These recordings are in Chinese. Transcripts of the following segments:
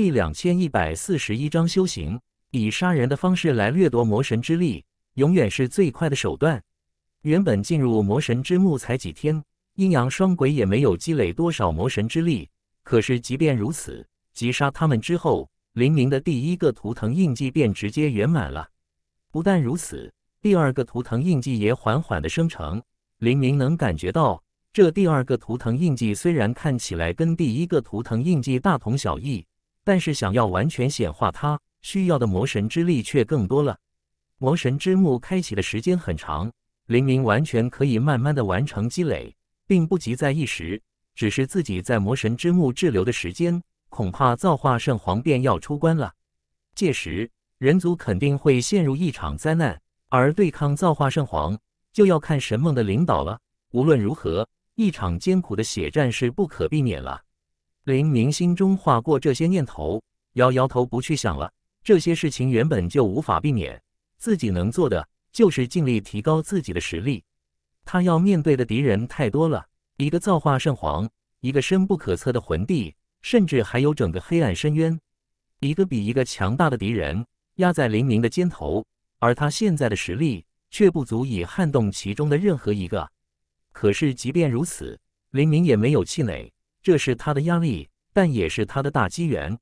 第两千一百四十一章修行，以杀人的方式来掠夺魔神之力，永远是最快的手段。原本进入魔神之墓才几天，阴阳双鬼也没有积累多少魔神之力。可是即便如此，击杀他们之后，林明的第一个图腾印记便直接圆满了。不但如此，第二个图腾印记也缓缓的生成。林明能感觉到，这第二个图腾印记虽然看起来跟第一个图腾印记大同小异。但是，想要完全显化它，需要的魔神之力却更多了。魔神之墓开启的时间很长，林明完全可以慢慢的完成积累，并不急在一时。只是自己在魔神之墓滞留的时间，恐怕造化圣皇便要出关了。届时，人族肯定会陷入一场灾难，而对抗造化圣皇，就要看神梦的领导了。无论如何，一场艰苦的血战是不可避免了。林明心中划过这些念头，摇摇头，不去想了。这些事情原本就无法避免，自己能做的就是尽力提高自己的实力。他要面对的敌人太多了，一个造化圣皇，一个深不可测的魂帝，甚至还有整个黑暗深渊，一个比一个强大的敌人压在林明的肩头，而他现在的实力却不足以撼动其中的任何一个。可是，即便如此，林明也没有气馁。这是他的压力，但也是他的大机缘。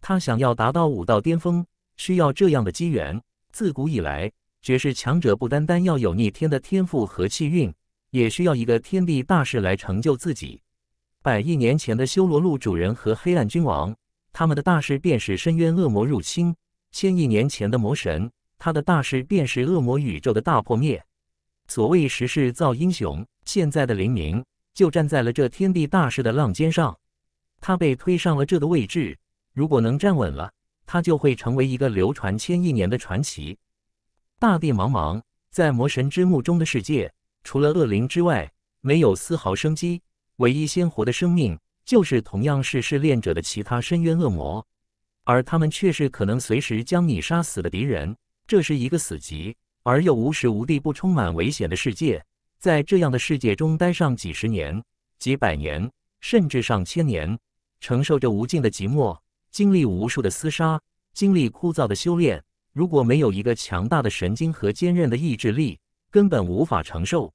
他想要达到武道巅峰，需要这样的机缘。自古以来，绝世强者不单单要有逆天的天赋和气运，也需要一个天地大事来成就自己。百亿年前的修罗路主人和黑暗君王，他们的大事便是深渊恶魔入侵；千亿年前的魔神，他的大事便是恶魔宇宙的大破灭。所谓时势造英雄，现在的黎明。就站在了这天地大势的浪尖上，他被推上了这个位置。如果能站稳了，他就会成为一个流传千亿年的传奇。大地茫茫，在魔神之墓中的世界，除了恶灵之外，没有丝毫生机。唯一鲜活的生命，就是同样是试炼者的其他深渊恶魔，而他们却是可能随时将你杀死的敌人。这是一个死寂而又无时无地不充满危险的世界。在这样的世界中待上几十年、几百年，甚至上千年，承受着无尽的寂寞，经历无数的厮杀，经历枯燥的修炼，如果没有一个强大的神经和坚韧的意志力，根本无法承受。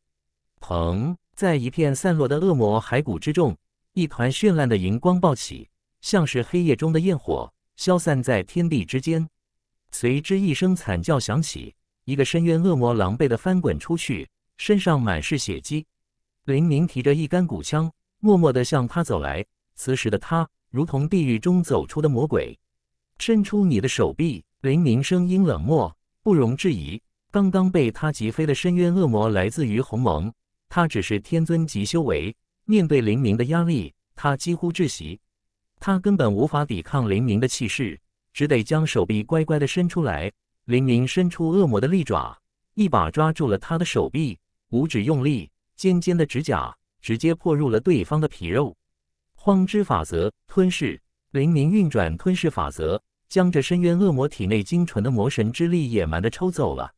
砰！在一片散落的恶魔骸骨之中，一团绚烂的荧光爆起，像是黑夜中的焰火，消散在天地之间。随之一声惨叫响起，一个深渊恶魔狼狈地翻滚出去。身上满是血迹，林明提着一杆古枪，默默的向他走来。此时的他如同地狱中走出的魔鬼，伸出你的手臂。林明声音冷漠，不容置疑。刚刚被他击飞的深渊恶魔来自于鸿蒙，他只是天尊级修为，面对林明的压力，他几乎窒息，他根本无法抵抗林明的气势，只得将手臂乖乖的伸出来。林明伸出恶魔的利爪，一把抓住了他的手臂。五指用力，尖尖的指甲直接破入了对方的皮肉。荒之法则吞噬，灵明运转吞噬法则，将这深渊恶魔体内精纯的魔神之力野蛮的抽走了。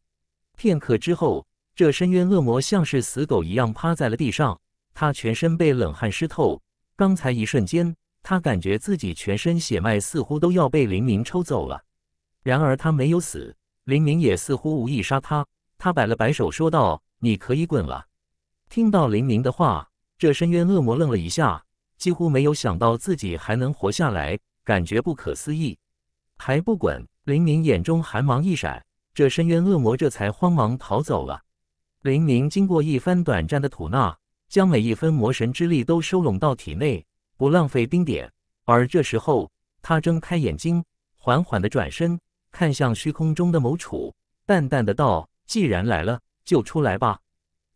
片刻之后，这深渊恶魔像是死狗一样趴在了地上，他全身被冷汗湿透。刚才一瞬间，他感觉自己全身血脉似乎都要被林明抽走了。然而他没有死，林明也似乎无意杀他。他摆了摆手，说道。你可以滚了！听到林明的话，这深渊恶魔愣了一下，几乎没有想到自己还能活下来，感觉不可思议。还不滚！林明眼中寒芒一闪，这深渊恶魔这才慌忙逃走了。林明经过一番短暂的吐纳，将每一分魔神之力都收拢到体内，不浪费丁点。而这时候，他睁开眼睛，缓缓的转身，看向虚空中的某处，淡淡的道：“既然来了。”就出来吧！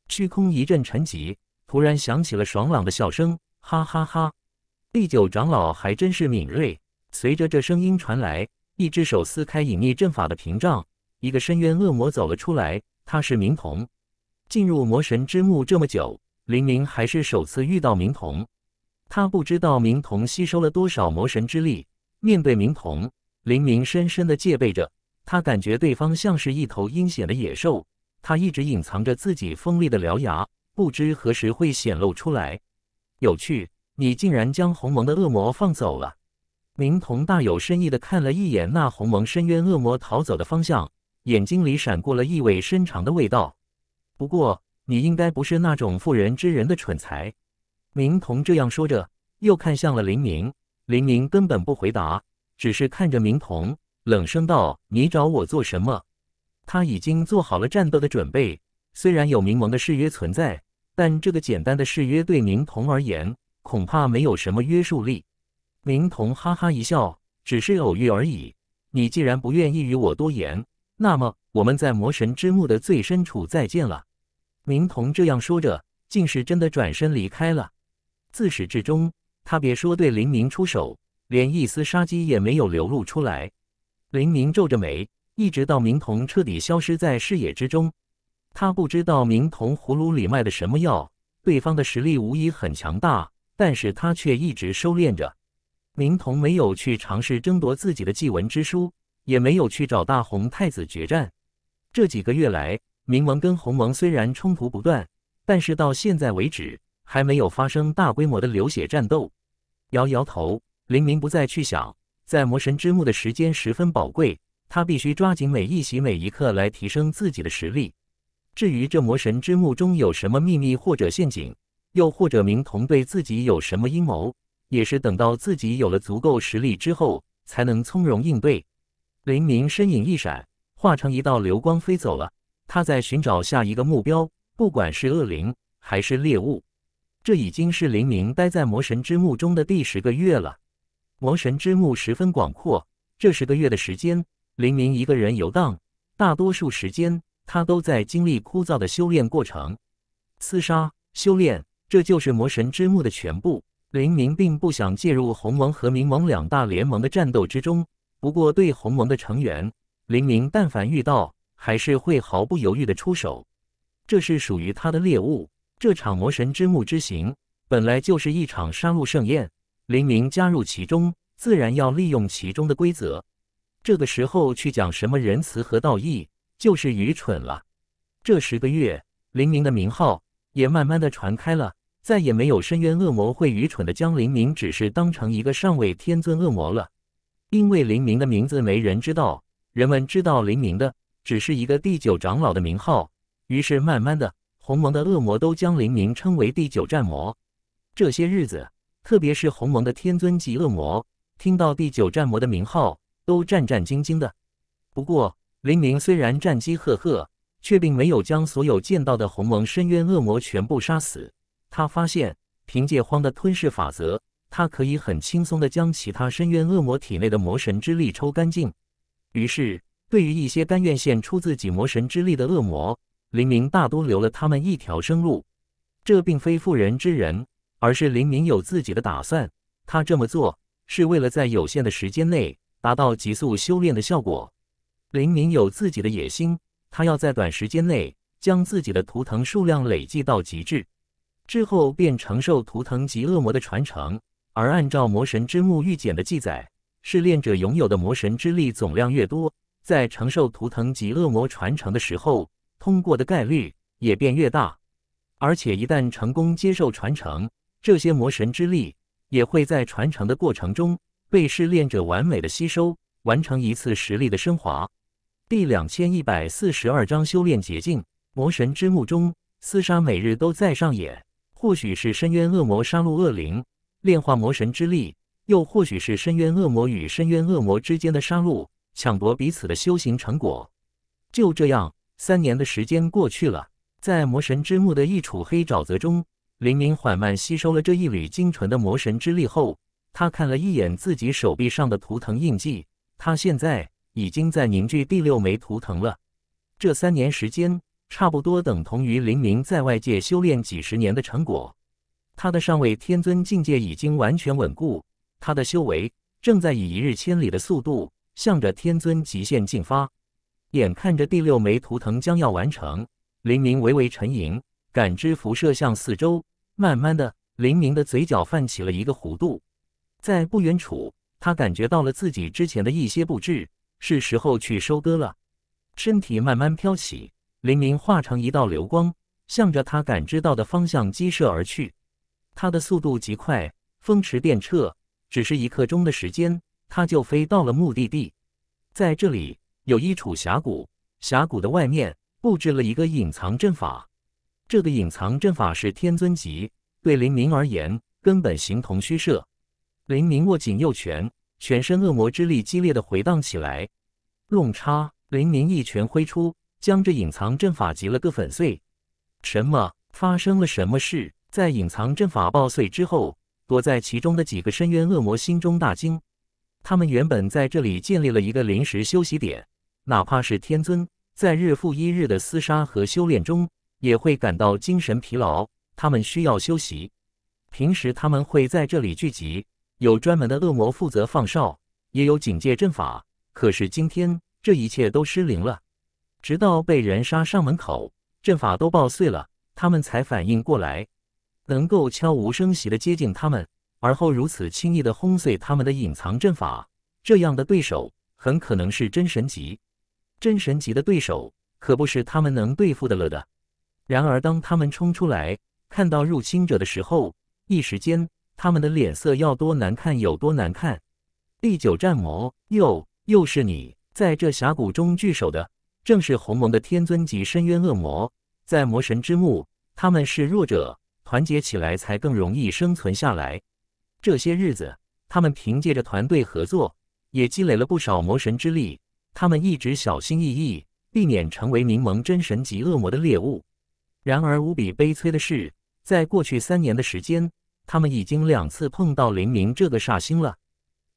虚空一阵沉寂，突然响起了爽朗的笑声：“哈哈哈！”第九长老还真是敏锐。随着这声音传来，一只手撕开隐匿阵法的屏障，一个深渊恶魔走了出来。他是冥童。进入魔神之墓这么久，林明还是首次遇到冥童。他不知道冥童吸收了多少魔神之力，面对冥童，林明深深的戒备着。他感觉对方像是一头阴险的野兽。他一直隐藏着自己锋利的獠牙，不知何时会显露出来。有趣，你竟然将鸿蒙的恶魔放走了。明童大有深意的看了一眼那鸿蒙深渊恶魔逃走的方向，眼睛里闪过了意味深长的味道。不过，你应该不是那种妇人之仁的蠢材。明童这样说着，又看向了林明。林明根本不回答，只是看着明童，冷声道：“你找我做什么？”他已经做好了战斗的准备，虽然有冥盟的誓约存在，但这个简单的誓约对冥童而言恐怕没有什么约束力。冥童哈哈一笑：“只是偶遇而已，你既然不愿意与我多言，那么我们在魔神之墓的最深处再见了。”冥童这样说着，竟是真的转身离开了。自始至终，他别说对林明出手，连一丝杀机也没有流露出来。林明皱着眉。一直到明童彻底消失在视野之中，他不知道明童葫芦里卖的什么药。对方的实力无疑很强大，但是他却一直收敛着。明童没有去尝试争夺自己的祭文之书，也没有去找大红太子决战。这几个月来，明盟跟鸿蒙虽然冲突不断，但是到现在为止还没有发生大规模的流血战斗。摇摇头，林明不再去想，在魔神之墓的时间十分宝贵。他必须抓紧每一息每一刻来提升自己的实力。至于这魔神之墓中有什么秘密或者陷阱，又或者明童对自己有什么阴谋，也是等到自己有了足够实力之后才能从容应对。黎明身影一闪，化成一道流光飞走了。他在寻找下一个目标，不管是恶灵还是猎物。这已经是黎明待在魔神之墓中的第十个月了。魔神之墓十分广阔，这十个月的时间。黎明一个人游荡，大多数时间他都在经历枯燥的修炼过程、厮杀、修炼，这就是魔神之墓的全部。黎明并不想介入鸿蒙和冥盟两大联盟的战斗之中，不过对鸿蒙的成员，黎明但凡遇到，还是会毫不犹豫地出手。这是属于他的猎物。这场魔神之墓之行本来就是一场杀戮盛宴，黎明加入其中，自然要利用其中的规则。这个时候去讲什么仁慈和道义，就是愚蠢了。这十个月，林明的名号也慢慢的传开了，再也没有深渊恶魔会愚蠢的将林明只是当成一个上位天尊恶魔了。因为林明的名字没人知道，人们知道林明的只是一个第九长老的名号。于是慢慢的，鸿蒙的恶魔都将林明称为第九战魔。这些日子，特别是鸿蒙的天尊级恶魔，听到第九战魔的名号。都战战兢兢的。不过，林明虽然战绩赫赫，却并没有将所有见到的鸿蒙深渊恶魔全部杀死。他发现，凭借荒的吞噬法则，他可以很轻松地将其他深渊恶魔体内的魔神之力抽干净。于是，对于一些甘愿献出自己魔神之力的恶魔，林明大多留了他们一条生路。这并非妇人之仁，而是林明有自己的打算。他这么做是为了在有限的时间内。达到急速修炼的效果。林明有自己的野心，他要在短时间内将自己的图腾数量累积到极致，之后便承受图腾及恶魔的传承。而按照魔神之墓预检的记载，试炼者拥有的魔神之力总量越多，在承受图腾及恶魔传承的时候，通过的概率也便越大。而且一旦成功接受传承，这些魔神之力也会在传承的过程中。被试炼者完美的吸收，完成一次实力的升华。第两千一百四十二章修炼捷径。魔神之墓中厮杀，每日都在上演。或许是深渊恶魔杀戮恶灵，炼化魔神之力；又或许是深渊恶魔与深渊恶魔之间的杀戮，抢夺彼此的修行成果。就这样，三年的时间过去了。在魔神之墓的一处黑沼泽中，林明缓慢吸收了这一缕精纯的魔神之力后。他看了一眼自己手臂上的图腾印记，他现在已经在凝聚第六枚图腾了。这三年时间，差不多等同于林明在外界修炼几十年的成果。他的上位天尊境界已经完全稳固，他的修为正在以一日千里的速度向着天尊极限进发。眼看着第六枚图腾将要完成，林明微微沉吟，感知辐射向四周。慢慢的，林明的嘴角泛起了一个弧度。在不远处，他感觉到了自己之前的一些布置，是时候去收割了。身体慢慢飘起，林明化成一道流光，向着他感知到的方向激射而去。他的速度极快，风驰电掣，只是一刻钟的时间，他就飞到了目的地。在这里有一处峡谷，峡谷的外面布置了一个隐藏阵法。这个隐藏阵法是天尊级，对林明而言根本形同虚设。林明握紧右拳，全身恶魔之力激烈的回荡起来。弄叉！林明一拳挥出，将这隐藏阵法击了个粉碎。什么？发生了什么事？在隐藏阵法爆碎之后，躲在其中的几个深渊恶魔心中大惊。他们原本在这里建立了一个临时休息点，哪怕是天尊，在日复一日的厮杀和修炼中，也会感到精神疲劳。他们需要休息，平时他们会在这里聚集。有专门的恶魔负责放哨，也有警戒阵法。可是今天这一切都失灵了，直到被人杀上门口，阵法都爆碎了，他们才反应过来，能够悄无声息的接近他们，而后如此轻易的轰碎他们的隐藏阵法。这样的对手很可能是真神级，真神级的对手可不是他们能对付的了的。然而当他们冲出来看到入侵者的时候，一时间。他们的脸色要多难看有多难看。第九战魔，又又是你，在这峡谷中聚首的，正是鸿蒙的天尊级深渊恶魔。在魔神之墓，他们是弱者，团结起来才更容易生存下来。这些日子，他们凭借着团队合作，也积累了不少魔神之力。他们一直小心翼翼，避免成为柠檬真神级恶魔的猎物。然而，无比悲催的是，在过去三年的时间。他们已经两次碰到林明这个煞星了。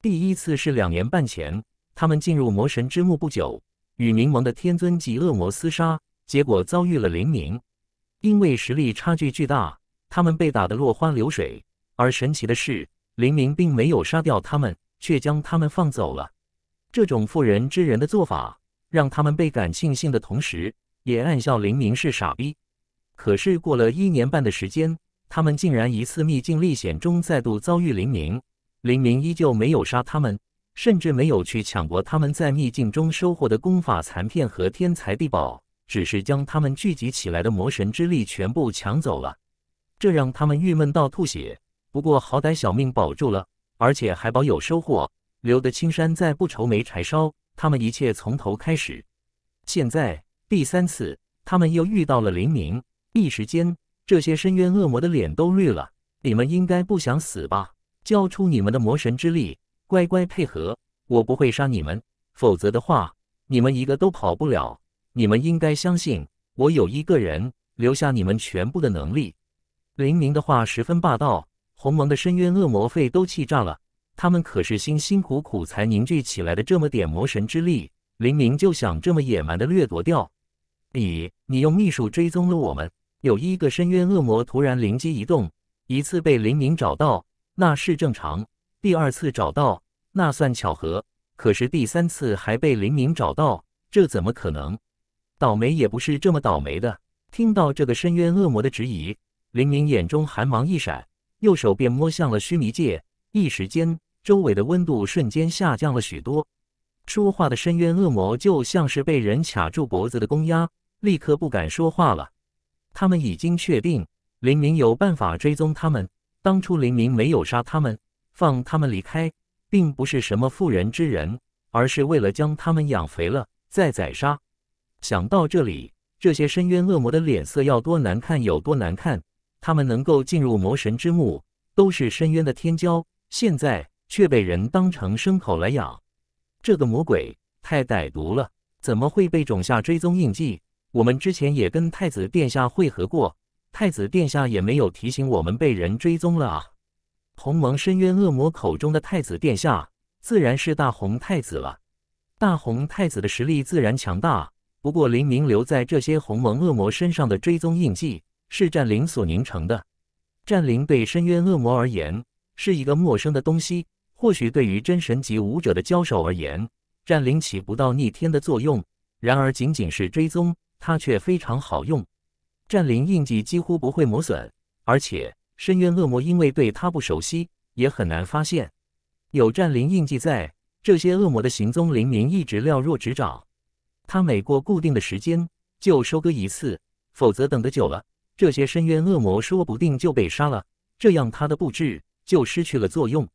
第一次是两年半前，他们进入魔神之墓不久，与冥王的天尊级恶魔厮杀，结果遭遇了林明。因为实力差距巨大，他们被打得落花流水。而神奇的是，林明并没有杀掉他们，却将他们放走了。这种妇人之仁的做法，让他们倍感庆幸的同时，也暗笑林明是傻逼。可是过了一年半的时间。他们竟然一次秘境历险中再度遭遇林明，林明依旧没有杀他们，甚至没有去抢夺他们在秘境中收获的功法残片和天才地宝，只是将他们聚集起来的魔神之力全部抢走了，这让他们郁闷到吐血。不过好歹小命保住了，而且还保有收获，留得青山在，不愁没柴烧。他们一切从头开始。现在第三次，他们又遇到了林明，一时间。这些深渊恶魔的脸都绿了，你们应该不想死吧？交出你们的魔神之力，乖乖配合，我不会杀你们，否则的话，你们一个都跑不了。你们应该相信，我有一个人留下你们全部的能力。林明的话十分霸道，鸿蒙的深渊恶魔肺都气炸了，他们可是辛辛苦苦才凝聚起来的这么点魔神之力，林明就想这么野蛮的掠夺掉？你，你用秘术追踪了我们？有一个深渊恶魔突然灵机一动，一次被林明找到那是正常，第二次找到那算巧合，可是第三次还被林明找到，这怎么可能？倒霉也不是这么倒霉的。听到这个深渊恶魔的质疑，林明眼中寒芒一闪，右手便摸向了须弥界，一时间周围的温度瞬间下降了许多。说话的深渊恶魔就像是被人卡住脖子的公鸭，立刻不敢说话了。他们已经确定，林明有办法追踪他们。当初林明没有杀他们，放他们离开，并不是什么妇人之仁，而是为了将他们养肥了再宰杀。想到这里，这些深渊恶魔的脸色要多难看有多难看。他们能够进入魔神之墓，都是深渊的天骄，现在却被人当成牲口来养，这个魔鬼太歹毒了，怎么会被种下追踪印记？我们之前也跟太子殿下汇合过，太子殿下也没有提醒我们被人追踪了啊！鸿蒙深渊恶魔口中的太子殿下，自然是大红太子了。大红太子的实力自然强大，不过林明留在这些鸿蒙恶魔身上的追踪印记，是战灵所凝成的。战灵对深渊恶魔而言是一个陌生的东西，或许对于真神级武者的交手而言，战灵起不到逆天的作用。然而，仅仅是追踪。它却非常好用，占灵印记几乎不会磨损，而且深渊恶魔因为对它不熟悉，也很难发现有占灵印记在。这些恶魔的行踪，灵明一直了若指掌。他每过固定的时间就收割一次，否则等得久了，这些深渊恶魔说不定就被杀了，这样他的布置就失去了作用。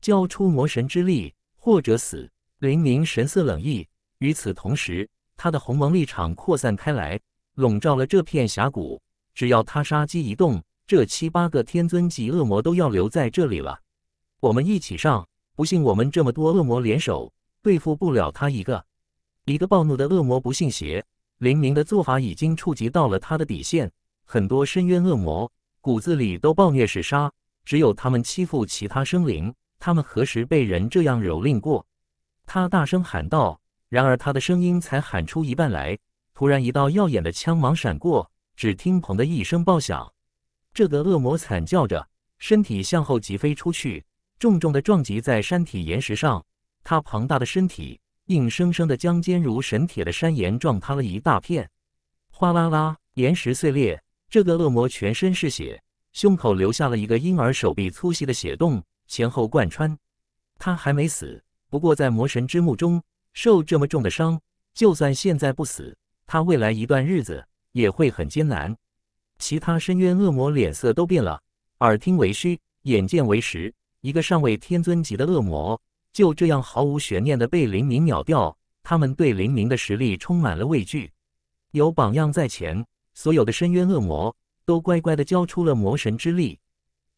交出魔神之力，或者死。灵明神色冷意，与此同时。他的鸿蒙立场扩散开来，笼罩了这片峡谷。只要他杀机一动，这七八个天尊级恶魔都要留在这里了。我们一起上，不信我们这么多恶魔联手对付不了他一个。一个暴怒的恶魔不信邪，林明的做法已经触及到了他的底线。很多深渊恶魔骨子里都暴虐嗜杀，只有他们欺负其他生灵，他们何时被人这样蹂躏过？他大声喊道。然而他的声音才喊出一半来，突然一道耀眼的枪芒闪过，只听“砰”的一声爆响，这个恶魔惨叫着，身体向后急飞出去，重重的撞击在山体岩石上。他庞大的身体硬生生的将坚如神铁的山岩撞塌了一大片，哗啦啦，岩石碎裂。这个恶魔全身是血，胸口留下了一个婴儿手臂粗细的血洞，前后贯穿。他还没死，不过在魔神之墓中。受这么重的伤，就算现在不死，他未来一段日子也会很艰难。其他深渊恶魔脸色都变了。耳听为虚，眼见为实，一个上位天尊级的恶魔就这样毫无悬念的被林明秒掉。他们对林明的实力充满了畏惧。有榜样在前，所有的深渊恶魔都乖乖的交出了魔神之力。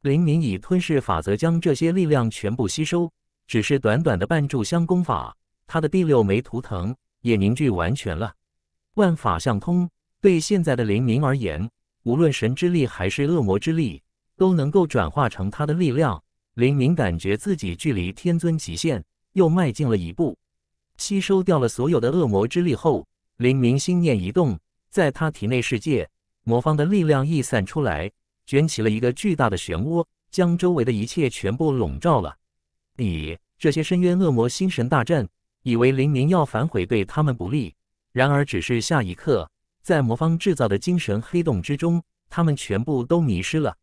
林明以吞噬法则将这些力量全部吸收，只是短短的半柱香功法。他的第六枚图腾也凝聚完全了，万法相通。对现在的林明而言，无论神之力还是恶魔之力，都能够转化成他的力量。林明感觉自己距离天尊极限又迈进了一步。吸收掉了所有的恶魔之力后，林明心念一动，在他体内世界魔方的力量溢散出来，卷起了一个巨大的漩涡，将周围的一切全部笼罩了。咦，这些深渊恶魔心神大战以为林明要反悔对他们不利，然而只是下一刻，在魔方制造的精神黑洞之中，他们全部都迷失了。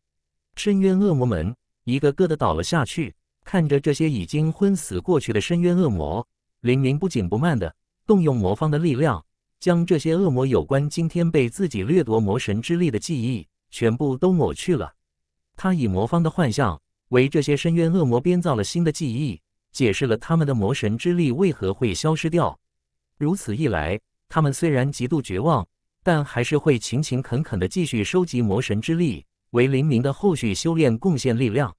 深渊恶魔们一个个的倒了下去。看着这些已经昏死过去的深渊恶魔，林明不紧不慢的动用魔方的力量，将这些恶魔有关今天被自己掠夺魔神之力的记忆全部都抹去了。他以魔方的幻象为这些深渊恶魔编造了新的记忆。解释了他们的魔神之力为何会消失掉。如此一来，他们虽然极度绝望，但还是会勤勤恳恳地继续收集魔神之力，为黎明的后续修炼贡献力量。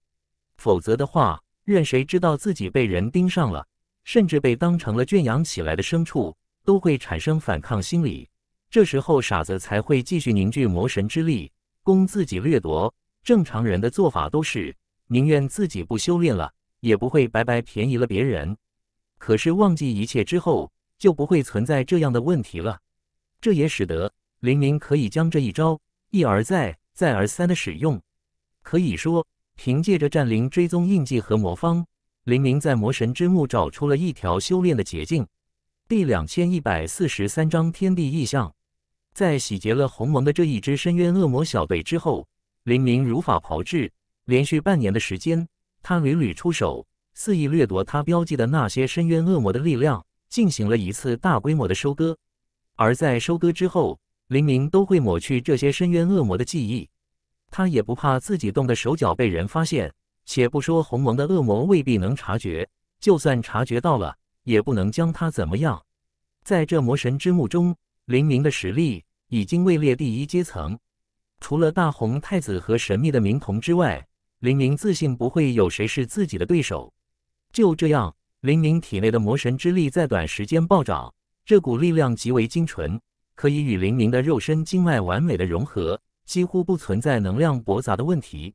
否则的话，任谁知道自己被人盯上了，甚至被当成了圈养起来的牲畜，都会产生反抗心理。这时候，傻子才会继续凝聚魔神之力供自己掠夺。正常人的做法都是宁愿自己不修炼了。也不会白白便宜了别人。可是忘记一切之后，就不会存在这样的问题了。这也使得林明可以将这一招一而再、再而三的使用。可以说，凭借着战灵追踪印记和魔方，林明在魔神之墓找出了一条修炼的捷径。第两千一百四十三章天地异象。在洗劫了鸿蒙的这一支深渊恶魔小队之后，林明如法炮制，连续半年的时间。他屡屡出手，肆意掠夺他标记的那些深渊恶魔的力量，进行了一次大规模的收割。而在收割之后，黎明都会抹去这些深渊恶魔的记忆。他也不怕自己动的手脚被人发现，且不说鸿蒙的恶魔未必能察觉，就算察觉到了，也不能将他怎么样。在这魔神之墓中，黎明的实力已经位列第一阶层，除了大红太子和神秘的冥童之外。林明自信不会有谁是自己的对手。就这样，林明体内的魔神之力在短时间暴涨。这股力量极为精纯，可以与林明的肉身经脉完美的融合，几乎不存在能量驳杂的问题。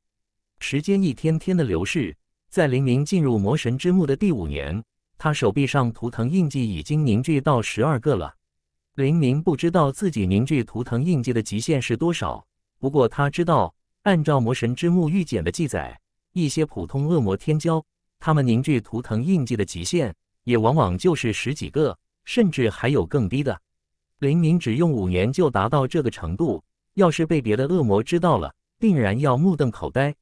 时间一天天的流逝，在林明进入魔神之墓的第五年，他手臂上图腾印记已经凝聚到十二个了。林明不知道自己凝聚图腾印记的极限是多少，不过他知道。按照魔神之墓预检的记载，一些普通恶魔天骄，他们凝聚图腾印记的极限也往往就是十几个，甚至还有更低的。林明只用五年就达到这个程度，要是被别的恶魔知道了，定然要目瞪口呆。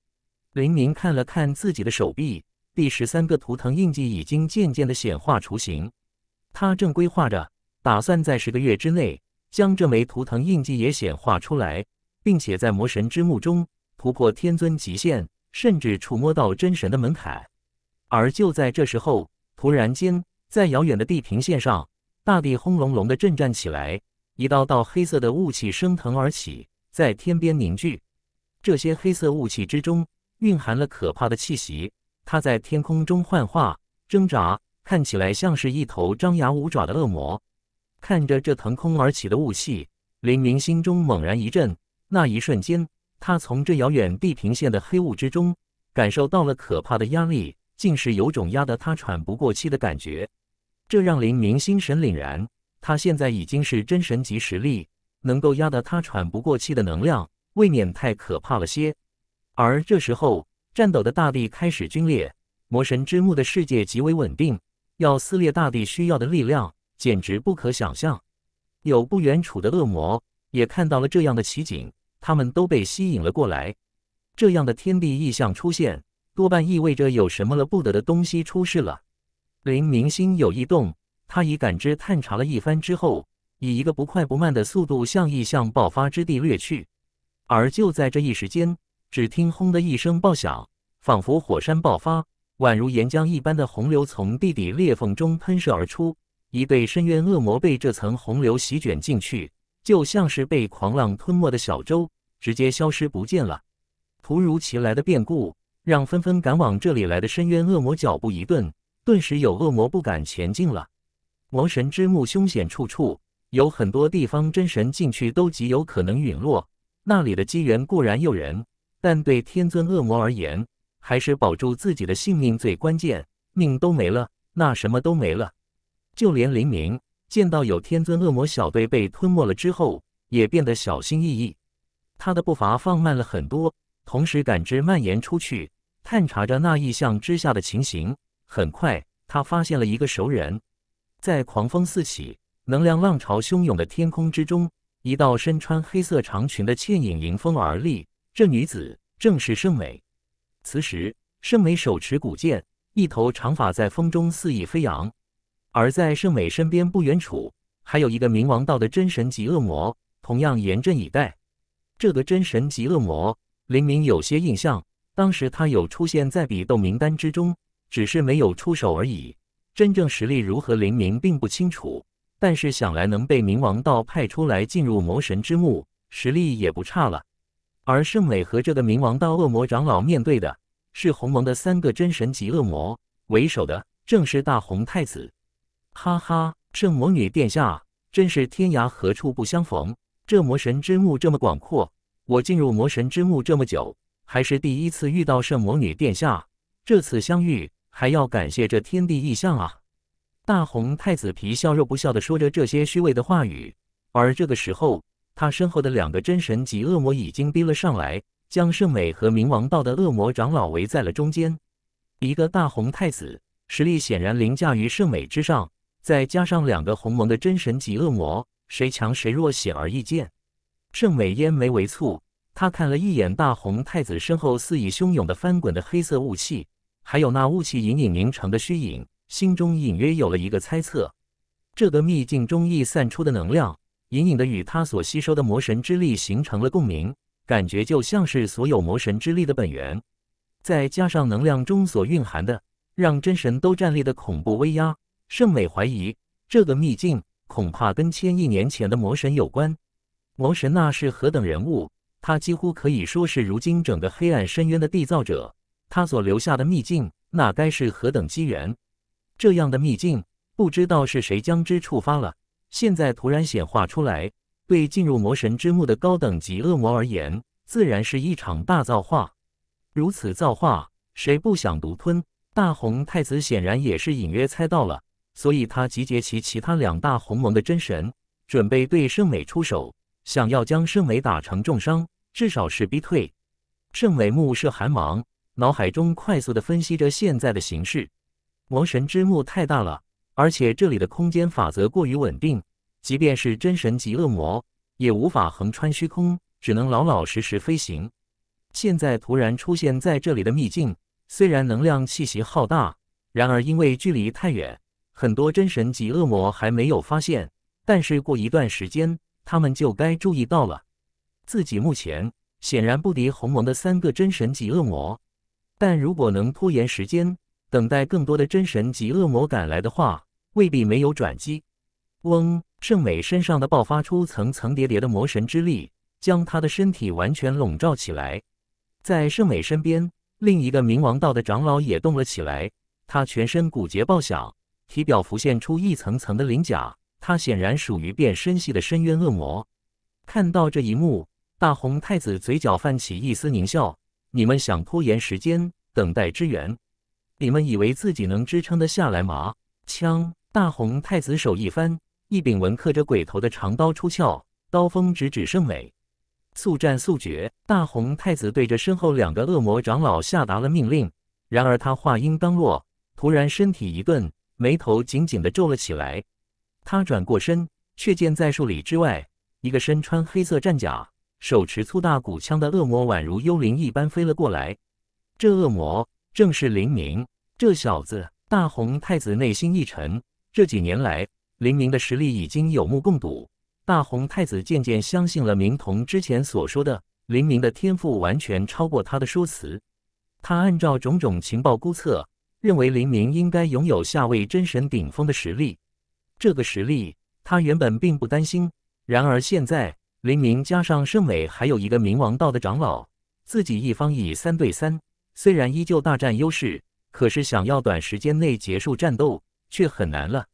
林明看了看自己的手臂，第十三个图腾印记已经渐渐的显化雏形，他正规划着，打算在十个月之内将这枚图腾印记也显化出来。并且在魔神之墓中突破天尊极限，甚至触摸到真神的门槛。而就在这时候，突然间，在遥远的地平线上，大地轰隆隆的震颤起来，一道道黑色的雾气升腾而起，在天边凝聚。这些黑色雾气之中，蕴含了可怕的气息。它在天空中幻化、挣扎，看起来像是一头张牙舞爪的恶魔。看着这腾空而起的雾气，林明心中猛然一震。那一瞬间，他从这遥远地平线的黑雾之中感受到了可怕的压力，竟是有种压得他喘不过气的感觉。这让林明心神凛然。他现在已经是真神级实力，能够压得他喘不过气的能量，未免太可怕了些。而这时候，战斗的大地开始龟裂。魔神之墓的世界极为稳定，要撕裂大地需要的力量简直不可想象。有不远处的恶魔也看到了这样的奇景。他们都被吸引了过来。这样的天地异象出现，多半意味着有什么了不得的东西出事了。林明心有异动，他以感知探查了一番之后，以一个不快不慢的速度向异象爆发之地掠去。而就在这一时间，只听轰的一声爆响，仿佛火山爆发，宛如岩浆一般的洪流从地底裂缝中喷射而出，一对深渊恶魔被这层洪流席卷进去。就像是被狂浪吞没的小舟，直接消失不见了。突如其来的变故，让纷纷赶往这里来的深渊恶魔脚步一顿，顿时有恶魔不敢前进了。魔神之墓凶险处处，有很多地方真神进去都极有可能陨落。那里的机缘固然诱人，但对天尊恶魔而言，还是保住自己的性命最关键。命都没了，那什么都没了。就连黎明。见到有天尊恶魔小队被吞没了之后，也变得小心翼翼。他的步伐放慢了很多，同时感知蔓延出去，探查着那异象之下的情形。很快，他发现了一个熟人。在狂风四起、能量浪潮汹涌的天空之中，一道身穿黑色长裙的倩影迎风而立。这女子正是圣美。此时，圣美手持古剑，一头长发在风中肆意飞扬。而在圣美身边不远处，还有一个冥王道的真神级恶魔，同样严阵以待。这个真神级恶魔，林明有些印象，当时他有出现在比斗名单之中，只是没有出手而已。真正实力如何，林明并不清楚，但是想来能被冥王道派出来进入魔神之墓，实力也不差了。而圣美和这个冥王道恶魔长老面对的，是鸿蒙的三个真神级恶魔，为首的正是大红太子。哈哈，圣魔女殿下，真是天涯何处不相逢。这魔神之墓这么广阔，我进入魔神之墓这么久，还是第一次遇到圣魔女殿下。这次相遇还要感谢这天地异象啊！大红太子皮笑肉不笑的说着这些虚伪的话语。而这个时候，他身后的两个真神级恶魔已经逼了上来，将圣美和冥王道的恶魔长老围在了中间。一个大红太子实力显然凌驾于圣美之上。再加上两个鸿蒙的真神级恶魔，谁强谁弱显而易见。盛美烟眉微蹙，她看了一眼大红太子身后肆意汹涌的翻滚的黑色雾气，还有那雾气隐隐凝成的虚影，心中隐约有了一个猜测。这个秘境中溢散出的能量，隐隐的与他所吸收的魔神之力形成了共鸣，感觉就像是所有魔神之力的本源。再加上能量中所蕴含的让真神都战栗的恐怖威压。圣美怀疑，这个秘境恐怕跟千亿年前的魔神有关。魔神那是何等人物，他几乎可以说是如今整个黑暗深渊的缔造者。他所留下的秘境，那该是何等机缘？这样的秘境，不知道是谁将之触发了，现在突然显化出来，对进入魔神之墓的高等级恶魔而言，自然是一场大造化。如此造化，谁不想独吞？大红太子显然也是隐约猜到了。所以他集结其其他两大鸿蒙的真神，准备对圣美出手，想要将圣美打成重伤，至少是逼退。圣美目视寒芒，脑海中快速的分析着现在的形势。魔神之墓太大了，而且这里的空间法则过于稳定，即便是真神级恶魔也无法横穿虚空，只能老老实实飞行。现在突然出现在这里的秘境，虽然能量气息浩大，然而因为距离太远。很多真神级恶魔还没有发现，但是过一段时间，他们就该注意到了。自己目前显然不敌鸿蒙的三个真神级恶魔，但如果能拖延时间，等待更多的真神级恶魔赶来的话，未必没有转机。嗡！圣美身上的爆发出层层叠叠的魔神之力，将他的身体完全笼罩起来。在圣美身边，另一个冥王道的长老也动了起来，他全身骨节爆响。体表浮现出一层层的鳞甲，他显然属于变身系的深渊恶魔。看到这一幕，大红太子嘴角泛起一丝狞笑：“你们想拖延时间，等待支援？你们以为自己能支撑得下来吗？”枪！大红太子手一翻，一柄纹刻着鬼头的长刀出鞘，刀锋直指圣美。速战速决！大红太子对着身后两个恶魔长老下达了命令。然而他话音刚落，突然身体一顿。眉头紧紧的皱了起来，他转过身，却见在树里之外，一个身穿黑色战甲、手持粗大骨枪的恶魔，宛如幽灵一般飞了过来。这恶魔正是林明，这小子！大红太子内心一沉，这几年来，林明的实力已经有目共睹。大红太子渐渐相信了明童之前所说的，林明的天赋完全超过他的说辞。他按照种种情报估测。认为林明应该拥有下位真神顶峰的实力，这个实力他原本并不担心。然而现在，林明加上圣美，还有一个冥王道的长老，自己一方以三对三，虽然依旧大占优势，可是想要短时间内结束战斗却很难了。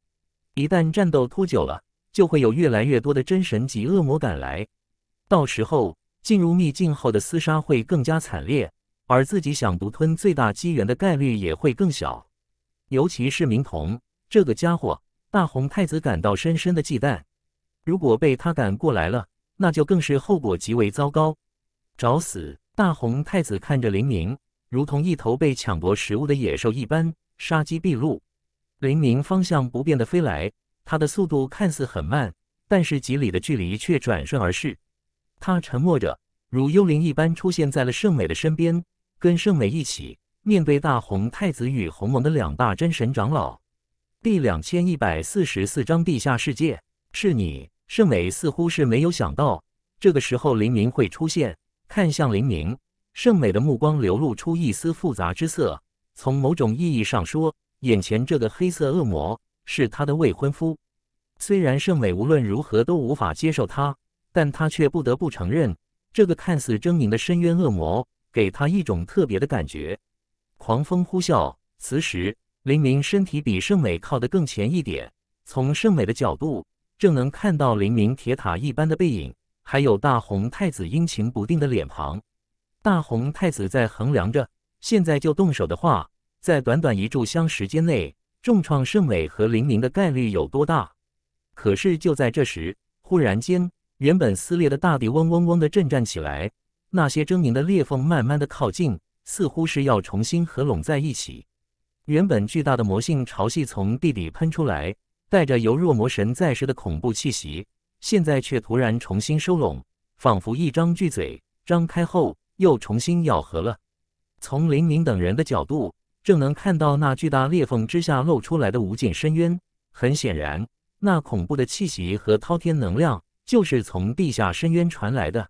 一旦战斗拖久了，就会有越来越多的真神级恶魔赶来，到时候进入秘境后的厮杀会更加惨烈。而自己想独吞最大机缘的概率也会更小，尤其是明童这个家伙，大红太子感到深深的忌惮。如果被他赶过来了，那就更是后果极为糟糕，找死！大红太子看着林明，如同一头被抢夺食物的野兽一般，杀机毕露。林明方向不变的飞来，他的速度看似很慢，但是几里的距离却转瞬而逝。他沉默着，如幽灵一般出现在了圣美的身边。跟圣美一起面对大红太子与鸿蒙的两大真神长老。第两千一百四十四章地下世界。是你，圣美似乎是没有想到这个时候黎明会出现。看向黎明，圣美的目光流露出一丝复杂之色。从某种意义上说，眼前这个黑色恶魔是他的未婚夫。虽然圣美无论如何都无法接受他，但他却不得不承认，这个看似狰狞的深渊恶魔。给他一种特别的感觉。狂风呼啸，此时林明身体比盛美靠得更前一点，从盛美的角度正能看到林明铁塔一般的背影，还有大红太子阴晴不定的脸庞。大红太子在衡量着，现在就动手的话，在短短一炷香时间内，重创盛美和林明的概率有多大？可是就在这时，忽然间，原本撕裂的大地嗡嗡嗡的震颤起来。那些狰狞的裂缝慢慢的靠近，似乎是要重新合拢在一起。原本巨大的魔性潮汐从地底喷出来，带着犹若魔神在世的恐怖气息，现在却突然重新收拢，仿佛一张巨嘴张开后又重新咬合了。从林明等人的角度，正能看到那巨大裂缝之下露出来的无尽深渊。很显然，那恐怖的气息和滔天能量就是从地下深渊传来的。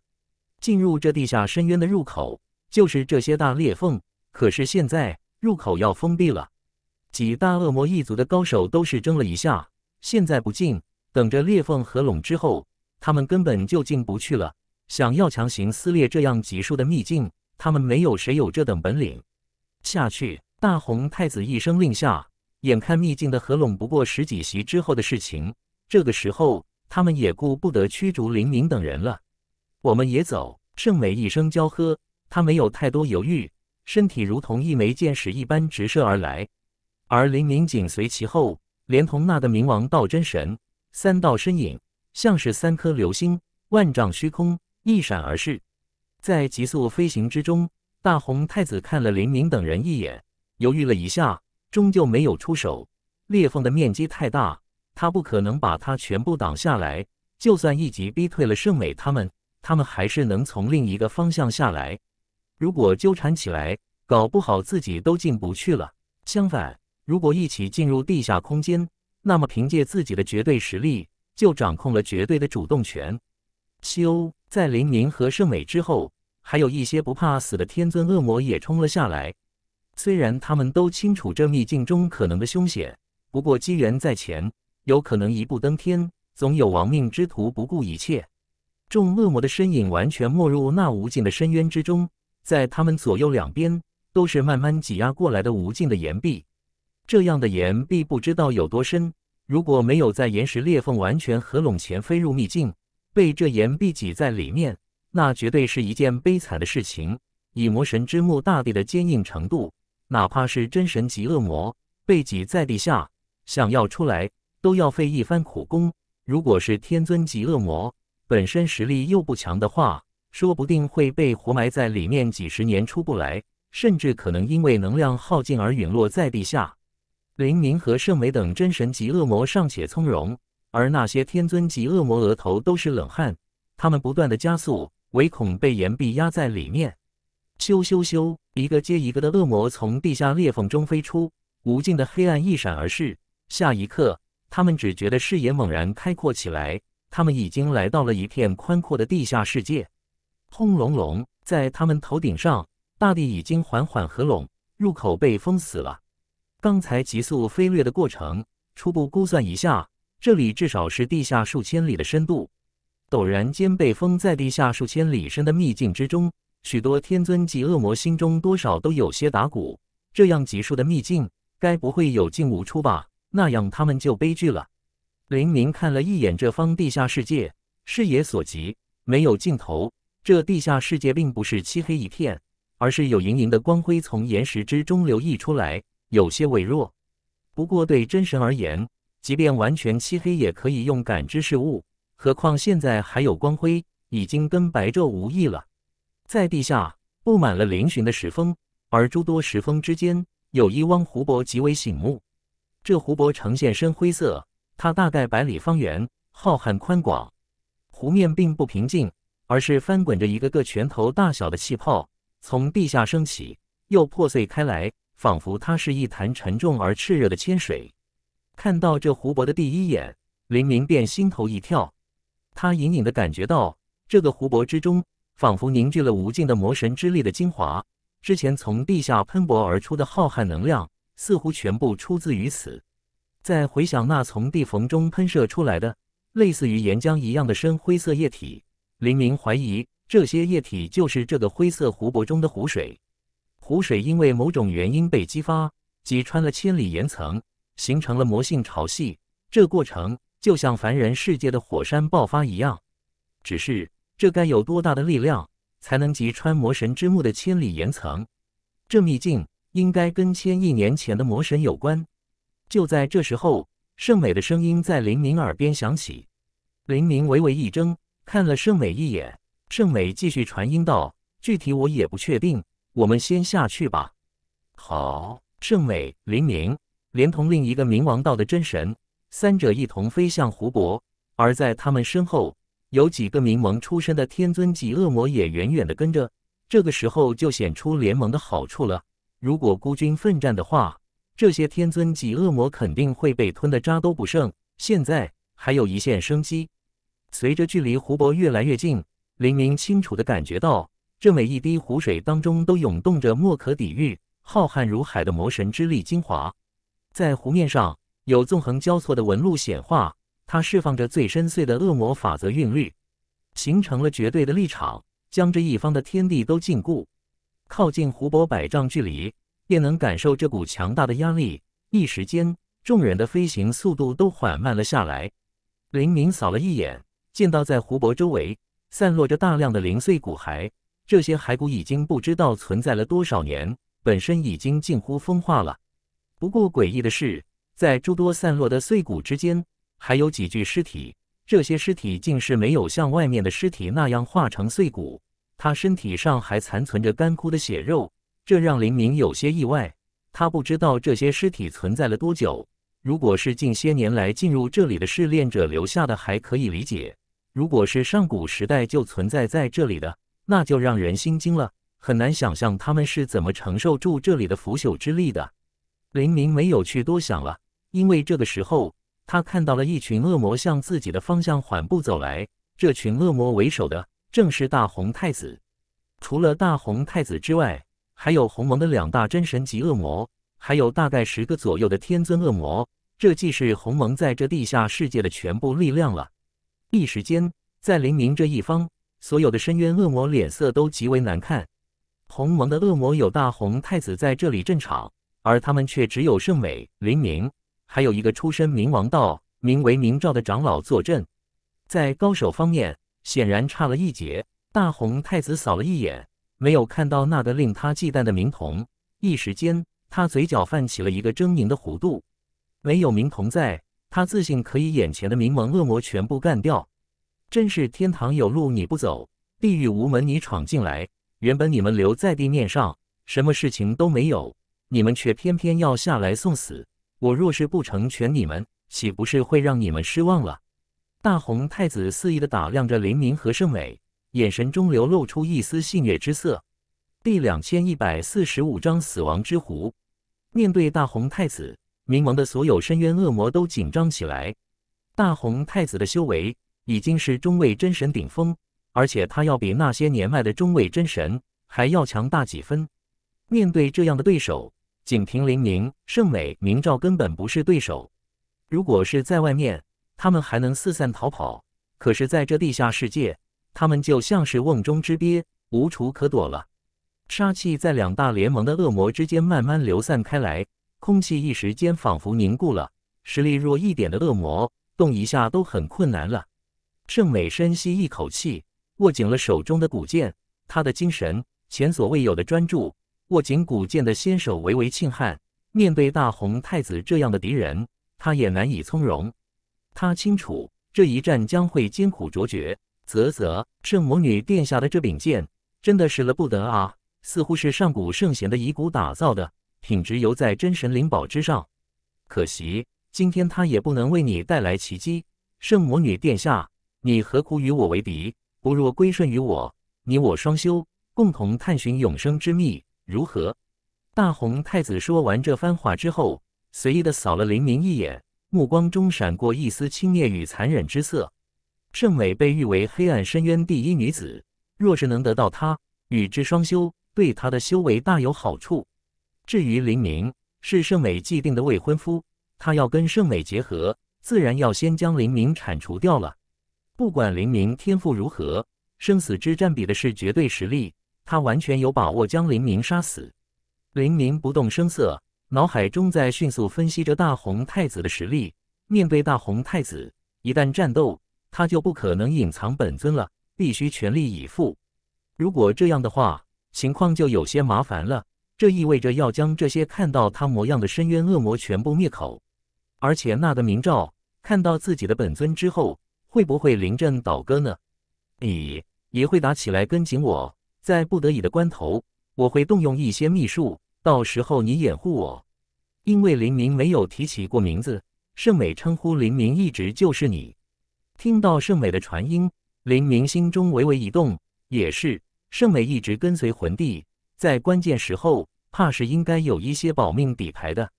进入这地下深渊的入口就是这些大裂缝，可是现在入口要封闭了。几大恶魔一族的高手都是争了一下，现在不进，等着裂缝合拢之后，他们根本就进不去了。想要强行撕裂这样级数的秘境，他们没有谁有这等本领。下去，大红太子一声令下，眼看秘境的合拢不过十几席之后的事情，这个时候他们也顾不得驱逐林明等人了。我们也走！盛美一声娇喝，他没有太多犹豫，身体如同一枚箭矢一般直射而来，而林明紧随其后，连同那个冥王道真神，三道身影像是三颗流星，万丈虚空一闪而逝。在急速飞行之中，大红太子看了林明等人一眼，犹豫了一下，终究没有出手。裂缝的面积太大，他不可能把它全部挡下来，就算一击逼退了盛美他们。他们还是能从另一个方向下来。如果纠缠起来，搞不好自己都进不去了。相反，如果一起进入地下空间，那么凭借自己的绝对实力，就掌控了绝对的主动权。修在林明和圣美之后，还有一些不怕死的天尊恶魔也冲了下来。虽然他们都清楚这秘境中可能的凶险，不过机缘在前，有可能一步登天。总有亡命之徒不顾一切。众恶魔的身影完全没入那无尽的深渊之中，在他们左右两边都是慢慢挤压过来的无尽的岩壁。这样的岩壁不知道有多深，如果没有在岩石裂缝完全合拢前飞入秘境，被这岩壁挤在里面，那绝对是一件悲惨的事情。以魔神之墓大地的坚硬程度，哪怕是真神级恶魔被挤在地下，想要出来都要费一番苦功。如果是天尊级恶魔，本身实力又不强的话，说不定会被活埋在里面几十年出不来，甚至可能因为能量耗尽而陨落在地下。林明和圣美等真神级恶魔尚且从容，而那些天尊级恶魔额头都是冷汗，他们不断的加速，唯恐被岩壁压在里面。咻咻咻！一个接一个的恶魔从地下裂缝中飞出，无尽的黑暗一闪而逝，下一刻他们只觉得视野猛然开阔起来。他们已经来到了一片宽阔的地下世界，轰隆隆，在他们头顶上，大地已经缓缓合拢，入口被封死了。刚才急速飞掠的过程，初步估算一下，这里至少是地下数千里的深度。陡然间被封在地下数千里深的秘境之中，许多天尊及恶魔心中多少都有些打鼓。这样极速的秘境，该不会有进无出吧？那样他们就悲剧了。林宁看了一眼这方地下世界，视野所及没有尽头。这地下世界并不是漆黑一片，而是有莹莹的光辉从岩石之中流溢出来，有些微弱。不过对真神而言，即便完全漆黑也可以用感知事物，何况现在还有光辉，已经跟白昼无异了。在地下布满了嶙峋的石峰，而诸多石峰之间有一汪湖泊，极为醒目。这湖泊呈现深灰色。它大概百里方圆，浩瀚宽广，湖面并不平静，而是翻滚着一个个拳头大小的气泡，从地下升起，又破碎开来，仿佛它是一潭沉重而炽热的铅水。看到这湖泊的第一眼，林明便心头一跳，他隐隐的感觉到，这个湖泊之中，仿佛凝聚了无尽的魔神之力的精华，之前从地下喷薄而出的浩瀚能量，似乎全部出自于此。在回想那从地缝中喷射出来的、类似于岩浆一样的深灰色液体，林明怀疑这些液体就是这个灰色湖泊中的湖水。湖水因为某种原因被激发，击穿了千里岩层，形成了魔性潮汐。这过程就像凡人世界的火山爆发一样，只是这该有多大的力量，才能击穿魔神之墓的千里岩层？这秘境应该跟千亿年前的魔神有关。就在这时候，盛美的声音在林明耳边响起。林明微微一怔，看了盛美一眼。盛美继续传音道：“具体我也不确定，我们先下去吧。”好，盛美，林明，连同另一个冥王道的真神，三者一同飞向湖泊。而在他们身后，有几个冥盟出身的天尊级恶魔也远远的跟着。这个时候就显出联盟的好处了。如果孤军奋战的话，这些天尊级恶魔肯定会被吞得渣都不剩，现在还有一线生机。随着距离湖泊越来越近，林明清楚地感觉到，这每一滴湖水当中都涌动着莫可抵御、浩瀚如海的魔神之力精华。在湖面上，有纵横交错的纹路显化，它释放着最深邃的恶魔法则韵律，形成了绝对的立场，将这一方的天地都禁锢。靠近湖泊百丈距离。便能感受这股强大的压力，一时间众人的飞行速度都缓慢了下来。林明扫了一眼，见到在湖泊周围散落着大量的零碎骨骸，这些骸骨已经不知道存在了多少年，本身已经近乎风化了。不过诡异的是，在诸多散落的碎骨之间，还有几具尸体，这些尸体竟是没有像外面的尸体那样化成碎骨，他身体上还残存着干枯的血肉。这让林明有些意外，他不知道这些尸体存在了多久。如果是近些年来进入这里的试炼者留下的，还可以理解；如果是上古时代就存在在这里的，那就让人心惊了。很难想象他们是怎么承受住这里的腐朽之力的。林明没有去多想了，因为这个时候他看到了一群恶魔向自己的方向缓步走来。这群恶魔为首的正是大红太子。除了大红太子之外，还有鸿蒙的两大真神级恶魔，还有大概十个左右的天尊恶魔，这既是鸿蒙在这地下世界的全部力量了。一时间，在黎明这一方，所有的深渊恶魔脸色都极为难看。鸿蒙的恶魔有大红太子在这里镇场，而他们却只有圣美、黎明，还有一个出身冥王道、名为明照的长老坐镇，在高手方面显然差了一截。大红太子扫了一眼。没有看到那个令他忌惮的明童，一时间他嘴角泛起了一个狰狞的弧度。没有明童在，他自信可以眼前的冥王恶魔全部干掉。真是天堂有路你不走，地狱无门你闯进来。原本你们留在地面上，什么事情都没有，你们却偏偏要下来送死。我若是不成全你们，岂不是会让你们失望了？大红太子肆意的打量着林明和盛伟。眼神中流露出一丝戏谑之色。第两千一百四十五章死亡之湖。面对大红太子，冥王的所有深渊恶魔都紧张起来。大红太子的修为已经是中位真神顶峰，而且他要比那些年迈的中位真神还要强大几分。面对这样的对手，仅凭林宁、盛美、明照根本不是对手。如果是在外面，他们还能四散逃跑，可是在这地下世界。他们就像是瓮中之鳖，无处可躲了。杀气在两大联盟的恶魔之间慢慢流散开来，空气一时间仿佛凝固了。实力弱一点的恶魔动一下都很困难了。圣美深吸一口气，握紧了手中的古剑，他的精神前所未有的专注，握紧古剑的纤手微微沁汗。面对大红太子这样的敌人，他也难以从容。他清楚这一战将会艰苦卓绝。啧啧，圣魔女殿下的这柄剑真的使了不得啊！似乎是上古圣贤的遗骨打造的，品质犹在真神灵宝之上。可惜今天他也不能为你带来奇迹，圣魔女殿下，你何苦与我为敌？不若归顺于我，你我双修，共同探寻永生之秘，如何？大红太子说完这番话之后，随意的扫了林明一眼，目光中闪过一丝轻蔑与残忍之色。圣美被誉为黑暗深渊第一女子，若是能得到她，与之双修，对她的修为大有好处。至于林明，是圣美既定的未婚夫，他要跟圣美结合，自然要先将林明铲除掉了。不管林明天赋如何，生死之战比的是绝对实力，他完全有把握将林明杀死。林明不动声色，脑海中在迅速分析着大红太子的实力。面对大红太子，一旦战斗。他就不可能隐藏本尊了，必须全力以赴。如果这样的话，情况就有些麻烦了。这意味着要将这些看到他模样的深渊恶魔全部灭口。而且，那个明照看到自己的本尊之后，会不会临阵倒戈呢？你也会打起来跟紧我，在不得已的关头，我会动用一些秘术，到时候你掩护我。因为林明没有提起过名字，圣美称呼林明一直就是你。听到圣美的传音，林明心中微微一动。也是，圣美一直跟随魂帝，在关键时候，怕是应该有一些保命底牌的。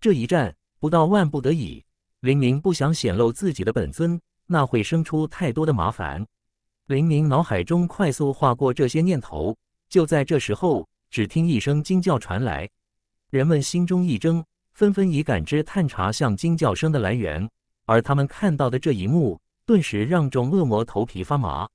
这一战不到万不得已，林明不想显露自己的本尊，那会生出太多的麻烦。林明脑海中快速划过这些念头。就在这时候，只听一声惊叫传来，人们心中一怔，纷纷以感知探查向惊叫声的来源，而他们看到的这一幕。顿时让众恶魔头皮发麻。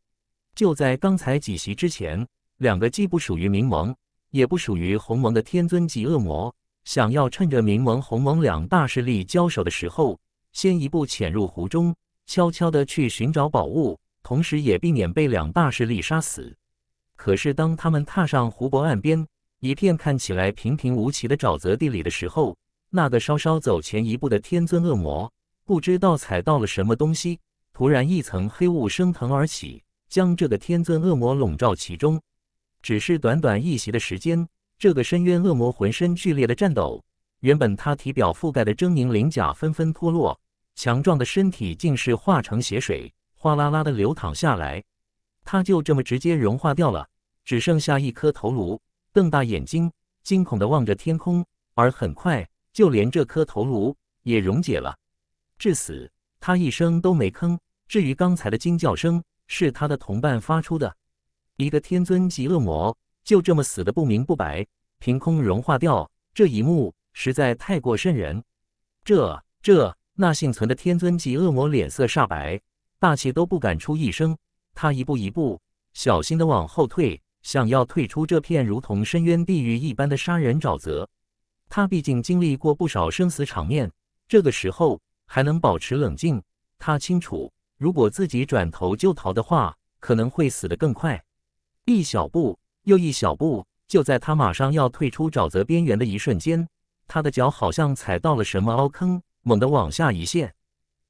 就在刚才几席之前，两个既不属于冥盟，也不属于鸿蒙的天尊级恶魔，想要趁着冥盟、鸿蒙两大势力交手的时候，先一步潜入湖中，悄悄地去寻找宝物，同时也避免被两大势力杀死。可是，当他们踏上湖泊岸边一片看起来平平无奇的沼泽地里的时候，那个稍稍走前一步的天尊恶魔，不知道踩到了什么东西。突然，一层黑雾升腾而起，将这个天尊恶魔笼罩其中。只是短短一息的时间，这个深渊恶魔浑身剧烈的颤抖，原本他体表覆盖的狰狞鳞甲纷纷脱落，强壮的身体竟是化成血水，哗啦啦的流淌下来。他就这么直接融化掉了，只剩下一颗头颅，瞪大眼睛，惊恐的望着天空。而很快，就连这颗头颅也溶解了，至死，他一声都没吭。至于刚才的惊叫声，是他的同伴发出的。一个天尊级恶魔就这么死的不明不白，凭空融化掉，这一幕实在太过瘆人。这、这、那幸存的天尊级恶魔脸色煞白，大气都不敢出一声。他一步一步小心的往后退，想要退出这片如同深渊地狱一般的杀人沼泽。他毕竟经历过不少生死场面，这个时候还能保持冷静。他清楚。如果自己转头就逃的话，可能会死得更快。一小步又一小步，就在他马上要退出沼泽边缘的一瞬间，他的脚好像踩到了什么凹坑，猛地往下一陷。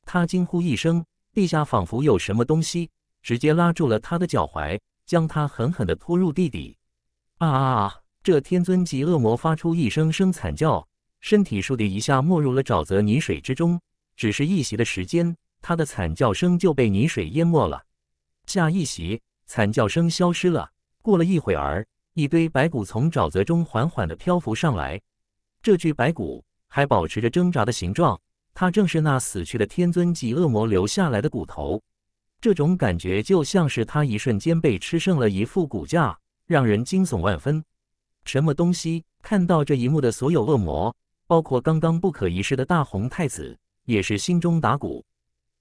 他惊呼一声，地下仿佛有什么东西直接拉住了他的脚踝，将他狠狠的拖入地底。啊！啊啊！这天尊级恶魔发出一声声惨叫，身体倏地一下没入了沼泽泥水之中。只是一息的时间。他的惨叫声就被泥水淹没了。下一席，惨叫声消失了。过了一会儿，一堆白骨从沼泽中缓缓地漂浮上来。这具白骨还保持着挣扎的形状，它正是那死去的天尊及恶魔留下来的骨头。这种感觉就像是他一瞬间被吃剩了一副骨架，让人惊悚万分。什么东西？看到这一幕的所有恶魔，包括刚刚不可一世的大红太子，也是心中打鼓。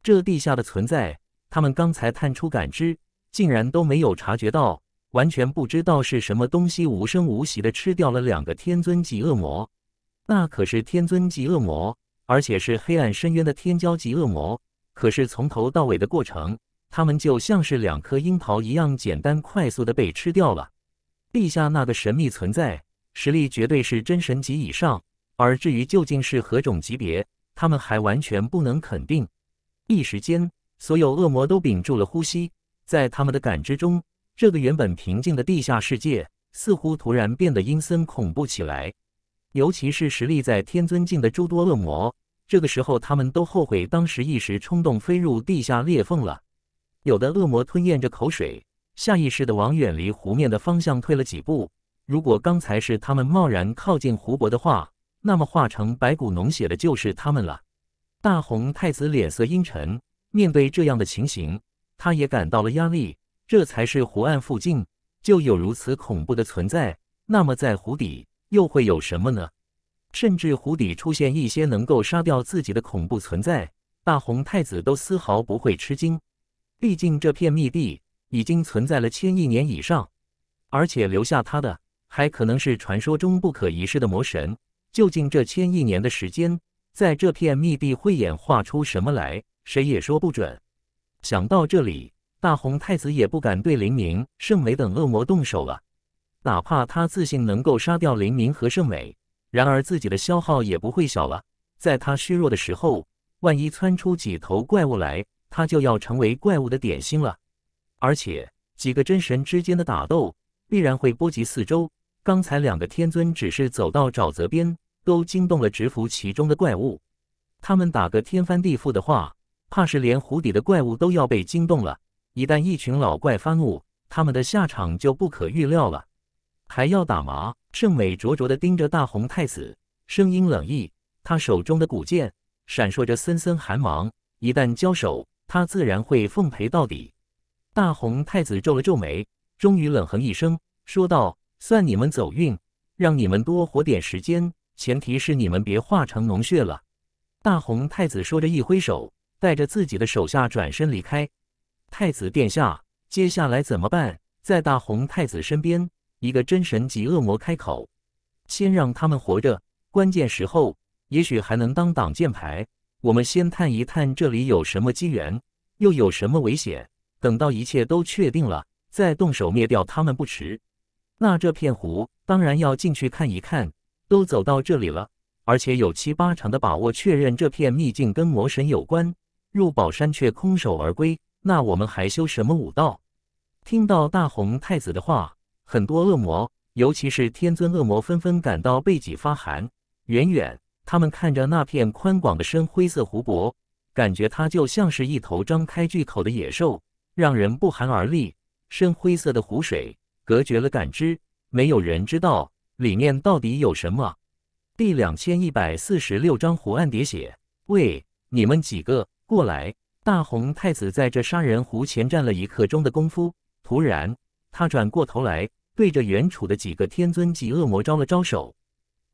这地下的存在，他们刚才探出感知，竟然都没有察觉到，完全不知道是什么东西无声无息的吃掉了两个天尊级恶魔。那可是天尊级恶魔，而且是黑暗深渊的天骄级恶魔。可是从头到尾的过程，他们就像是两颗樱桃一样简单快速的被吃掉了。地下那个神秘存在，实力绝对是真神级以上，而至于究竟是何种级别，他们还完全不能肯定。一时间，所有恶魔都屏住了呼吸，在他们的感知中，这个原本平静的地下世界似乎突然变得阴森恐怖起来。尤其是实力在天尊境的诸多恶魔，这个时候他们都后悔当时一时冲动飞入地下裂缝了。有的恶魔吞咽着口水，下意识地往远离湖面的方向退了几步。如果刚才是他们贸然靠近湖泊的话，那么化成白骨脓血的就是他们了。大红太子脸色阴沉，面对这样的情形，他也感到了压力。这才是湖岸附近就有如此恐怖的存在，那么在湖底又会有什么呢？甚至湖底出现一些能够杀掉自己的恐怖存在，大红太子都丝毫不会吃惊。毕竟这片秘地已经存在了千亿年以上，而且留下他的还可能是传说中不可一世的魔神。究竟这千亿年的时间？在这片密地会演化出什么来，谁也说不准。想到这里，大红太子也不敢对林明、盛美等恶魔动手了。哪怕他自信能够杀掉林明和盛美，然而自己的消耗也不会小了。在他虚弱的时候，万一窜出几头怪物来，他就要成为怪物的点心了。而且，几个真神之间的打斗必然会波及四周。刚才两个天尊只是走到沼泽边。都惊动了蛰伏其中的怪物，他们打个天翻地覆的话，怕是连湖底的怪物都要被惊动了。一旦一群老怪发怒，他们的下场就不可预料了。还要打吗？盛美灼灼的盯着大红太子，声音冷意。他手中的古剑闪烁着森森寒芒，一旦交手，他自然会奉陪到底。大红太子皱了皱眉，终于冷哼一声，说道：“算你们走运，让你们多活点时间。”前提是你们别化成脓血了。大红太子说着一挥手，带着自己的手下转身离开。太子殿下，接下来怎么办？在大红太子身边，一个真神级恶魔开口：“先让他们活着，关键时候也许还能当挡箭牌。我们先探一探这里有什么机缘，又有什么危险。等到一切都确定了，再动手灭掉他们不迟。那这片湖，当然要进去看一看。”都走到这里了，而且有七八成的把握确认这片秘境跟魔神有关，入宝山却空手而归，那我们还修什么武道？听到大红太子的话，很多恶魔，尤其是天尊恶魔，纷纷感到背脊发寒。远远，他们看着那片宽广的深灰色湖泊，感觉它就像是一头张开巨口的野兽，让人不寒而栗。深灰色的湖水隔绝了感知，没有人知道。里面到底有什么？第两千一百四十六章湖岸喋血。喂，你们几个过来！大红太子在这杀人湖前站了一刻钟的功夫，突然他转过头来，对着远处的几个天尊级恶魔招了招手。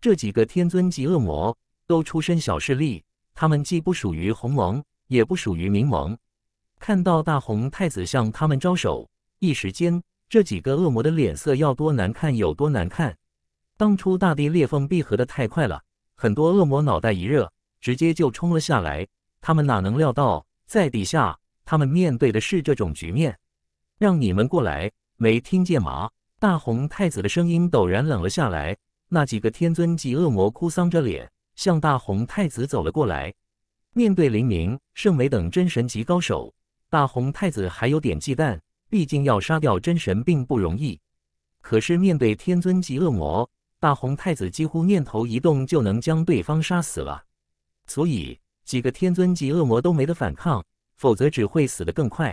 这几个天尊级恶魔都出身小势力，他们既不属于鸿蒙，也不属于冥蒙。看到大红太子向他们招手，一时间这几个恶魔的脸色要多难看有多难看。当初大地裂缝闭合得太快了，很多恶魔脑袋一热，直接就冲了下来。他们哪能料到，在底下他们面对的是这种局面？让你们过来，没听见吗？大红太子的声音陡然冷了下来。那几个天尊级恶魔哭丧着脸向大红太子走了过来。面对林明、圣美等真神级高手，大红太子还有点忌惮，毕竟要杀掉真神并不容易。可是面对天尊级恶魔，大红太子几乎念头一动就能将对方杀死了，所以几个天尊级恶魔都没得反抗，否则只会死得更快。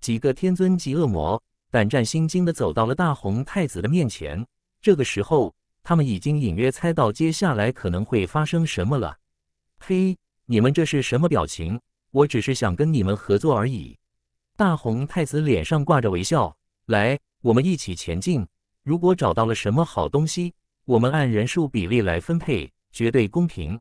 几个天尊级恶魔胆战心惊的走到了大红太子的面前，这个时候他们已经隐约猜到接下来可能会发生什么了。嘿，你们这是什么表情？我只是想跟你们合作而已。大红太子脸上挂着微笑，来，我们一起前进。如果找到了什么好东西。我们按人数比例来分配，绝对公平。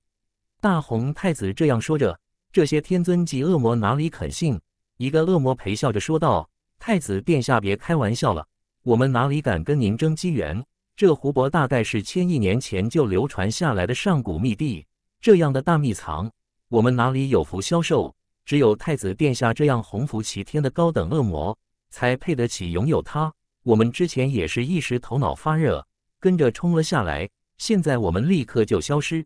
大红太子这样说着，这些天尊级恶魔哪里肯信？一个恶魔陪笑着说道：“太子殿下，别开玩笑了，我们哪里敢跟您争机缘？这湖泊大概是千亿年前就流传下来的上古秘地，这样的大秘藏，我们哪里有福消受？只有太子殿下这样鸿福齐天的高等恶魔，才配得起拥有它。我们之前也是一时头脑发热。”跟着冲了下来。现在我们立刻就消失。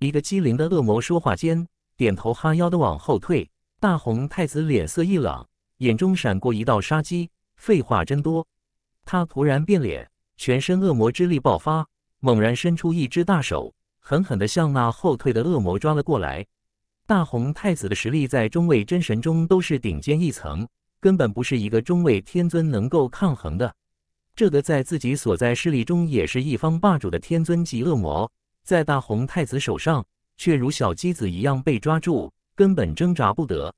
一个机灵的恶魔说话间，点头哈腰的往后退。大红太子脸色一冷，眼中闪过一道杀机。废话真多！他突然变脸，全身恶魔之力爆发，猛然伸出一只大手，狠狠地向那后退的恶魔抓了过来。大红太子的实力在中位真神中都是顶尖一层，根本不是一个中位天尊能够抗衡的。这个在自己所在势力中也是一方霸主的天尊级恶魔，在大红太子手上却如小鸡子一样被抓住，根本挣扎不得。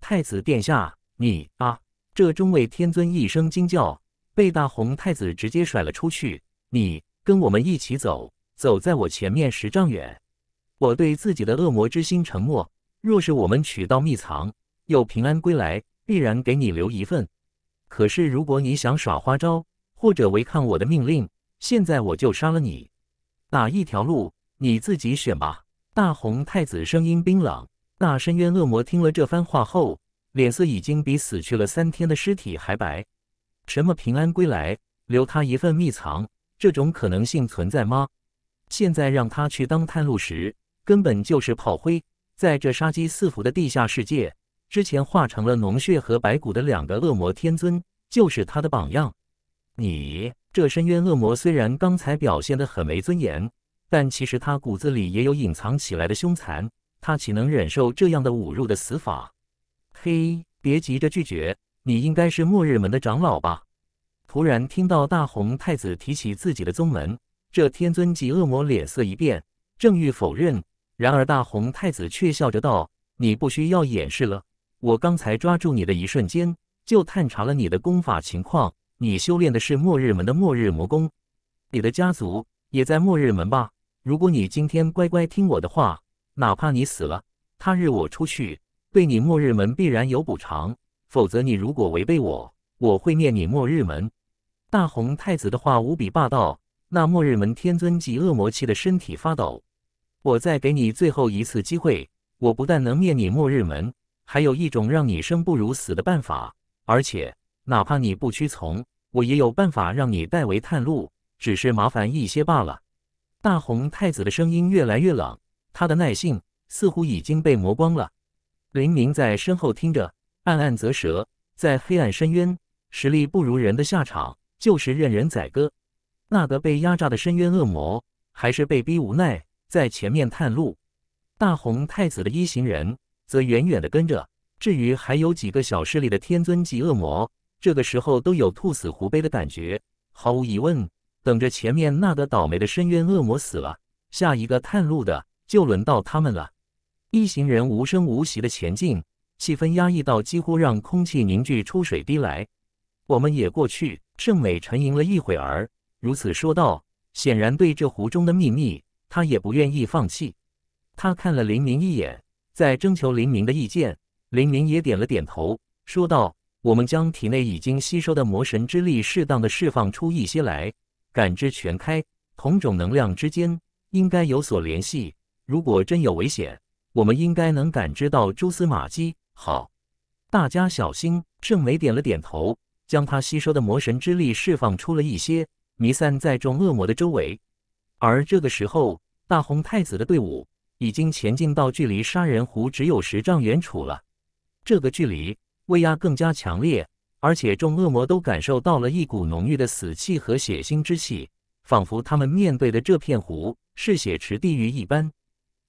太子殿下，你啊！这中位天尊一声惊叫，被大红太子直接甩了出去。你跟我们一起走，走在我前面十丈远。我对自己的恶魔之心沉默。若是我们取到秘藏，又平安归来，必然给你留一份。可是如果你想耍花招，或者违抗我的命令，现在我就杀了你。哪一条路，你自己选吧。大红太子声音冰冷。那深渊恶魔听了这番话后，脸色已经比死去了三天的尸体还白。什么平安归来，留他一份秘藏，这种可能性存在吗？现在让他去当探路石，根本就是炮灰。在这杀机四伏的地下世界，之前化成了脓血和白骨的两个恶魔天尊，就是他的榜样。你这深渊恶魔虽然刚才表现得很没尊严，但其实他骨子里也有隐藏起来的凶残。他岂能忍受这样的侮辱的死法？嘿，别急着拒绝，你应该是末日门的长老吧？突然听到大红太子提起自己的宗门，这天尊级恶魔脸色一变，正欲否认，然而大红太子却笑着道：“你不需要掩饰了，我刚才抓住你的一瞬间，就探查了你的功法情况。”你修炼的是末日门的末日魔功，你的家族也在末日门吧？如果你今天乖乖听我的话，哪怕你死了，他日我出去对你末日门必然有补偿。否则，你如果违背我，我会灭你末日门。大红太子的话无比霸道，那末日门天尊及恶魔气的身体发抖。我再给你最后一次机会，我不但能灭你末日门，还有一种让你生不如死的办法，而且。哪怕你不屈从，我也有办法让你代为探路，只是麻烦一些罢了。大红太子的声音越来越冷，他的耐性似乎已经被磨光了。林明在身后听着，暗暗啧舌：在黑暗深渊，实力不如人的下场就是任人宰割。那个被压榨的深渊恶魔，还是被逼无奈在前面探路。大红太子的一行人则远远的跟着，至于还有几个小势力的天尊级恶魔。这个时候都有兔死狐悲的感觉，毫无疑问，等着前面那个倒霉的深渊恶魔死了，下一个探路的就轮到他们了。一行人无声无息的前进，气氛压抑到几乎让空气凝聚出水滴来。我们也过去。盛美沉吟了一会儿，如此说道，显然对这湖中的秘密，他也不愿意放弃。他看了林明一眼，在征求林明的意见，林明也点了点头，说道。我们将体内已经吸收的魔神之力适当的释放出一些来，感知全开。同种能量之间应该有所联系，如果真有危险，我们应该能感知到蛛丝马迹。好，大家小心。圣美点了点头，将他吸收的魔神之力释放出了一些，弥散在众恶魔的周围。而这个时候，大红太子的队伍已经前进到距离杀人湖只有十丈远处了。这个距离。威压更加强烈，而且众恶魔都感受到了一股浓郁的死气和血腥之气，仿佛他们面对的这片湖是血池地狱一般。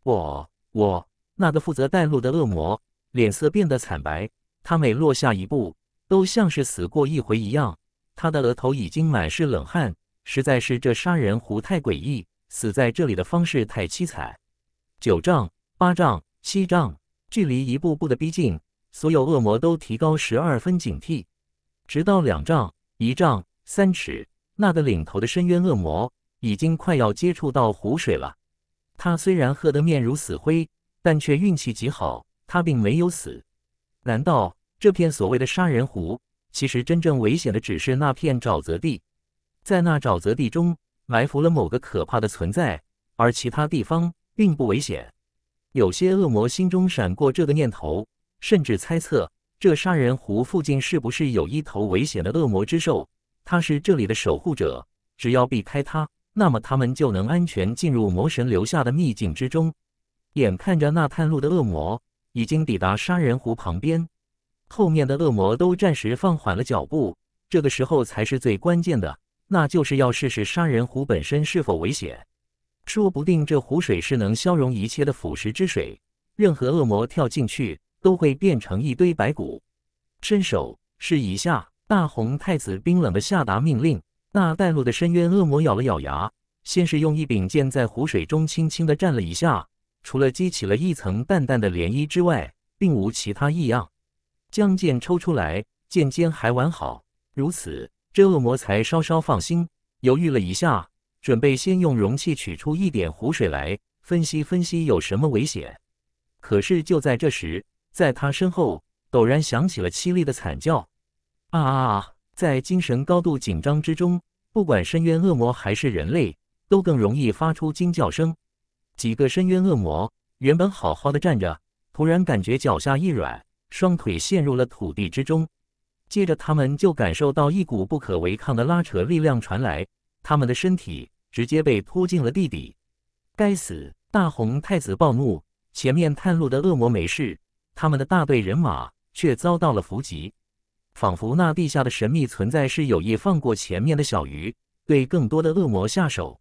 我我那个负责带路的恶魔脸色变得惨白，他每落下一步，都像是死过一回一样，他的额头已经满是冷汗，实在是这杀人湖太诡异，死在这里的方式太凄惨。九丈、八丈、七丈，距离一步步的逼近。所有恶魔都提高十二分警惕，直到两丈、一丈、三尺，那个领头的深渊恶魔已经快要接触到湖水了。他虽然喝得面如死灰，但却运气极好，他并没有死。难道这片所谓的杀人湖，其实真正危险的只是那片沼泽地？在那沼泽地中埋伏了某个可怕的存在，而其他地方并不危险？有些恶魔心中闪过这个念头。甚至猜测，这杀人湖附近是不是有一头危险的恶魔之兽？它是这里的守护者，只要避开它，那么他们就能安全进入魔神留下的秘境之中。眼看着那探路的恶魔已经抵达杀人湖旁边，后面的恶魔都暂时放缓了脚步。这个时候才是最关键的，那就是要试试杀人湖本身是否危险。说不定这湖水是能消融一切的腐蚀之水，任何恶魔跳进去。都会变成一堆白骨。伸手，试一下。大红太子冰冷的下达命令。那带路的深渊恶魔咬了咬牙，先是用一柄剑在湖水中轻轻的蘸了一下，除了激起了一层淡淡的涟漪之外，并无其他异样。将剑抽出来，剑尖还完好。如此，这恶魔才稍稍放心。犹豫了一下，准备先用容器取出一点湖水来分析分析有什么危险。可是就在这时，在他身后，陡然响起了凄厉的惨叫！啊！啊啊！在精神高度紧张之中，不管深渊恶魔还是人类，都更容易发出惊叫声。几个深渊恶魔原本好好的站着，突然感觉脚下一软，双腿陷入了土地之中。接着，他们就感受到一股不可违抗的拉扯力量传来，他们的身体直接被拖进了地底。该死！大红太子暴怒，前面探路的恶魔没事。他们的大队人马却遭到了伏击，仿佛那地下的神秘存在是有意放过前面的小鱼，对更多的恶魔下手。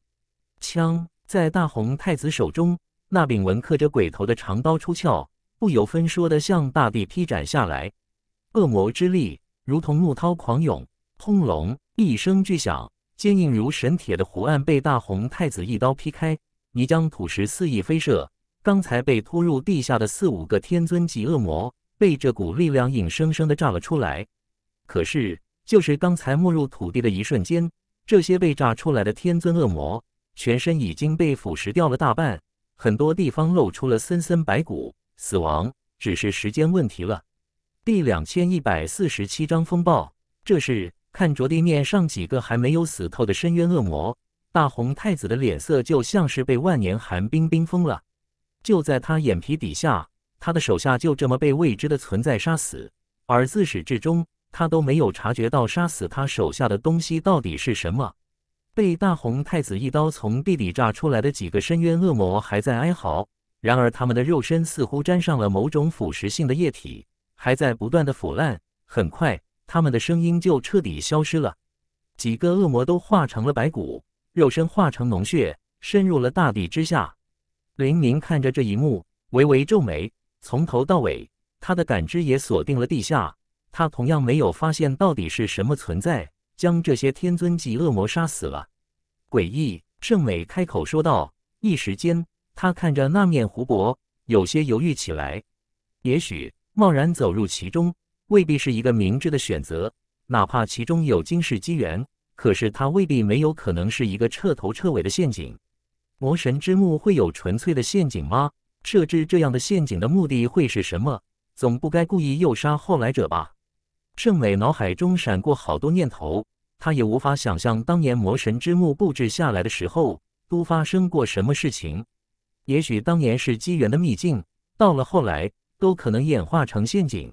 枪在大红太子手中，那柄纹刻着鬼头的长刀出鞘，不由分说的向大地劈斩下来。恶魔之力如同怒涛狂涌，轰隆一声巨响，坚硬如神铁的湖岸被大红太子一刀劈开，泥浆土石肆意飞射。刚才被拖入地下的四五个天尊级恶魔，被这股力量硬生生的炸了出来。可是，就是刚才没入土地的一瞬间，这些被炸出来的天尊恶魔，全身已经被腐蚀掉了大半，很多地方露出了森森白骨，死亡只是时间问题了。第两千一百四十七章风暴。这是看着地面上几个还没有死透的深渊恶魔，大红太子的脸色就像是被万年寒冰冰封了。就在他眼皮底下，他的手下就这么被未知的存在杀死，而自始至终，他都没有察觉到杀死他手下的东西到底是什么。被大红太子一刀从地底炸出来的几个深渊恶魔还在哀嚎，然而他们的肉身似乎沾上了某种腐蚀性的液体，还在不断的腐烂。很快，他们的声音就彻底消失了，几个恶魔都化成了白骨，肉身化成脓血，深入了大地之下。林明看着这一幕，微微皱眉。从头到尾，他的感知也锁定了地下。他同样没有发现到底是什么存在将这些天尊级恶魔杀死了。诡异，圣美开口说道。一时间，他看着那面湖泊，有些犹豫起来。也许贸然走入其中，未必是一个明智的选择。哪怕其中有惊世机缘，可是他未必没有可能是一个彻头彻尾的陷阱。魔神之墓会有纯粹的陷阱吗？设置这样的陷阱的目的会是什么？总不该故意诱杀后来者吧？圣美脑海中闪过好多念头，他也无法想象当年魔神之墓布置下来的时候都发生过什么事情。也许当年是机缘的秘境，到了后来都可能演化成陷阱。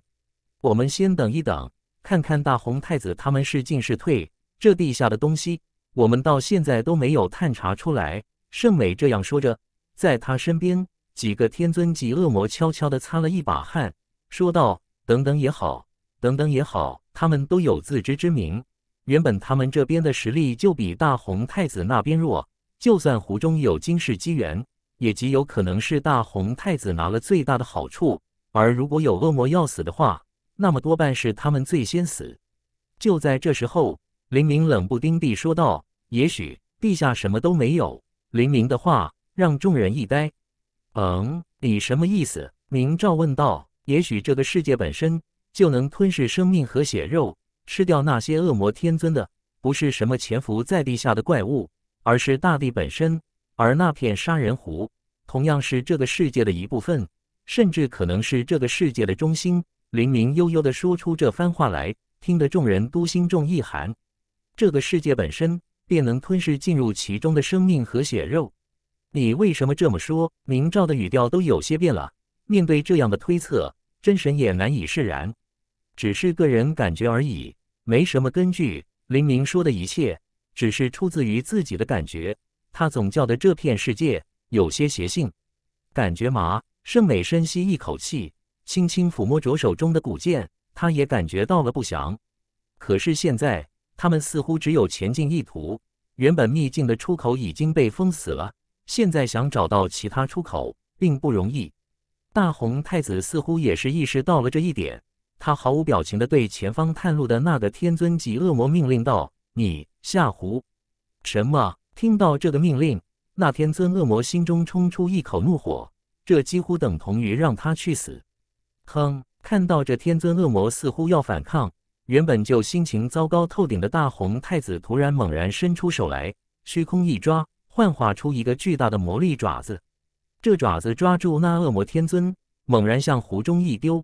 我们先等一等，看看大红太子他们是进是退。这地下的东西，我们到现在都没有探查出来。圣美这样说着，在他身边几个天尊级恶魔悄悄地擦了一把汗，说道：“等等也好，等等也好。”他们都有自知之明，原本他们这边的实力就比大红太子那边弱，就算湖中有惊世机缘，也极有可能是大红太子拿了最大的好处。而如果有恶魔要死的话，那么多半是他们最先死。就在这时候，林明冷不丁地说道：“也许地下什么都没有。”黎明的话让众人一呆。“嗯，你什么意思？”明照问道。“也许这个世界本身就能吞噬生命和血肉，吃掉那些恶魔天尊的，不是什么潜伏在地下的怪物，而是大地本身。而那片杀人湖，同样是这个世界的一部分，甚至可能是这个世界的中心。”黎明悠悠地说出这番话来，听得众人都心中一寒。这个世界本身。便能吞噬进入其中的生命和血肉。你为什么这么说？明照的语调都有些变了。面对这样的推测，真神也难以释然。只是个人感觉而已，没什么根据。林明说的一切，只是出自于自己的感觉。他总叫得这片世界有些邪性，感觉麻。圣美深吸一口气，轻轻抚摸着手中的古剑，他也感觉到了不祥。可是现在。他们似乎只有前进意图。原本秘境的出口已经被封死了，现在想找到其他出口并不容易。大红太子似乎也是意识到了这一点，他毫无表情地对前方探路的那个天尊级恶魔命令道：“你，吓唬？什么？听到这个命令，那天尊恶魔心中冲出一口怒火，这几乎等同于让他去死！哼！看到这天尊恶魔似乎要反抗。原本就心情糟糕透顶的大红太子突然猛然伸出手来，虚空一抓，幻化出一个巨大的魔力爪子。这爪子抓住那恶魔天尊，猛然向湖中一丢。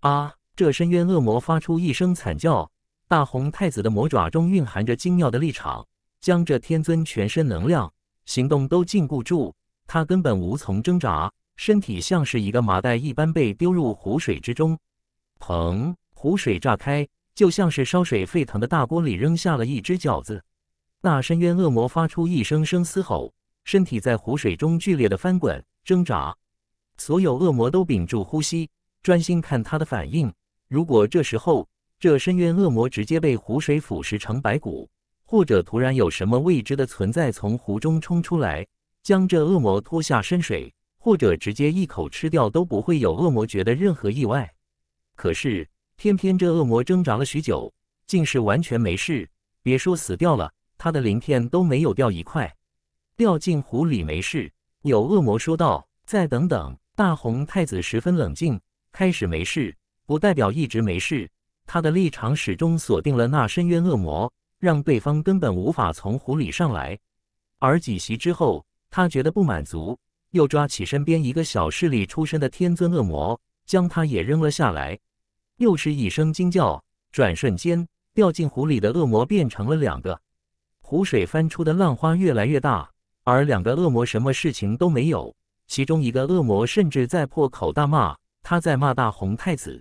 啊！这深渊恶魔发出一声惨叫。大红太子的魔爪中蕴含着精妙的立场，将这天尊全身能量、行动都禁锢住，他根本无从挣扎，身体像是一个麻袋一般被丢入湖水之中。砰！湖水炸开。就像是烧水沸腾的大锅里扔下了一只饺子，那深渊恶魔发出一声声嘶吼，身体在湖水中剧烈的翻滚挣扎。所有恶魔都屏住呼吸，专心看他的反应。如果这时候这深渊恶魔直接被湖水腐蚀成白骨，或者突然有什么未知的存在从湖中冲出来，将这恶魔拖下深水，或者直接一口吃掉，都不会有恶魔觉得任何意外。可是。偏偏这恶魔挣扎了许久，竟是完全没事。别说死掉了，他的鳞片都没有掉一块。掉进湖里没事，有恶魔说道。再等等，大红太子十分冷静。开始没事，不代表一直没事。他的立场始终锁定了那深渊恶魔，让对方根本无法从湖里上来。而几席之后，他觉得不满足，又抓起身边一个小势力出身的天尊恶魔，将他也扔了下来。又是一声惊叫，转瞬间，掉进湖里的恶魔变成了两个。湖水翻出的浪花越来越大，而两个恶魔什么事情都没有。其中一个恶魔甚至在破口大骂，他在骂大红太子。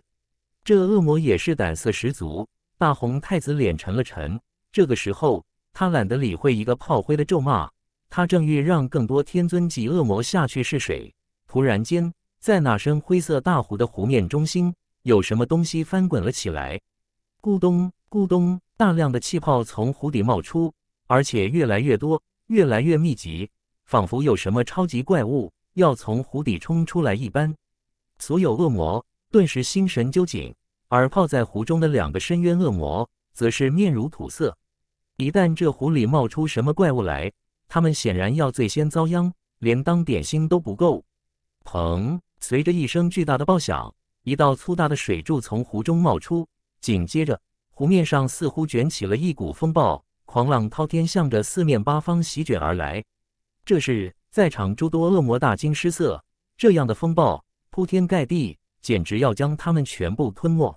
这恶魔也是胆色十足。大红太子脸沉了沉，这个时候他懒得理会一个炮灰的咒骂。他正欲让更多天尊级恶魔下去试水，突然间，在那深灰色大湖的湖面中心。有什么东西翻滚了起来，咕咚咕咚，大量的气泡从湖底冒出，而且越来越多，越来越密集，仿佛有什么超级怪物要从湖底冲出来一般。所有恶魔顿时心神揪紧，而泡在湖中的两个深渊恶魔则是面如土色。一旦这湖里冒出什么怪物来，他们显然要最先遭殃，连当点心都不够。砰！随着一声巨大的爆响。一道粗大的水柱从湖中冒出，紧接着湖面上似乎卷起了一股风暴，狂浪滔天，向着四面八方席卷而来。这是在场诸多恶魔大惊失色，这样的风暴铺天盖地，简直要将他们全部吞没。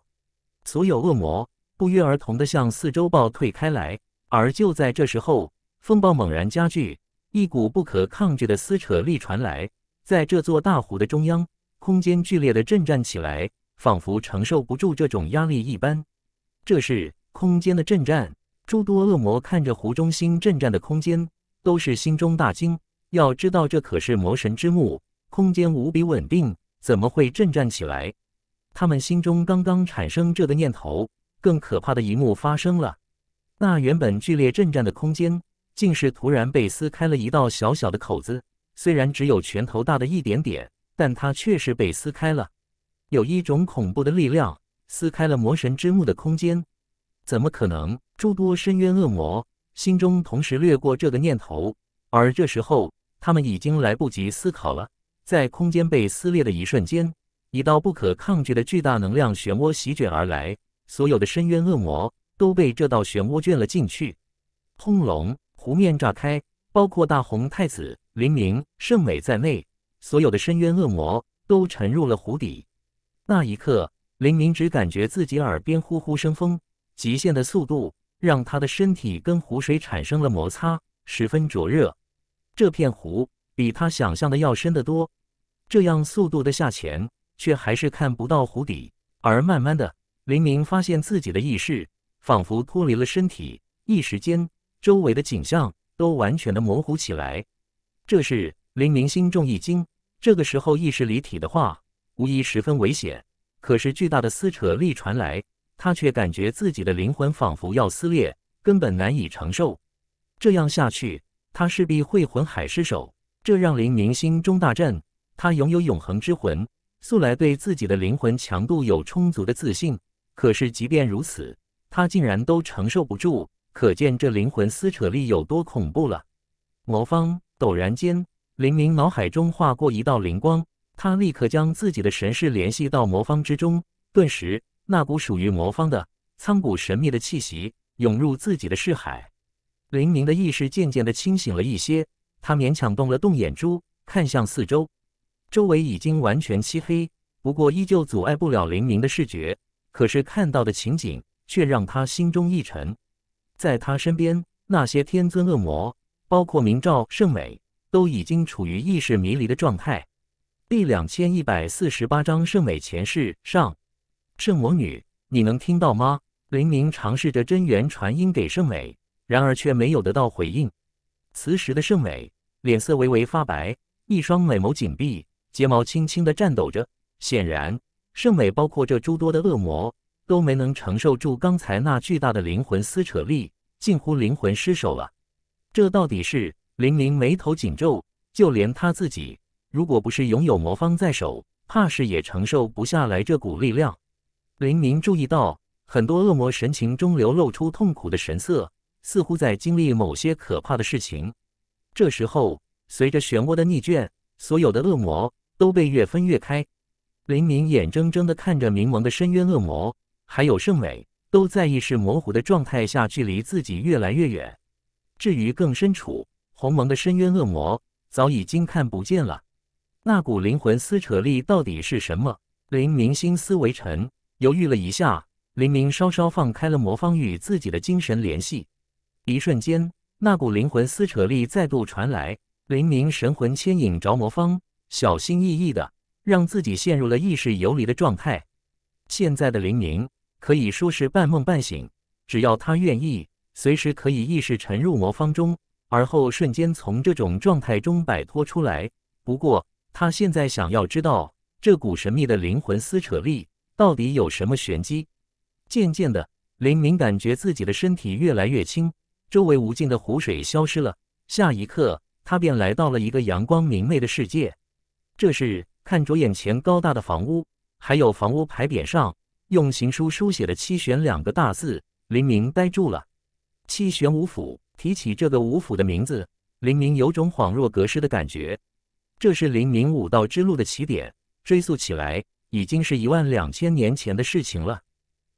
所有恶魔不约而同地向四周暴退开来，而就在这时候，风暴猛然加剧，一股不可抗拒的撕扯力传来，在这座大湖的中央。空间剧烈的震颤起来，仿佛承受不住这种压力一般。这是空间的震颤。诸多恶魔看着湖中心震颤的空间，都是心中大惊。要知道，这可是魔神之墓，空间无比稳定，怎么会震颤起来？他们心中刚刚产生这个念头，更可怕的一幕发生了：那原本剧烈震颤的空间，竟是突然被撕开了一道小小的口子，虽然只有拳头大的一点点。但它确实被撕开了，有一种恐怖的力量撕开了魔神之墓的空间，怎么可能？诸多深渊恶魔心中同时掠过这个念头，而这时候他们已经来不及思考了。在空间被撕裂的一瞬间，一道不可抗拒的巨大能量漩涡席卷而来，所有的深渊恶魔都被这道漩涡卷了进去。轰隆，湖面炸开，包括大红太子、林明、圣美在内。所有的深渊恶魔都沉入了湖底。那一刻，林明只感觉自己耳边呼呼生风，极限的速度让他的身体跟湖水产生了摩擦，十分灼热。这片湖比他想象的要深得多，这样速度的下潜却还是看不到湖底。而慢慢的，林明发现自己的意识仿佛脱离了身体，一时间周围的景象都完全的模糊起来。这时，林明心中一惊。这个时候意识离体的话，无疑十分危险。可是巨大的撕扯力传来，他却感觉自己的灵魂仿佛要撕裂，根本难以承受。这样下去，他势必会魂海失守。这让林明心中大震。他拥有永恒之魂，素来对自己的灵魂强度有充足的自信。可是即便如此，他竟然都承受不住，可见这灵魂撕扯力有多恐怖了。魔方陡然间。林明脑海中划过一道灵光，他立刻将自己的神识联系到魔方之中，顿时，那股属于魔方的苍古神秘的气息涌入自己的视海。林明的意识渐渐的清醒了一些，他勉强动了动眼珠，看向四周，周围已经完全漆黑，不过依旧阻碍不了林明的视觉。可是看到的情景却让他心中一沉，在他身边那些天尊恶魔，包括明照圣美。都已经处于意识迷离的状态。第两千一百四十八章圣美前世上，圣魔女，你能听到吗？林明尝试着真元传音给圣美，然而却没有得到回应。此时的圣美脸色微微发白，一双美眸紧闭，睫毛轻轻的颤抖着。显然，圣美包括这诸多的恶魔都没能承受住刚才那巨大的灵魂撕扯力，近乎灵魂失守了。这到底是？林明眉头紧皱，就连他自己，如果不是拥有魔方在手，怕是也承受不下来这股力量。林明注意到，很多恶魔神情中流露出痛苦的神色，似乎在经历某些可怕的事情。这时候，随着漩涡的逆卷，所有的恶魔都被越分越开。林明眼睁睁地看着明王的深渊恶魔，还有圣美，都在意识模糊的状态下，距离自己越来越远。至于更深处，鸿蒙的深渊恶魔早已经看不见了，那股灵魂撕扯力到底是什么？林明心思微沉，犹豫了一下，林明稍稍放开了魔方与自己的精神联系。一瞬间，那股灵魂撕扯力再度传来，林明神魂牵引着魔方，小心翼翼的让自己陷入了意识游离的状态。现在的林明可以说是半梦半醒，只要他愿意，随时可以意识沉入魔方中。而后瞬间从这种状态中摆脱出来。不过他现在想要知道这股神秘的灵魂撕扯力到底有什么玄机。渐渐的，林明感觉自己的身体越来越轻，周围无尽的湖水消失了。下一刻，他便来到了一个阳光明媚的世界。这时，看着眼前高大的房屋，还有房屋牌匾上用行书书写的“七玄”两个大字，林明呆住了。“七玄五府。”提起这个五府的名字，林明有种恍若隔世的感觉。这是林明武道之路的起点，追溯起来已经是一万两千年前的事情了。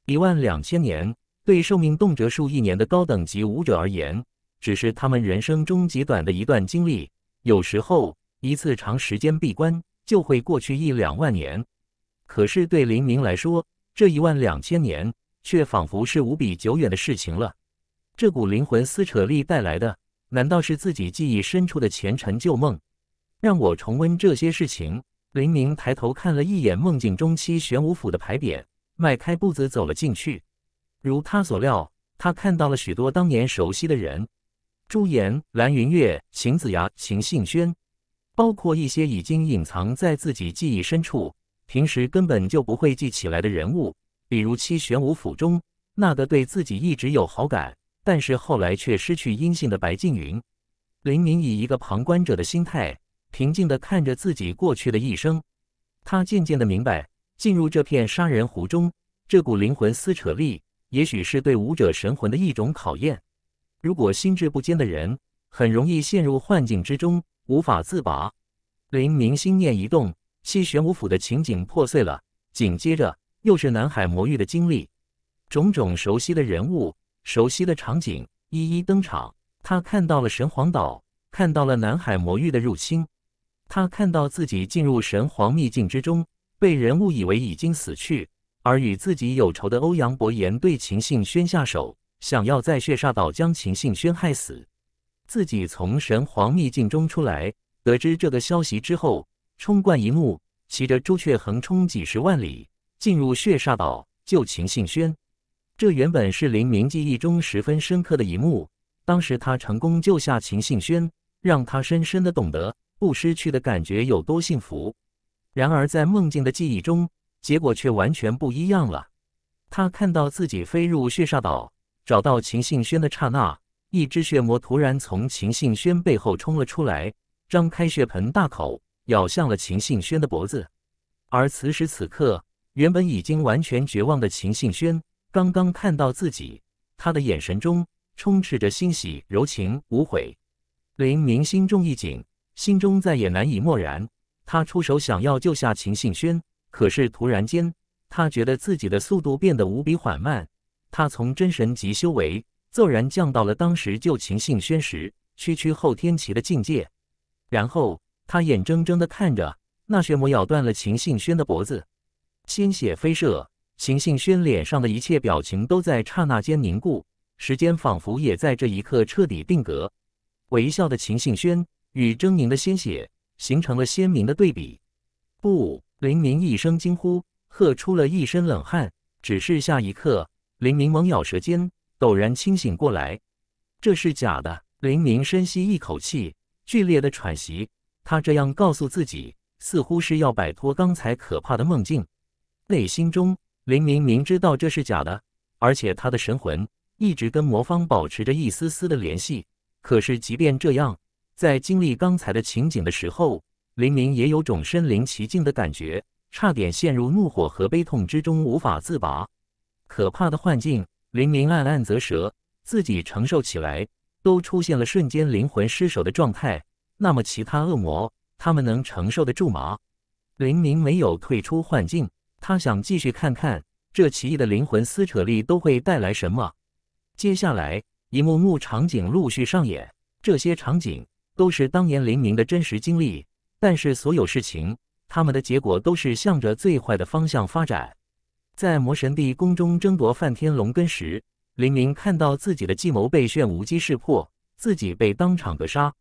一万两千年，对寿命动辄数亿年的高等级武者而言，只是他们人生中极短的一段经历。有时候一次长时间闭关就会过去一两万年，可是对林明来说，这一万两千年却仿佛是无比久远的事情了。这股灵魂撕扯力带来的，难道是自己记忆深处的前尘旧梦，让我重温这些事情？林明抬头看了一眼梦境中期玄武府的牌匾，迈开步子走了进去。如他所料，他看到了许多当年熟悉的人：朱颜、蓝云月、秦子牙、秦信轩，包括一些已经隐藏在自己记忆深处、平时根本就不会记起来的人物，比如七玄武府中那个对自己一直有好感。但是后来却失去音信的白静云，林明以一个旁观者的心态，平静的看着自己过去的一生。他渐渐的明白，进入这片杀人湖中，这股灵魂撕扯力，也许是对武者神魂的一种考验。如果心智不坚的人，很容易陷入幻境之中，无法自拔。林明心念一动，西玄武府的情景破碎了，紧接着又是南海魔域的经历，种种熟悉的人物。熟悉的场景一一登场，他看到了神皇岛，看到了南海魔域的入侵，他看到自己进入神皇秘境之中，被人误以为已经死去，而与自己有仇的欧阳伯言对秦信轩下手，想要在血煞岛将秦信轩害死。自己从神皇秘境中出来，得知这个消息之后，冲冠一怒，骑着朱雀横冲几十万里，进入血煞岛救秦信轩。这原本是林明记忆中十分深刻的一幕，当时他成功救下秦信轩，让他深深地懂得不失去的感觉有多幸福。然而在梦境的记忆中，结果却完全不一样了。他看到自己飞入血煞岛，找到秦信轩的刹那，一只血魔突然从秦信轩背后冲了出来，张开血盆大口咬向了秦信轩的脖子。而此时此刻，原本已经完全绝望的秦信轩。刚刚看到自己，他的眼神中充斥着欣喜、柔情、无悔。林明心中一紧，心中再也难以漠然。他出手想要救下秦信轩，可是突然间，他觉得自己的速度变得无比缓慢。他从真神级修为骤然降到了当时救秦信轩时区区后天期的境界。然后他眼睁睁地看着那血魔咬断了秦信轩的脖子，鲜血飞射。秦信轩脸上的一切表情都在刹那间凝固，时间仿佛也在这一刻彻底定格。微笑的秦信轩与狰狞的鲜血形成了鲜明的对比。不，林明一声惊呼，吓出了一身冷汗。只是下一刻，林明猛咬舌尖，陡然清醒过来。这是假的。林明深吸一口气，剧烈的喘息。他这样告诉自己，似乎是要摆脱刚才可怕的梦境。内心中。林明明知道这是假的，而且他的神魂一直跟魔方保持着一丝丝的联系。可是，即便这样，在经历刚才的情景的时候，林明也有种身临其境的感觉，差点陷入怒火和悲痛之中，无法自拔。可怕的幻境，林明暗暗咋舌，自己承受起来都出现了瞬间灵魂失守的状态。那么，其他恶魔他们能承受得住吗？林明没有退出幻境。他想继续看看这奇异的灵魂撕扯力都会带来什么。接下来一幕幕场景陆续上演，这些场景都是当年林明的真实经历。但是所有事情，他们的结果都是向着最坏的方向发展。在魔神帝宫中争夺梵天龙根时，林明看到自己的计谋被炫无机识破，自己被当场格杀。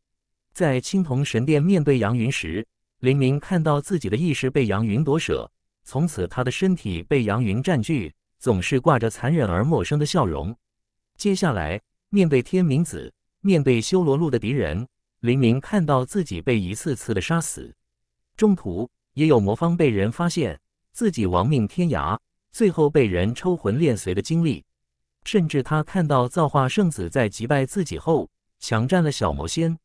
在青铜神殿面对杨云时，林明看到自己的意识被杨云夺舍。从此，他的身体被杨云占据，总是挂着残忍而陌生的笑容。接下来，面对天明子，面对修罗路的敌人，黎明看到自己被一次次的杀死。中途也有魔方被人发现自己亡命天涯，最后被人抽魂炼髓的经历。甚至他看到造化圣子在击败自己后，抢占了小魔仙。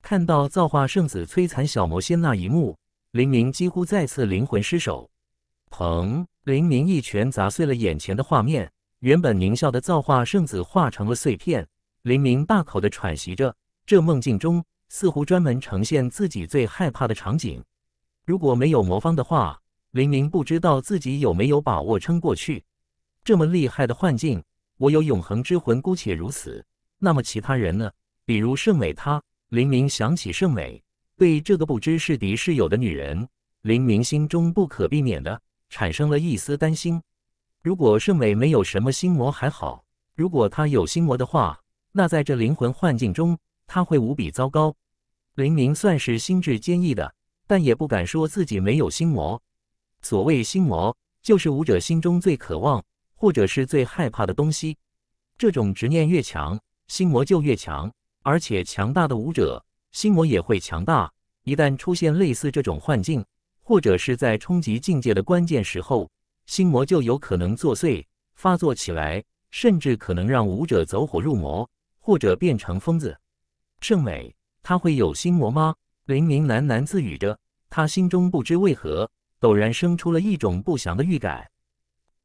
看到造化圣子摧残小魔仙那一幕，黎明几乎再次灵魂失守。砰！林明一拳砸碎了眼前的画面，原本狞笑的造化圣子化成了碎片。林明大口的喘息着，这梦境中似乎专门呈现自己最害怕的场景。如果没有魔方的话，林明不知道自己有没有把握撑过去。这么厉害的幻境，我有永恒之魂，姑且如此。那么其他人呢？比如圣美她，林明想起圣美，对这个不知是敌是友的女人，林明心中不可避免的。产生了一丝担心，如果圣美没有什么心魔还好，如果他有心魔的话，那在这灵魂幻境中他会无比糟糕。林明算是心智坚毅的，但也不敢说自己没有心魔。所谓心魔，就是武者心中最渴望或者是最害怕的东西。这种执念越强，心魔就越强，而且强大的武者心魔也会强大。一旦出现类似这种幻境，或者是在冲击境界的关键时候，心魔就有可能作祟，发作起来，甚至可能让武者走火入魔，或者变成疯子。圣美，他会有心魔吗？林明喃喃自语着，他心中不知为何，陡然生出了一种不祥的预感。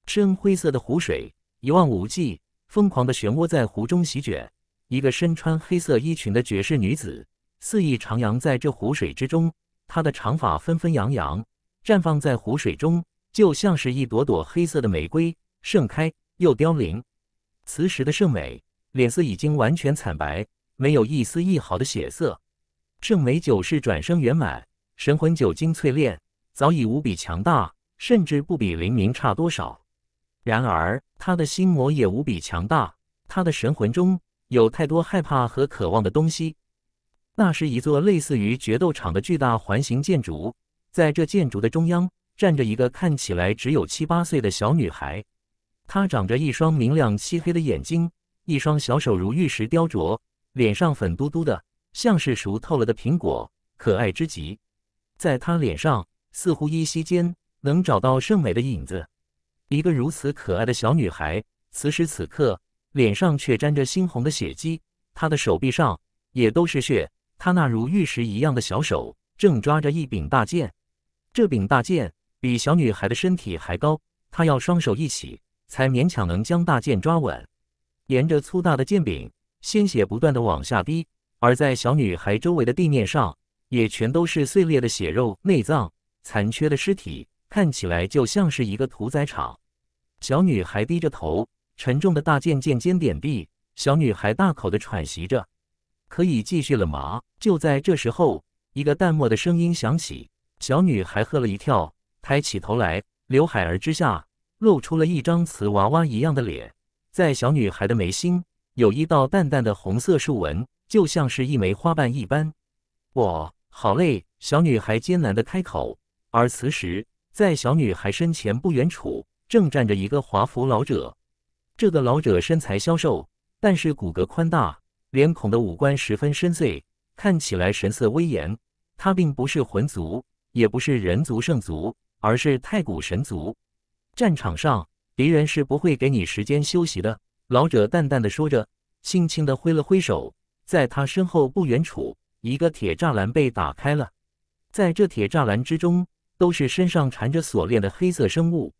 深灰色的湖水一望无际，疯狂的漩涡在湖中席卷。一个身穿黑色衣裙的绝世女子，肆意徜徉在这湖水之中。她的长发纷纷扬扬，绽放在湖水中，就像是一朵朵黑色的玫瑰，盛开又凋零。此时的盛美脸色已经完全惨白，没有一丝一毫的血色。盛美九世转生圆满，神魂九经淬炼，早已无比强大，甚至不比灵明差多少。然而，他的心魔也无比强大，他的神魂中有太多害怕和渴望的东西。那是一座类似于决斗场的巨大环形建筑，在这建筑的中央站着一个看起来只有七八岁的小女孩，她长着一双明亮漆黑的眼睛，一双小手如玉石雕琢，脸上粉嘟嘟的，像是熟透了的苹果，可爱之极。在她脸上，似乎依稀间能找到圣美的影子。一个如此可爱的小女孩，此时此刻脸上却沾着猩红的血迹，她的手臂上也都是血。她那如玉石一样的小手正抓着一柄大剑，这柄大剑比小女孩的身体还高，她要双手一起才勉强能将大剑抓稳。沿着粗大的剑柄，鲜血不断的往下滴，而在小女孩周围的地面上，也全都是碎裂的血肉、内脏、残缺的尸体，看起来就像是一个屠宰场。小女孩低着头，沉重的大剑剑尖点地，小女孩大口的喘息着。可以继续了吗？就在这时候，一个淡漠的声音响起，小女孩吓了一跳，抬起头来，刘海儿之下露出了一张瓷娃娃一样的脸，在小女孩的眉心有一道淡淡的红色竖纹，就像是一枚花瓣一般。我好累，小女孩艰难的开口。而此时，在小女孩身前不远处，正站着一个华服老者，这个老者身材消瘦，但是骨骼宽大。脸孔的五官十分深邃，看起来神色威严。他并不是魂族，也不是人族、圣族，而是太古神族。战场上敌人是不会给你时间休息的。老者淡淡的说着，轻轻的挥了挥手。在他身后不远处，一个铁栅栏被打开了。在这铁栅栏之中，都是身上缠着锁链的黑色生物。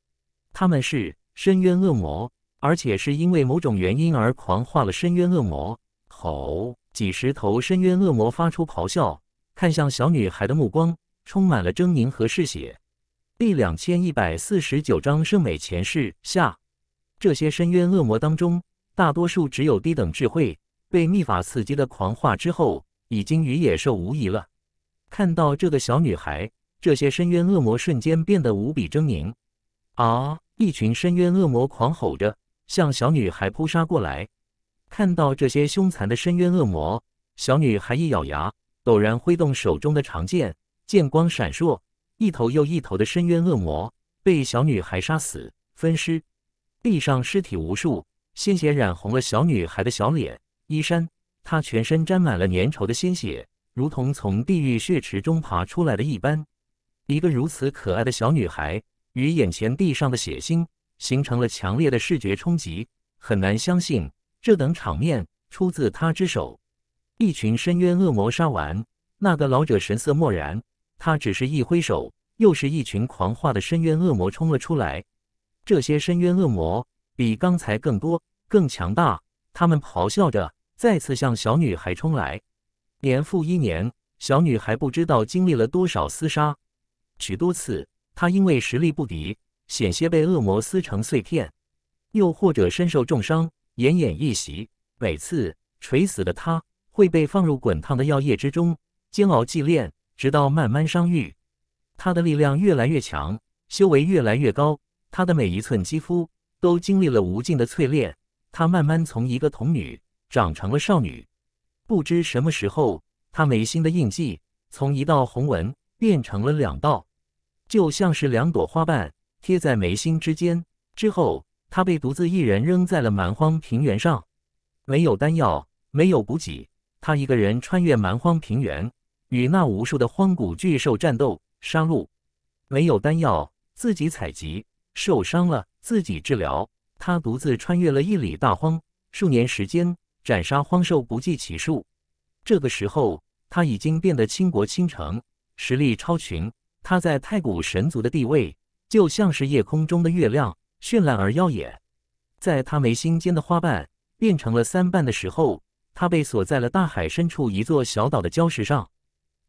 他们是深渊恶魔，而且是因为某种原因而狂化了深渊恶魔。吼！几十头深渊恶魔发出咆哮，看向小女孩的目光充满了狰狞和嗜血。第两千一百四十九章圣美前世下。这些深渊恶魔当中，大多数只有低等智慧，被秘法刺激的狂化之后，已经与野兽无疑了。看到这个小女孩，这些深渊恶魔瞬间变得无比狰狞。啊！一群深渊恶魔狂吼着，向小女孩扑杀过来。看到这些凶残的深渊恶魔，小女孩一咬牙，陡然挥动手中的长剑，剑光闪烁，一头又一头的深渊恶魔被小女孩杀死、分尸，地上尸体无数，鲜血染红了小女孩的小脸、衣衫，她全身沾满了粘稠的鲜血，如同从地狱血池中爬出来的一般。一个如此可爱的小女孩，与眼前地上的血腥形成了强烈的视觉冲击，很难相信。这等场面出自他之手。一群深渊恶魔杀完，那个老者神色漠然。他只是一挥手，又是一群狂化的深渊恶魔冲了出来。这些深渊恶魔比刚才更多、更强大。他们咆哮着，再次向小女孩冲来。年复一年，小女孩不知道经历了多少厮杀。许多次，她因为实力不敌，险些被恶魔撕成碎片，又或者身受重伤。奄奄一息，每次垂死的他会被放入滚烫的药液之中煎熬祭炼，直到慢慢伤愈。他的力量越来越强，修为越来越高。他的每一寸肌肤都经历了无尽的淬炼。他慢慢从一个童女长成了少女。不知什么时候，他眉心的印记从一道红纹变成了两道，就像是两朵花瓣贴在眉心之间。之后。他被独自一人扔在了蛮荒平原上，没有丹药，没有补给，他一个人穿越蛮荒平原，与那无数的荒古巨兽战斗杀戮。没有丹药，自己采集，受伤了自己治疗。他独自穿越了一里大荒，数年时间，斩杀荒兽不计其数。这个时候，他已经变得倾国倾城，实力超群。他在太古神族的地位，就像是夜空中的月亮。绚烂而耀眼。在她眉心间的花瓣变成了三瓣的时候，她被锁在了大海深处一座小岛的礁石上。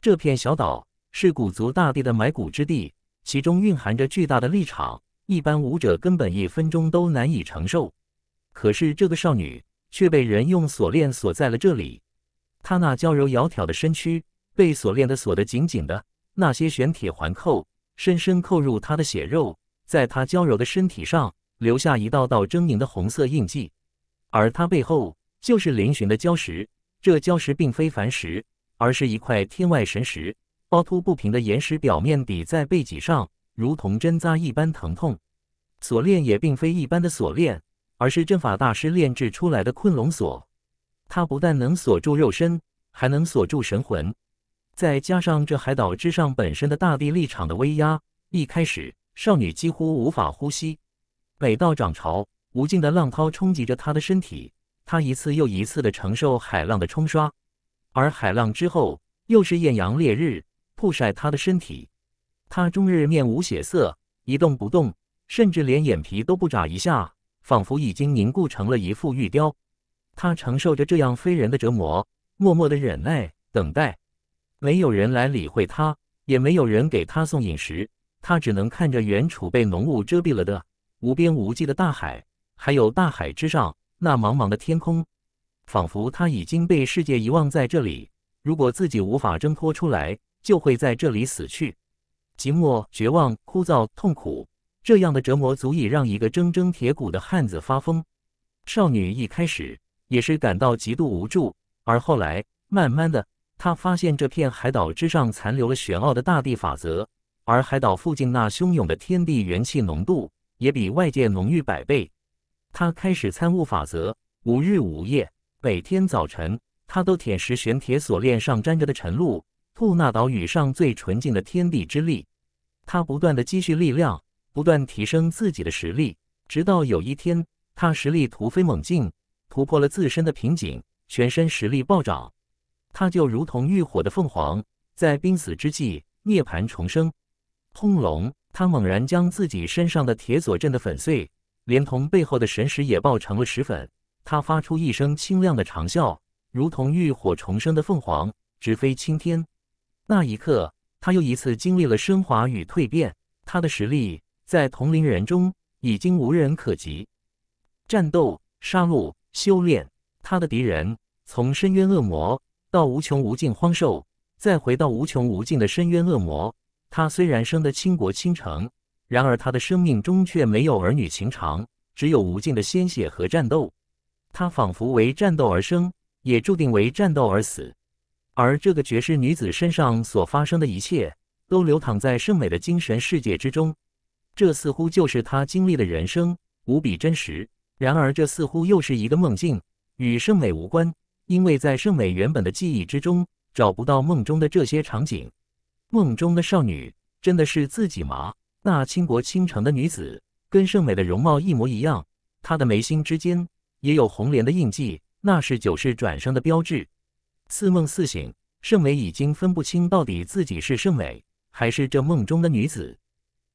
这片小岛是古族大地的埋骨之地，其中蕴含着巨大的立场，一般武者根本一分钟都难以承受。可是这个少女却被人用锁链锁在了这里，她那娇柔窈窕的身躯被锁链的锁得紧紧的，那些玄铁环扣深深扣入她的血肉。在他娇柔的身体上留下一道道狰狞的红色印记，而他背后就是嶙峋的礁石。这礁石并非凡石，而是一块天外神石。凹凸不平的岩石表面抵在背脊上，如同针扎一般疼痛。锁链也并非一般的锁链，而是阵法大师炼制出来的困龙锁。它不但能锁住肉身，还能锁住神魂。再加上这海岛之上本身的大地力场的威压，一开始。少女几乎无法呼吸。每到涨潮，无尽的浪涛冲击着她的身体，她一次又一次的承受海浪的冲刷，而海浪之后又是艳阳烈日曝晒她的身体。她终日面无血色，一动不动，甚至连眼皮都不眨一下，仿佛已经凝固成了一副玉雕。她承受着这样非人的折磨，默默的忍耐等待。没有人来理会她，也没有人给她送饮食。他只能看着远处被浓雾遮蔽了的无边无际的大海，还有大海之上那茫茫的天空，仿佛他已经被世界遗忘在这里。如果自己无法挣脱出来，就会在这里死去。寂寞、绝望、枯燥、痛苦，这样的折磨足以让一个铮铮铁骨的汉子发疯。少女一开始也是感到极度无助，而后来慢慢的，她发现这片海岛之上残留了玄奥的大地法则。而海岛附近那汹涌的天地元气浓度也比外界浓郁百倍。他开始参悟法则，五日五夜，每天早晨他都舔食玄铁锁链上沾着的晨露，吐纳岛屿上最纯净的天地之力。他不断的积蓄力量，不断提升自己的实力，直到有一天，他实力突飞猛进，突破了自身的瓶颈，全身实力暴涨。他就如同浴火的凤凰，在濒死之际涅槃重生。轰隆！他猛然将自己身上的铁锁震得粉碎，连同背后的神石也爆成了石粉。他发出一声清亮的长啸，如同浴火重生的凤凰，直飞青天。那一刻，他又一次经历了升华与蜕变。他的实力在同龄人中已经无人可及。战斗、杀戮、修炼，他的敌人从深渊恶魔到无穷无尽荒兽，再回到无穷无尽的深渊恶魔。她虽然生得倾国倾城，然而她的生命中却没有儿女情长，只有无尽的鲜血和战斗。她仿佛为战斗而生，也注定为战斗而死。而这个绝世女子身上所发生的一切，都流淌在圣美的精神世界之中。这似乎就是她经历的人生，无比真实。然而，这似乎又是一个梦境，与圣美无关，因为在圣美原本的记忆之中找不到梦中的这些场景。梦中的少女真的是自己吗？那倾国倾城的女子跟盛美的容貌一模一样，她的眉心之间也有红莲的印记，那是九世转生的标志。似梦似醒，盛美已经分不清到底自己是盛美还是这梦中的女子。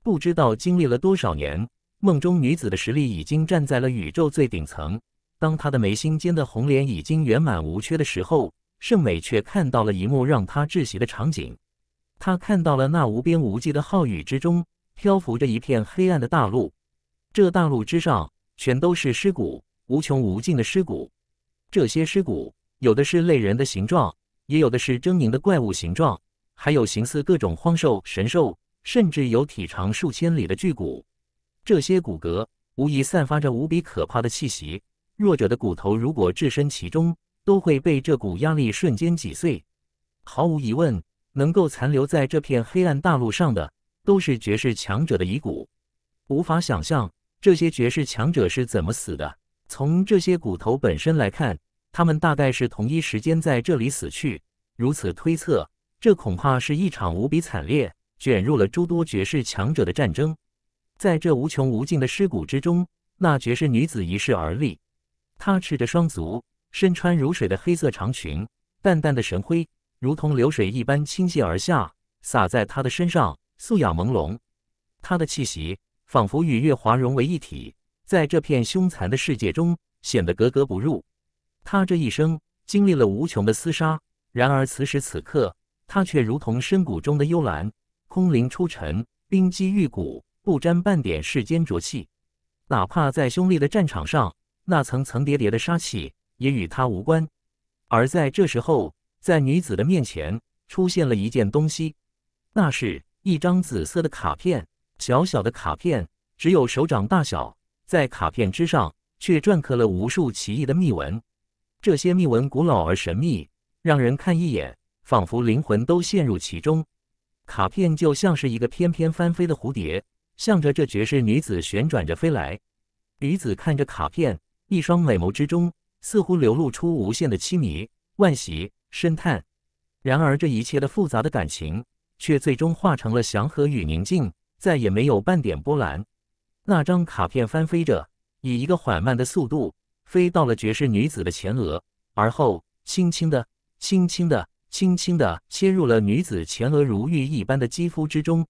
不知道经历了多少年，梦中女子的实力已经站在了宇宙最顶层。当她的眉心间的红莲已经圆满无缺的时候，盛美却看到了一幕让她窒息的场景。他看到了那无边无际的浩宇之中漂浮着一片黑暗的大陆，这大陆之上全都是尸骨，无穷无尽的尸骨。这些尸骨有的是类人的形状，也有的是狰狞的怪物形状，还有形似各种荒兽、神兽，甚至有体长数千里的巨骨。这些骨骼无疑散发着无比可怕的气息，弱者的骨头如果置身其中，都会被这股压力瞬间挤碎。毫无疑问。能够残留在这片黑暗大陆上的，都是绝世强者的遗骨。无法想象这些绝世强者是怎么死的。从这些骨头本身来看，他们大概是同一时间在这里死去。如此推测，这恐怕是一场无比惨烈、卷入了诸多绝世强者的战争。在这无穷无尽的尸骨之中，那绝世女子一世而立。她赤着双足，身穿如水的黑色长裙，淡淡的神辉。如同流水一般倾泻而下，洒在他的身上，素雅朦胧。他的气息仿佛与月华融为一体，在这片凶残的世界中显得格格不入。他这一生经历了无穷的厮杀，然而此时此刻，他却如同深谷中的幽兰，空灵出尘，冰肌玉骨，不沾半点世间浊气。哪怕在凶厉的战场上，那层层叠叠的杀气也与他无关。而在这时候。在女子的面前出现了一件东西，那是一张紫色的卡片，小小的卡片只有手掌大小，在卡片之上却篆刻了无数奇异的密文。这些密文古老而神秘，让人看一眼仿佛灵魂都陷入其中。卡片就像是一个翩翩翻飞的蝴蝶，向着这绝世女子旋转着飞来。女子看着卡片，一双美眸之中似乎流露出无限的凄迷、万喜。深叹，然而这一切的复杂的感情却最终化成了祥和与宁静，再也没有半点波澜。那张卡片翻飞着，以一个缓慢的速度飞到了绝世女子的前额，而后轻轻的、轻轻的、轻轻的切入了女子前额如玉一般的肌肤之中。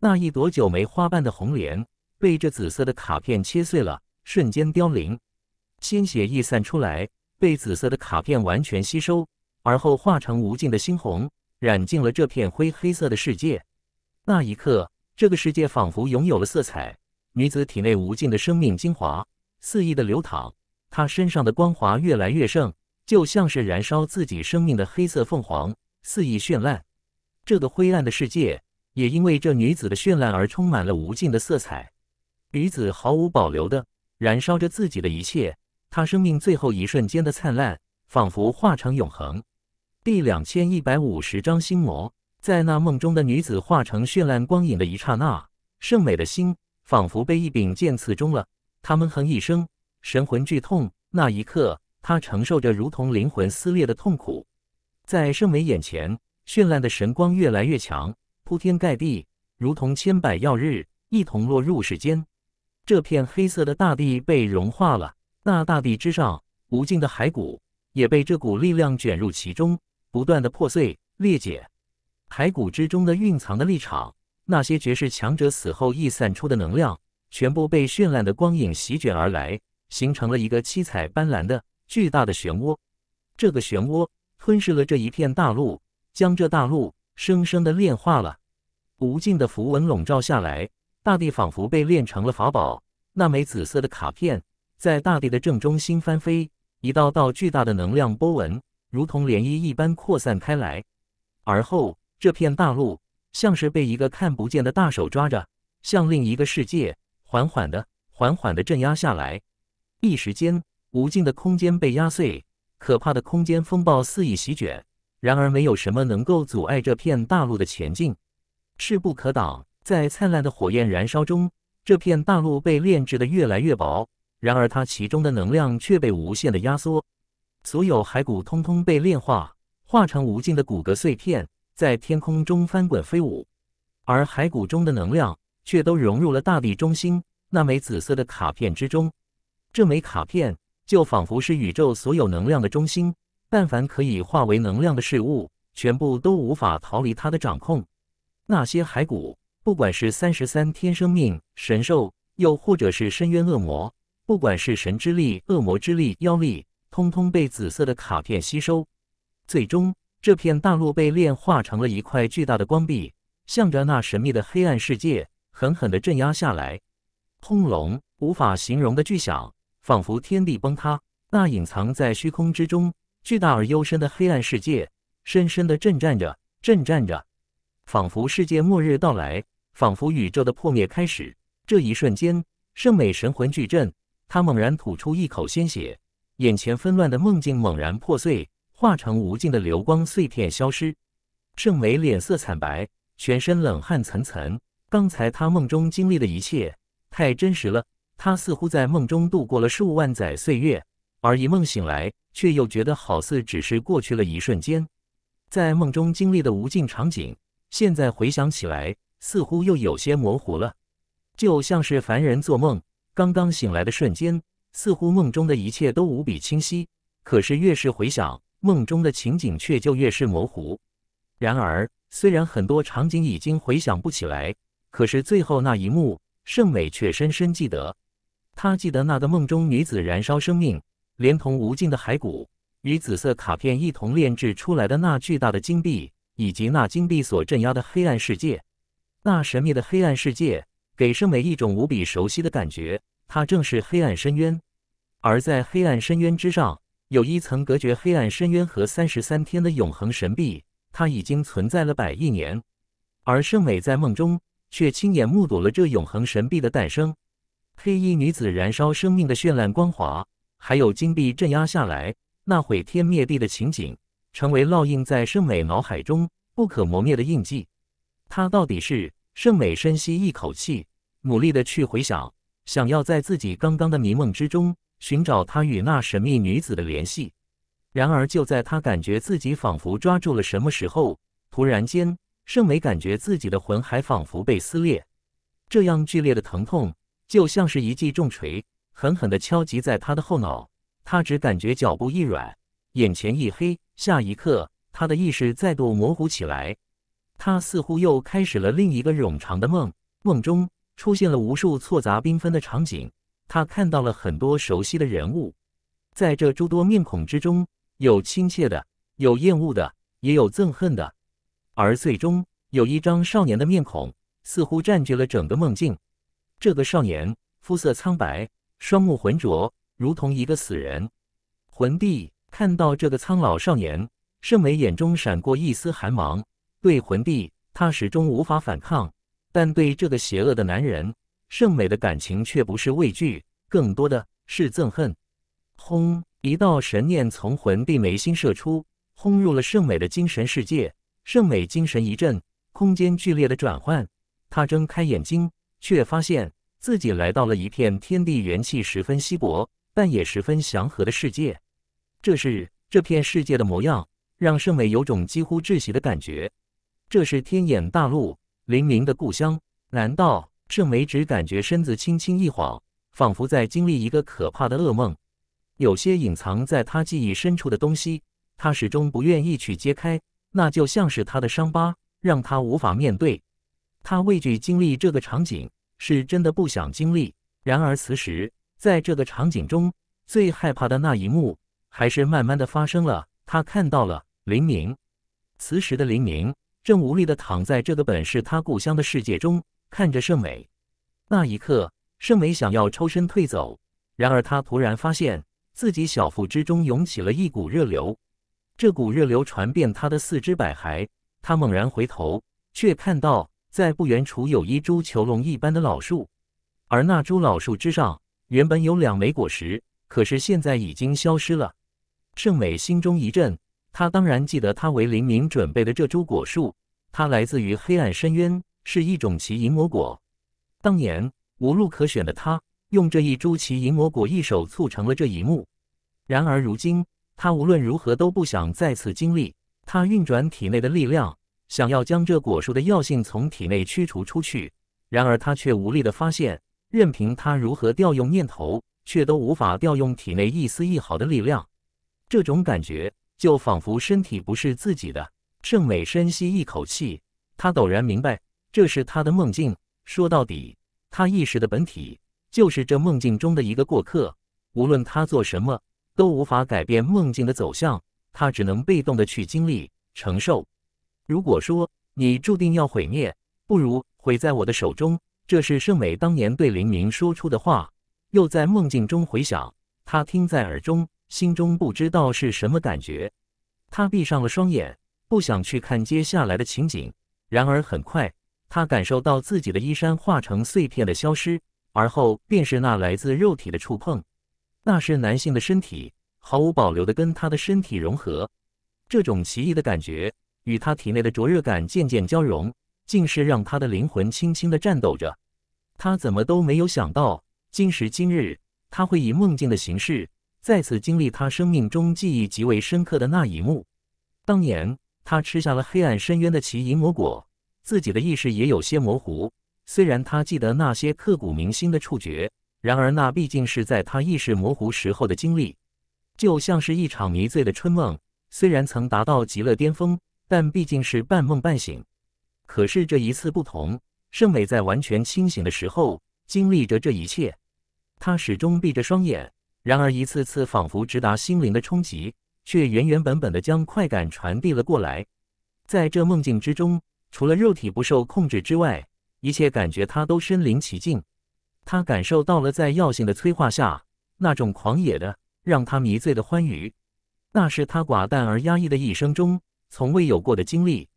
那一朵九枚花瓣的红莲被这紫色的卡片切碎了，瞬间凋零，鲜血溢散出来，被紫色的卡片完全吸收。而后化成无尽的猩红，染进了这片灰黑色的世界。那一刻，这个世界仿佛拥有了色彩。女子体内无尽的生命精华肆意的流淌，她身上的光华越来越盛，就像是燃烧自己生命的黑色凤凰，肆意绚烂。这个灰暗的世界也因为这女子的绚烂而充满了无尽的色彩。女子毫无保留的燃烧着自己的一切，她生命最后一瞬间的灿烂，仿佛化成永恒。第两千一百五十章心魔。在那梦中的女子化成绚烂光影的一刹那，盛美的心仿佛被一柄剑刺中了。他闷哼一声，神魂剧痛。那一刻，她承受着如同灵魂撕裂的痛苦。在盛美眼前，绚烂的神光越来越强，铺天盖地，如同千百耀日一同落入世间。这片黑色的大地被融化了，那大地之上无尽的骸骨也被这股力量卷入其中。不断的破碎裂解，骸骨之中的蕴藏的立场，那些绝世强者死后易散出的能量，全部被绚烂的光影席卷而来，形成了一个七彩斑斓的巨大的漩涡。这个漩涡吞噬了这一片大陆，将这大陆生生的炼化了。无尽的符文笼罩下来，大地仿佛被炼成了法宝。那枚紫色的卡片在大地的正中心翻飞，一道道巨大的能量波纹。如同涟漪一般扩散开来，而后这片大陆像是被一个看不见的大手抓着，向另一个世界缓缓的、缓缓的镇压下来。一时间，无尽的空间被压碎，可怕的空间风暴肆意席卷。然而，没有什么能够阻碍这片大陆的前进，势不可挡。在灿烂的火焰燃烧中，这片大陆被炼制的越来越薄，然而它其中的能量却被无限的压缩。所有骸骨通通被炼化，化成无尽的骨骼碎片，在天空中翻滚飞舞。而骸骨中的能量却都融入了大地中心那枚紫色的卡片之中。这枚卡片就仿佛是宇宙所有能量的中心，但凡可以化为能量的事物，全部都无法逃离它的掌控。那些骸骨，不管是三十三天生命神兽，又或者是深渊恶魔，不管是神之力、恶魔之力、妖力。通通被紫色的卡片吸收，最终这片大陆被炼化成了一块巨大的光壁，向着那神秘的黑暗世界狠狠地镇压下来。轰隆！无法形容的巨响，仿佛天地崩塌。那隐藏在虚空之中、巨大而幽深的黑暗世界，深深地震颤着，震颤着，仿佛世界末日到来，仿佛宇宙的破灭开始。这一瞬间，圣美神魂巨震，他猛然吐出一口鲜血。眼前纷乱的梦境猛然破碎，化成无尽的流光碎片消失。盛美脸色惨白，全身冷汗涔涔。刚才他梦中经历的一切太真实了，他似乎在梦中度过了数万载岁月，而一梦醒来，却又觉得好似只是过去了一瞬间。在梦中经历的无尽场景，现在回想起来，似乎又有些模糊了，就像是凡人做梦。刚刚醒来的瞬间。似乎梦中的一切都无比清晰，可是越是回想梦中的情景，却就越是模糊。然而，虽然很多场景已经回想不起来，可是最后那一幕，圣美却深深记得。他记得那个梦中女子燃烧生命，连同无尽的骸骨与紫色卡片一同炼制出来的那巨大的金币，以及那金币所镇压的黑暗世界。那神秘的黑暗世界，给圣美一种无比熟悉的感觉。它正是黑暗深渊，而在黑暗深渊之上，有一层隔绝黑暗深渊和三十三天的永恒神壁。它已经存在了百亿年，而圣美在梦中却亲眼目睹了这永恒神壁的诞生。黑衣女子燃烧生命的绚烂光华，还有金币镇压下来那毁天灭地的情景，成为烙印在圣美脑海中不可磨灭的印记。他到底是圣美？深吸一口气，努力的去回想。想要在自己刚刚的迷梦之中寻找他与那神秘女子的联系，然而就在他感觉自己仿佛抓住了什么时候，突然间，盛美感觉自己的魂还仿佛被撕裂，这样剧烈的疼痛就像是一记重锤狠狠地敲击在他的后脑，他只感觉脚步一软，眼前一黑，下一刻他的意识再度模糊起来，他似乎又开始了另一个冗长的梦，梦中。出现了无数错杂缤纷的场景，他看到了很多熟悉的人物，在这诸多面孔之中，有亲切的，有厌恶的，也有憎恨的。而最终，有一张少年的面孔，似乎占据了整个梦境。这个少年肤色苍白，双目浑浊，如同一个死人。魂帝看到这个苍老少年，圣美眼中闪过一丝寒芒。对魂帝，他始终无法反抗。但对这个邪恶的男人，圣美的感情却不是畏惧，更多的是憎恨。轰！一道神念从魂帝眉心射出，轰入了圣美的精神世界。圣美精神一震，空间剧烈的转换。她睁开眼睛，却发现自己来到了一片天地，元气十分稀薄，但也十分祥和的世界。这是这片世界的模样，让圣美有种几乎窒息的感觉。这是天眼大陆。林明的故乡？难道郑梅只感觉身子轻轻一晃，仿佛在经历一个可怕的噩梦？有些隐藏在他记忆深处的东西，他始终不愿意去揭开，那就像是他的伤疤，让他无法面对。他畏惧经历这个场景，是真的不想经历。然而此时，在这个场景中，最害怕的那一幕还是慢慢的发生了。他看到了林明，此时的林明。正无力地躺在这个本是他故乡的世界中，看着盛美。那一刻，盛美想要抽身退走，然而她突然发现自己小腹之中涌起了一股热流，这股热流传遍她的四肢百骸。她猛然回头，却看到在不远处有一株囚笼一般的老树，而那株老树之上原本有两枚果实，可是现在已经消失了。盛美心中一震。他当然记得，他为黎明准备的这株果树，它来自于黑暗深渊，是一种奇淫魔果。当年无路可选的他，用这一株奇淫魔果，一手促成了这一幕。然而如今，他无论如何都不想再次经历。他运转体内的力量，想要将这果树的药性从体内驱除出去。然而他却无力地发现，任凭他如何调用念头，却都无法调用体内一丝一毫的力量。这种感觉。就仿佛身体不是自己的。盛美深吸一口气，她陡然明白，这是她的梦境。说到底，她意识的本体就是这梦境中的一个过客。无论她做什么，都无法改变梦境的走向，她只能被动的去经历、承受。如果说你注定要毁灭，不如毁在我的手中。这是盛美当年对林明说出的话，又在梦境中回响，她听在耳中。心中不知道是什么感觉，他闭上了双眼，不想去看接下来的情景。然而很快，他感受到自己的衣衫化成碎片的消失，而后便是那来自肉体的触碰，那是男性的身体毫无保留的跟他的身体融合。这种奇异的感觉与他体内的灼热感渐渐交融，竟是让他的灵魂轻轻的颤抖着。他怎么都没有想到，今时今日他会以梦境的形式。再次经历他生命中记忆极为深刻的那一幕。当年他吃下了黑暗深渊的奇淫魔果，自己的意识也有些模糊。虽然他记得那些刻骨铭心的触觉，然而那毕竟是在他意识模糊时候的经历，就像是一场迷醉的春梦。虽然曾达到极乐巅峰，但毕竟是半梦半醒。可是这一次不同，圣美在完全清醒的时候经历着这一切。他始终闭着双眼。然而，一次次仿佛直达心灵的冲击，却原原本本的将快感传递了过来。在这梦境之中，除了肉体不受控制之外，一切感觉他都身临其境。他感受到了在药性的催化下，那种狂野的让他迷醉的欢愉，那是他寡淡而压抑的一生中从未有过的经历。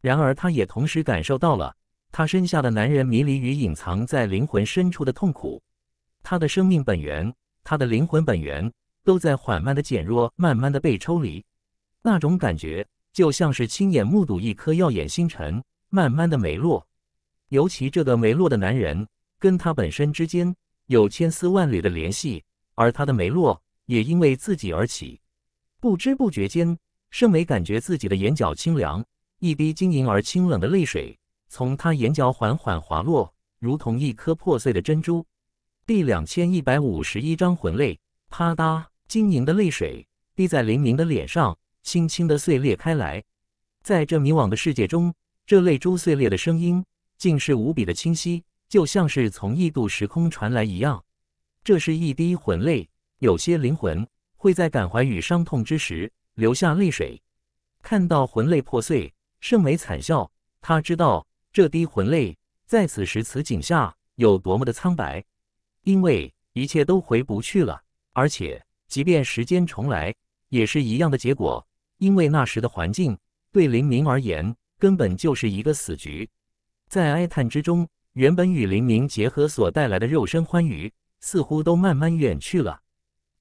然而，他也同时感受到了他身下的男人迷离与隐藏在灵魂深处的痛苦，他的生命本源。他的灵魂本源都在缓慢的减弱，慢慢的被抽离，那种感觉就像是亲眼目睹一颗耀眼星辰慢慢的没落。尤其这个没落的男人跟他本身之间有千丝万缕的联系，而他的没落也因为自己而起。不知不觉间，盛美感觉自己的眼角清凉，一滴晶莹而清冷的泪水从他眼角缓缓滑落，如同一颗破碎的珍珠。第两千一百五十一章魂泪，啪嗒，晶莹的泪水滴在林明的脸上，轻轻的碎裂开来。在这迷惘的世界中，这泪珠碎裂的声音竟是无比的清晰，就像是从异度时空传来一样。这是一滴魂泪，有些灵魂会在感怀与伤痛之时流下泪水。看到魂泪破碎，圣美惨笑，他知道这滴魂泪在此时此景下有多么的苍白。因为一切都回不去了，而且即便时间重来，也是一样的结果。因为那时的环境对林明而言，根本就是一个死局。在哀叹之中，原本与林明结合所带来的肉身欢愉，似乎都慢慢远去了。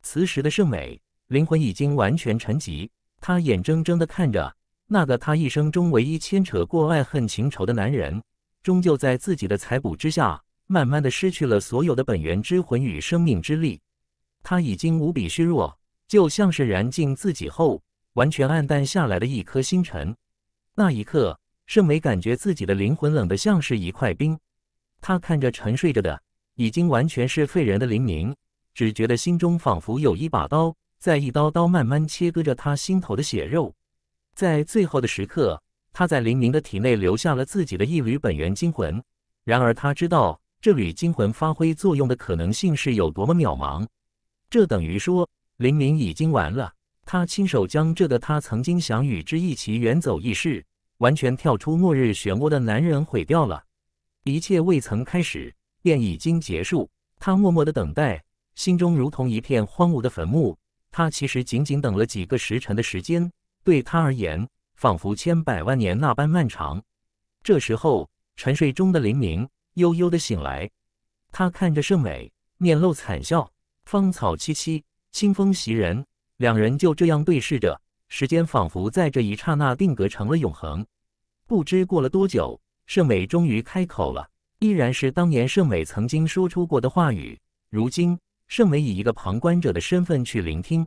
此时的盛美，灵魂已经完全沉寂，她眼睁睁地看着那个她一生中唯一牵扯过爱恨情仇的男人，终究在自己的采捕之下。慢慢的失去了所有的本源之魂与生命之力，他已经无比虚弱，就像是燃尽自己后完全暗淡下来的一颗星辰。那一刻，盛美感觉自己的灵魂冷得像是一块冰。他看着沉睡着的、已经完全是废人的林明，只觉得心中仿佛有一把刀，在一刀刀慢慢切割着他心头的血肉。在最后的时刻，他在林明的体内留下了自己的一缕本源精魂。然而他知道。这缕精魂发挥作用的可能性是有多么渺茫？这等于说，林明已经完了。他亲手将这个他曾经想与之一起远走一世、完全跳出末日漩涡的男人毁掉了。一切未曾开始便已经结束。他默默的等待，心中如同一片荒芜的坟墓。他其实仅仅等了几个时辰的时间，对他而言，仿佛千百万年那般漫长。这时候，沉睡中的林明。悠悠的醒来，他看着盛美，面露惨笑。芳草萋萋，清风袭人，两人就这样对视着，时间仿佛在这一刹那定格成了永恒。不知过了多久，盛美终于开口了，依然是当年盛美曾经说出过的话语。如今，盛美以一个旁观者的身份去聆听。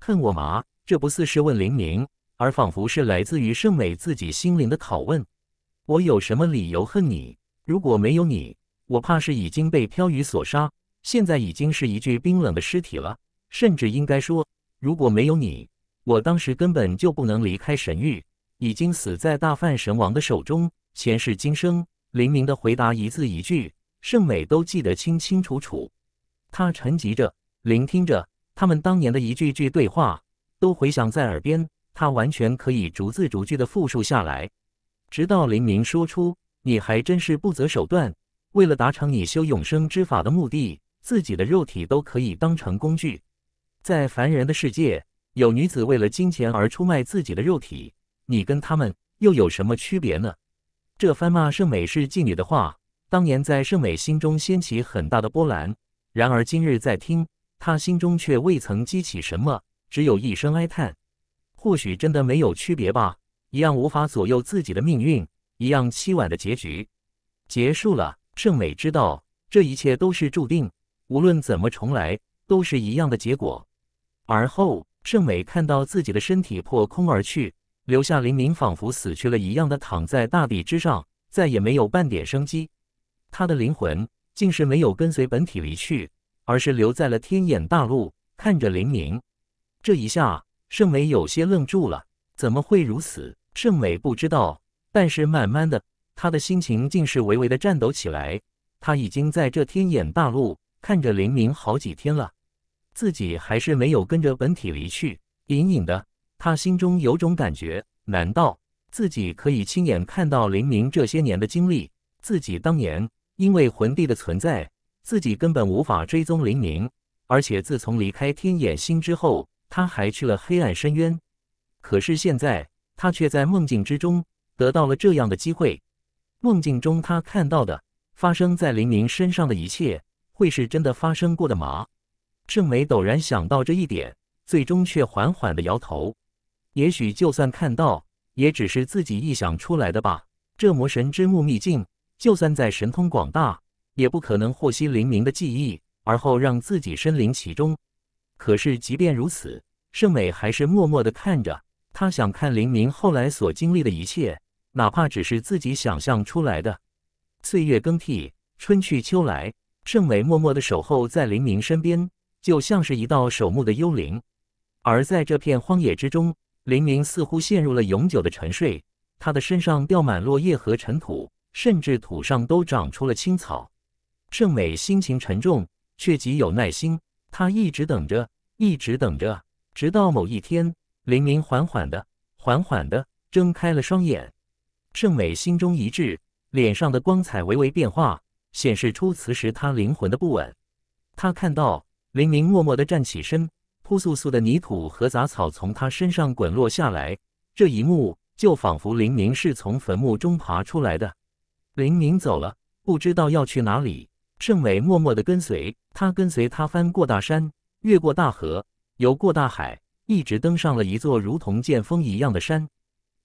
恨我吗？这不似是问林明，而仿佛是来自于盛美自己心灵的拷问。我有什么理由恨你？如果没有你，我怕是已经被飘雨所杀，现在已经是一具冰冷的尸体了。甚至应该说，如果没有你，我当时根本就不能离开神域，已经死在大梵神王的手中。前世今生，林明的回答一字一句，圣美都记得清清楚楚。他沉寂着，聆听着他们当年的一句句对话，都回响在耳边。他完全可以逐字逐句的复述下来，直到林明说出。你还真是不择手段，为了达成你修永生之法的目的，自己的肉体都可以当成工具。在凡人的世界，有女子为了金钱而出卖自己的肉体，你跟他们又有什么区别呢？这番骂圣美是妓女的话，当年在圣美心中掀起很大的波澜，然而今日在听，她心中却未曾激起什么，只有一声哀叹。或许真的没有区别吧，一样无法左右自己的命运。一样凄婉的结局，结束了。盛美知道这一切都是注定，无论怎么重来，都是一样的结果。而后，盛美看到自己的身体破空而去，留下林明仿佛死去了一样的躺在大地之上，再也没有半点生机。他的灵魂竟是没有跟随本体离去，而是留在了天眼大陆，看着林明。这一下，盛美有些愣住了，怎么会如此？盛美不知道。但是慢慢的，他的心情竟是微微的颤抖起来。他已经在这天眼大陆看着林明好几天了，自己还是没有跟着本体离去。隐隐的，他心中有种感觉：难道自己可以亲眼看到林明这些年的经历？自己当年因为魂帝的存在，自己根本无法追踪林明。而且自从离开天眼星之后，他还去了黑暗深渊。可是现在，他却在梦境之中。得到了这样的机会，梦境中他看到的，发生在林明身上的一切，会是真的发生过的吗？盛美陡然想到这一点，最终却缓缓的摇头。也许就算看到，也只是自己臆想出来的吧。这魔神之墓秘境，就算再神通广大，也不可能获悉林明的记忆，而后让自己身临其中。可是即便如此，盛美还是默默的看着，他想看林明后来所经历的一切。哪怕只是自己想象出来的。岁月更替，春去秋来，盛伟默默的守候在林明身边，就像是一道守墓的幽灵。而在这片荒野之中，林明似乎陷入了永久的沉睡。他的身上掉满落叶和尘土，甚至土上都长出了青草。盛美心情沉重，却极有耐心，他一直等着，一直等着，直到某一天，林明缓缓的、缓缓的睁开了双眼。盛美心中一滞，脸上的光彩微微变化，显示出此时他灵魂的不稳。他看到林明默默地站起身，扑簌簌的泥土和杂草从他身上滚落下来。这一幕就仿佛林明是从坟墓中爬出来的。林明走了，不知道要去哪里。盛美默默地跟随他，跟随他翻过大山，越过大河，游过大海，一直登上了一座如同剑锋一样的山。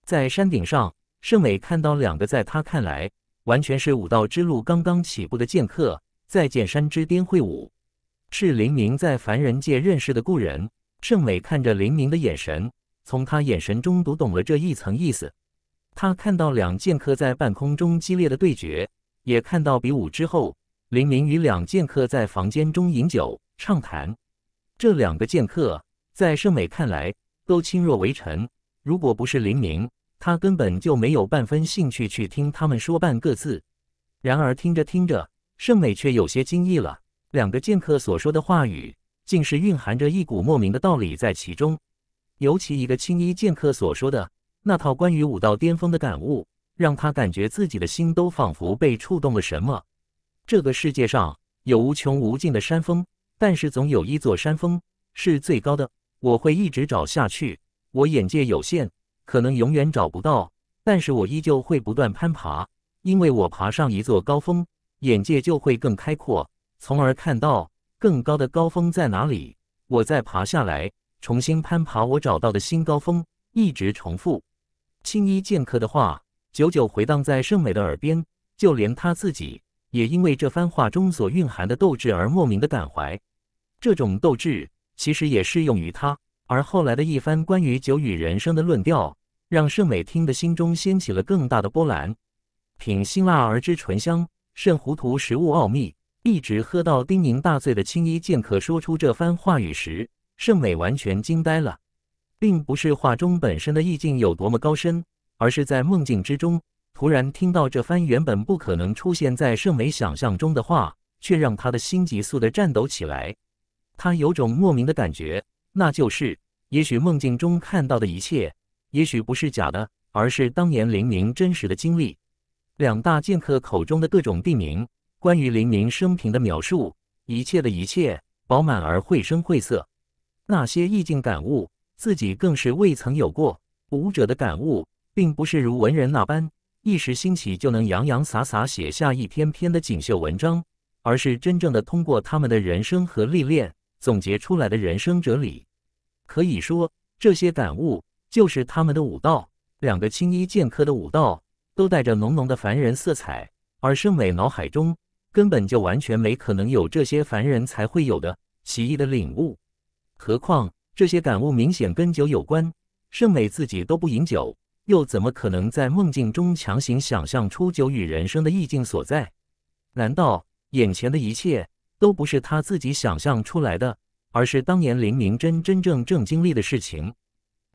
在山顶上。盛美看到两个在他看来完全是武道之路刚刚起步的剑客在剑山之巅会武，是林明在凡人界认识的故人。盛美看着林明的眼神，从他眼神中读懂了这一层意思。他看到两剑客在半空中激烈的对决，也看到比武之后林明与两剑客在房间中饮酒畅谈。这两个剑客在盛美看来都轻若微尘，如果不是林明。他根本就没有半分兴趣去听他们说半个字。然而听着听着，圣美却有些惊异了。两个剑客所说的话语，竟是蕴含着一股莫名的道理在其中。尤其一个青衣剑客所说的那套关于武道巅峰的感悟，让他感觉自己的心都仿佛被触动了什么。这个世界上有无穷无尽的山峰，但是总有一座山峰是最高的。我会一直找下去。我眼界有限。可能永远找不到，但是我依旧会不断攀爬，因为我爬上一座高峰，眼界就会更开阔，从而看到更高的高峰在哪里。我再爬下来，重新攀爬我找到的新高峰，一直重复。青衣剑客的话久久回荡在圣美的耳边，就连他自己也因为这番话中所蕴含的斗志而莫名的感怀。这种斗志其实也适用于他。而后来的一番关于酒与人生的论调，让盛美听得心中掀起了更大的波澜。品辛辣而知醇香，甚糊涂食物奥秘。一直喝到叮咛大醉的青衣剑客说出这番话语时，盛美完全惊呆了。并不是画中本身的意境有多么高深，而是在梦境之中突然听到这番原本不可能出现在盛美想象中的话，却让他的心急速地颤抖起来。他有种莫名的感觉，那就是。也许梦境中看到的一切，也许不是假的，而是当年林明真实的经历。两大剑客口中的各种地名，关于林明生平的描述，一切的一切，饱满而绘声绘色。那些意境感悟，自己更是未曾有过。武者的感悟，并不是如文人那般一时兴起就能洋洋洒洒写下一篇篇的锦绣文章，而是真正的通过他们的人生和历练总结出来的人生哲理。可以说，这些感悟就是他们的武道。两个青衣剑客的武道都带着浓浓的凡人色彩，而盛美脑海中根本就完全没可能有这些凡人才会有的奇异的领悟。何况这些感悟明显跟酒有关，盛美自己都不饮酒，又怎么可能在梦境中强行想象出酒与人生的意境所在？难道眼前的一切都不是他自己想象出来的？而是当年林明真真正正经历的事情。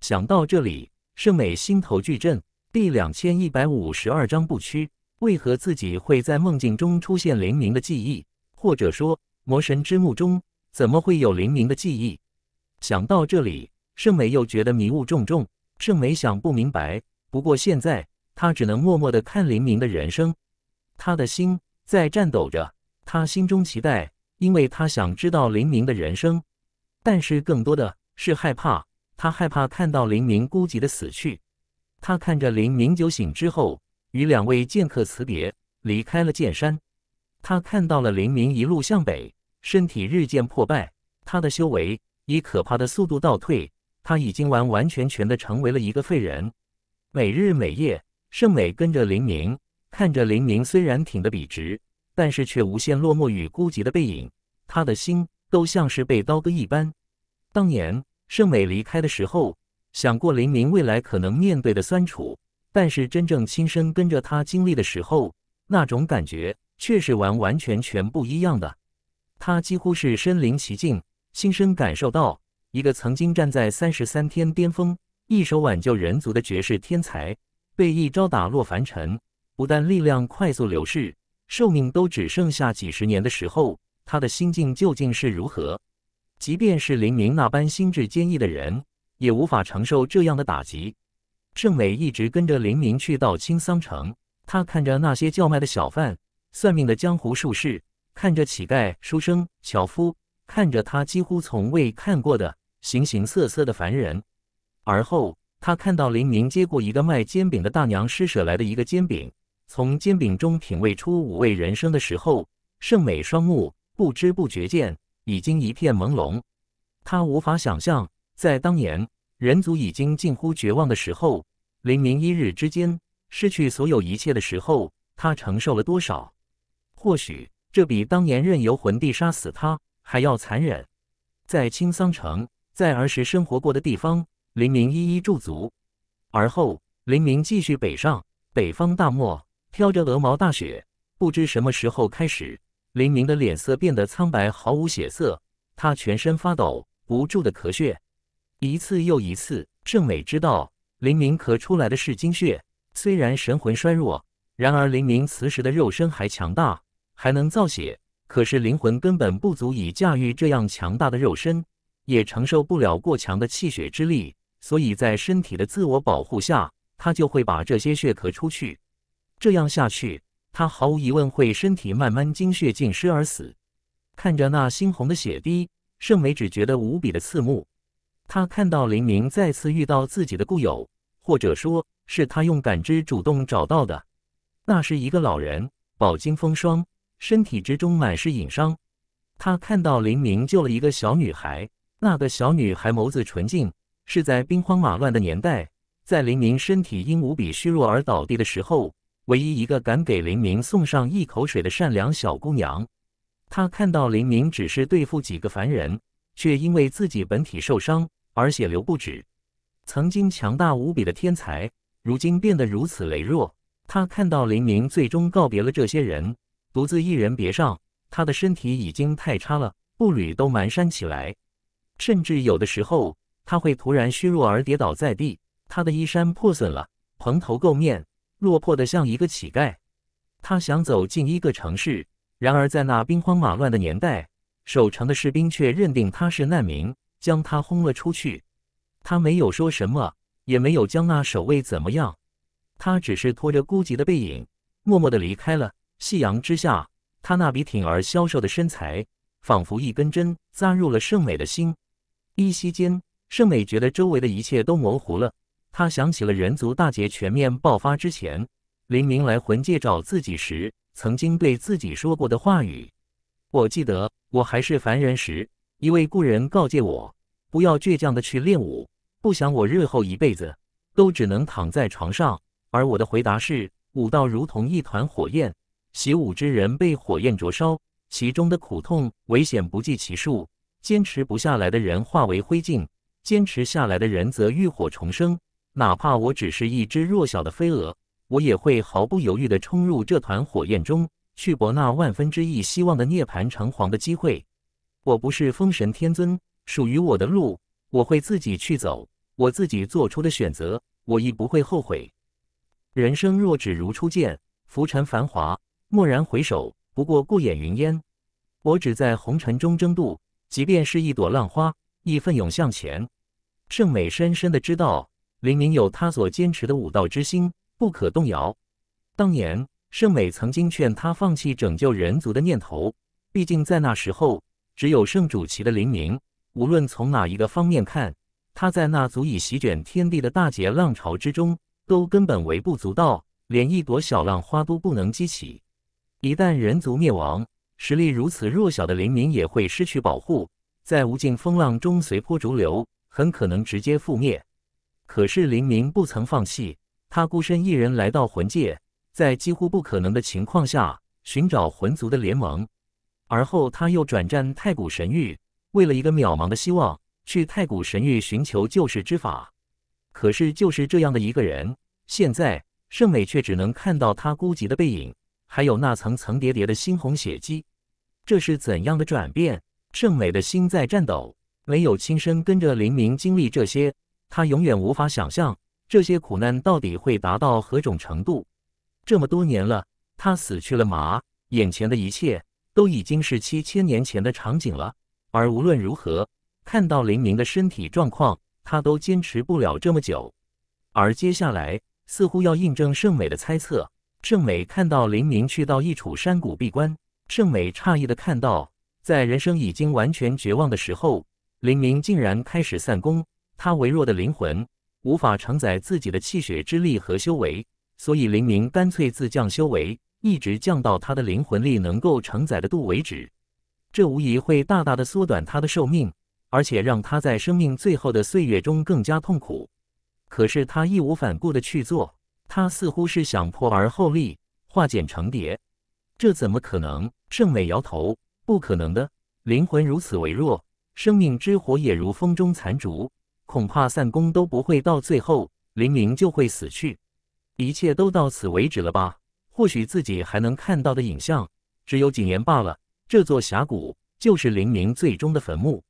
想到这里，盛美心头巨震。第两千一百五十二章不屈，为何自己会在梦境中出现林明的记忆？或者说，魔神之墓中怎么会有林明的记忆？想到这里，盛美又觉得迷雾重重。盛美想不明白，不过现在她只能默默的看林明的人生。她的心在颤抖着，她心中期待，因为她想知道林明的人生。但是更多的是害怕，他害怕看到林明孤寂的死去。他看着林明酒醒之后与两位剑客辞别，离开了剑山。他看到了林明一路向北，身体日渐破败，他的修为以可怕的速度倒退。他已经完完全全的成为了一个废人。每日每夜，盛美跟着林明，看着林明虽然挺得笔直，但是却无限落寞与孤寂的背影，他的心都像是被刀割一般。当年盛美离开的时候，想过林明未来可能面对的酸楚，但是真正亲身跟着他经历的时候，那种感觉却是完完全全不一样的。他几乎是身临其境，亲身感受到一个曾经站在三十三天巅峰、一手挽救人族的绝世天才，被一招打落凡尘，不但力量快速流逝，寿命都只剩下几十年的时候，他的心境究竟是如何？即便是林明那般心智坚毅的人，也无法承受这样的打击。盛美一直跟着林明去到青桑城，他看着那些叫卖的小贩、算命的江湖术士，看着乞丐、书生、樵夫，看着他几乎从未看过的形形色色的凡人。而后，他看到林明接过一个卖煎饼的大娘施舍来的一个煎饼，从煎饼中品味出五味人生的时候，盛美双目不知不觉间。已经一片朦胧，他无法想象，在当年人族已经近乎绝望的时候，黎明一日之间失去所有一切的时候，他承受了多少。或许这比当年任由魂帝杀死他还要残忍。在青桑城，在儿时生活过的地方，黎明一一驻足，而后黎明继续北上。北方大漠飘着鹅毛大雪，不知什么时候开始。林明的脸色变得苍白，毫无血色，他全身发抖，不住的咳血，一次又一次。郑美知道，林明咳出来的是精血。虽然神魂衰弱，然而林明此时的肉身还强大，还能造血。可是灵魂根本不足以驾驭这样强大的肉身，也承受不了过强的气血之力，所以在身体的自我保护下，他就会把这些血咳出去。这样下去。他毫无疑问会身体慢慢精血尽失而死。看着那猩红的血滴，盛美只觉得无比的刺目。他看到林明再次遇到自己的故友，或者说，是他用感知主动找到的。那是一个老人，饱经风霜，身体之中满是隐伤。他看到林明救了一个小女孩，那个小女孩眸子纯净，是在兵荒马乱的年代，在林明身体因无比虚弱而倒地的时候。唯一一个敢给林明送上一口水的善良小姑娘，她看到林明只是对付几个凡人，却因为自己本体受伤而血流不止。曾经强大无比的天才，如今变得如此羸弱。她看到林明最终告别了这些人，独自一人别上。他的身体已经太差了，步履都蹒跚起来，甚至有的时候他会突然虚弱而跌倒在地。他的衣衫破损了，蓬头垢面。落魄的像一个乞丐，他想走进一个城市，然而在那兵荒马乱的年代，守城的士兵却认定他是难民，将他轰了出去。他没有说什么，也没有将那守卫怎么样，他只是拖着孤寂的背影，默默的离开了。夕阳之下，他那笔挺而消瘦的身材，仿佛一根针扎入了盛美的心。依稀间，盛美觉得周围的一切都模糊了。他想起了人族大劫全面爆发之前，林明来魂界找自己时曾经对自己说过的话语。我记得，我还是凡人时，一位故人告诫我，不要倔强的去练武，不想我日后一辈子都只能躺在床上。而我的回答是：武道如同一团火焰，习武之人被火焰灼烧，其中的苦痛危险不计其数，坚持不下来的人化为灰烬，坚持下来的人则浴火重生。哪怕我只是一只弱小的飞蛾，我也会毫不犹豫地冲入这团火焰中，去搏那万分之一希望的涅槃成皇的机会。我不是封神天尊，属于我的路，我会自己去走。我自己做出的选择，我亦不会后悔。人生若只如初见，浮沉繁华，蓦然回首，不过过眼云烟。我只在红尘中争渡，即便是一朵浪花，亦奋勇向前。盛美深深地知道。林明有他所坚持的武道之心，不可动摇。当年圣美曾经劝他放弃拯救人族的念头，毕竟在那时候，只有圣主骑的林明，无论从哪一个方面看，他在那足以席卷天地的大劫浪潮之中，都根本微不足道，连一朵小浪花都不能激起。一旦人族灭亡，实力如此弱小的林明也会失去保护，在无尽风浪中随波逐流，很可能直接覆灭。可是林明不曾放弃，他孤身一人来到魂界，在几乎不可能的情况下寻找魂族的联盟。而后他又转战太古神域，为了一个渺茫的希望去太古神域寻求救世之法。可是就是这样的一个人，现在圣美却只能看到他孤寂的背影，还有那层层叠叠的猩红血迹。这是怎样的转变？圣美的心在颤抖，没有亲身跟着林明经历这些。他永远无法想象这些苦难到底会达到何种程度。这么多年了，他死去了吗？眼前的一切都已经是七千年前的场景了。而无论如何，看到林明的身体状况，他都坚持不了这么久。而接下来，似乎要印证圣美的猜测。圣美看到林明去到一处山谷闭关，圣美诧异的看到，在人生已经完全绝望的时候，林明竟然开始散功。他微弱的灵魂无法承载自己的气血之力和修为，所以林明干脆自降修为，一直降到他的灵魂力能够承载的度为止。这无疑会大大的缩短他的寿命，而且让他在生命最后的岁月中更加痛苦。可是他义无反顾的去做，他似乎是想破而后立，化茧成蝶。这怎么可能？圣美摇头，不可能的。灵魂如此微弱，生命之火也如风中残烛。恐怕散功都不会到最后，林明就会死去，一切都到此为止了吧？或许自己还能看到的影像，只有景言罢了。这座峡谷就是林明最终的坟墓。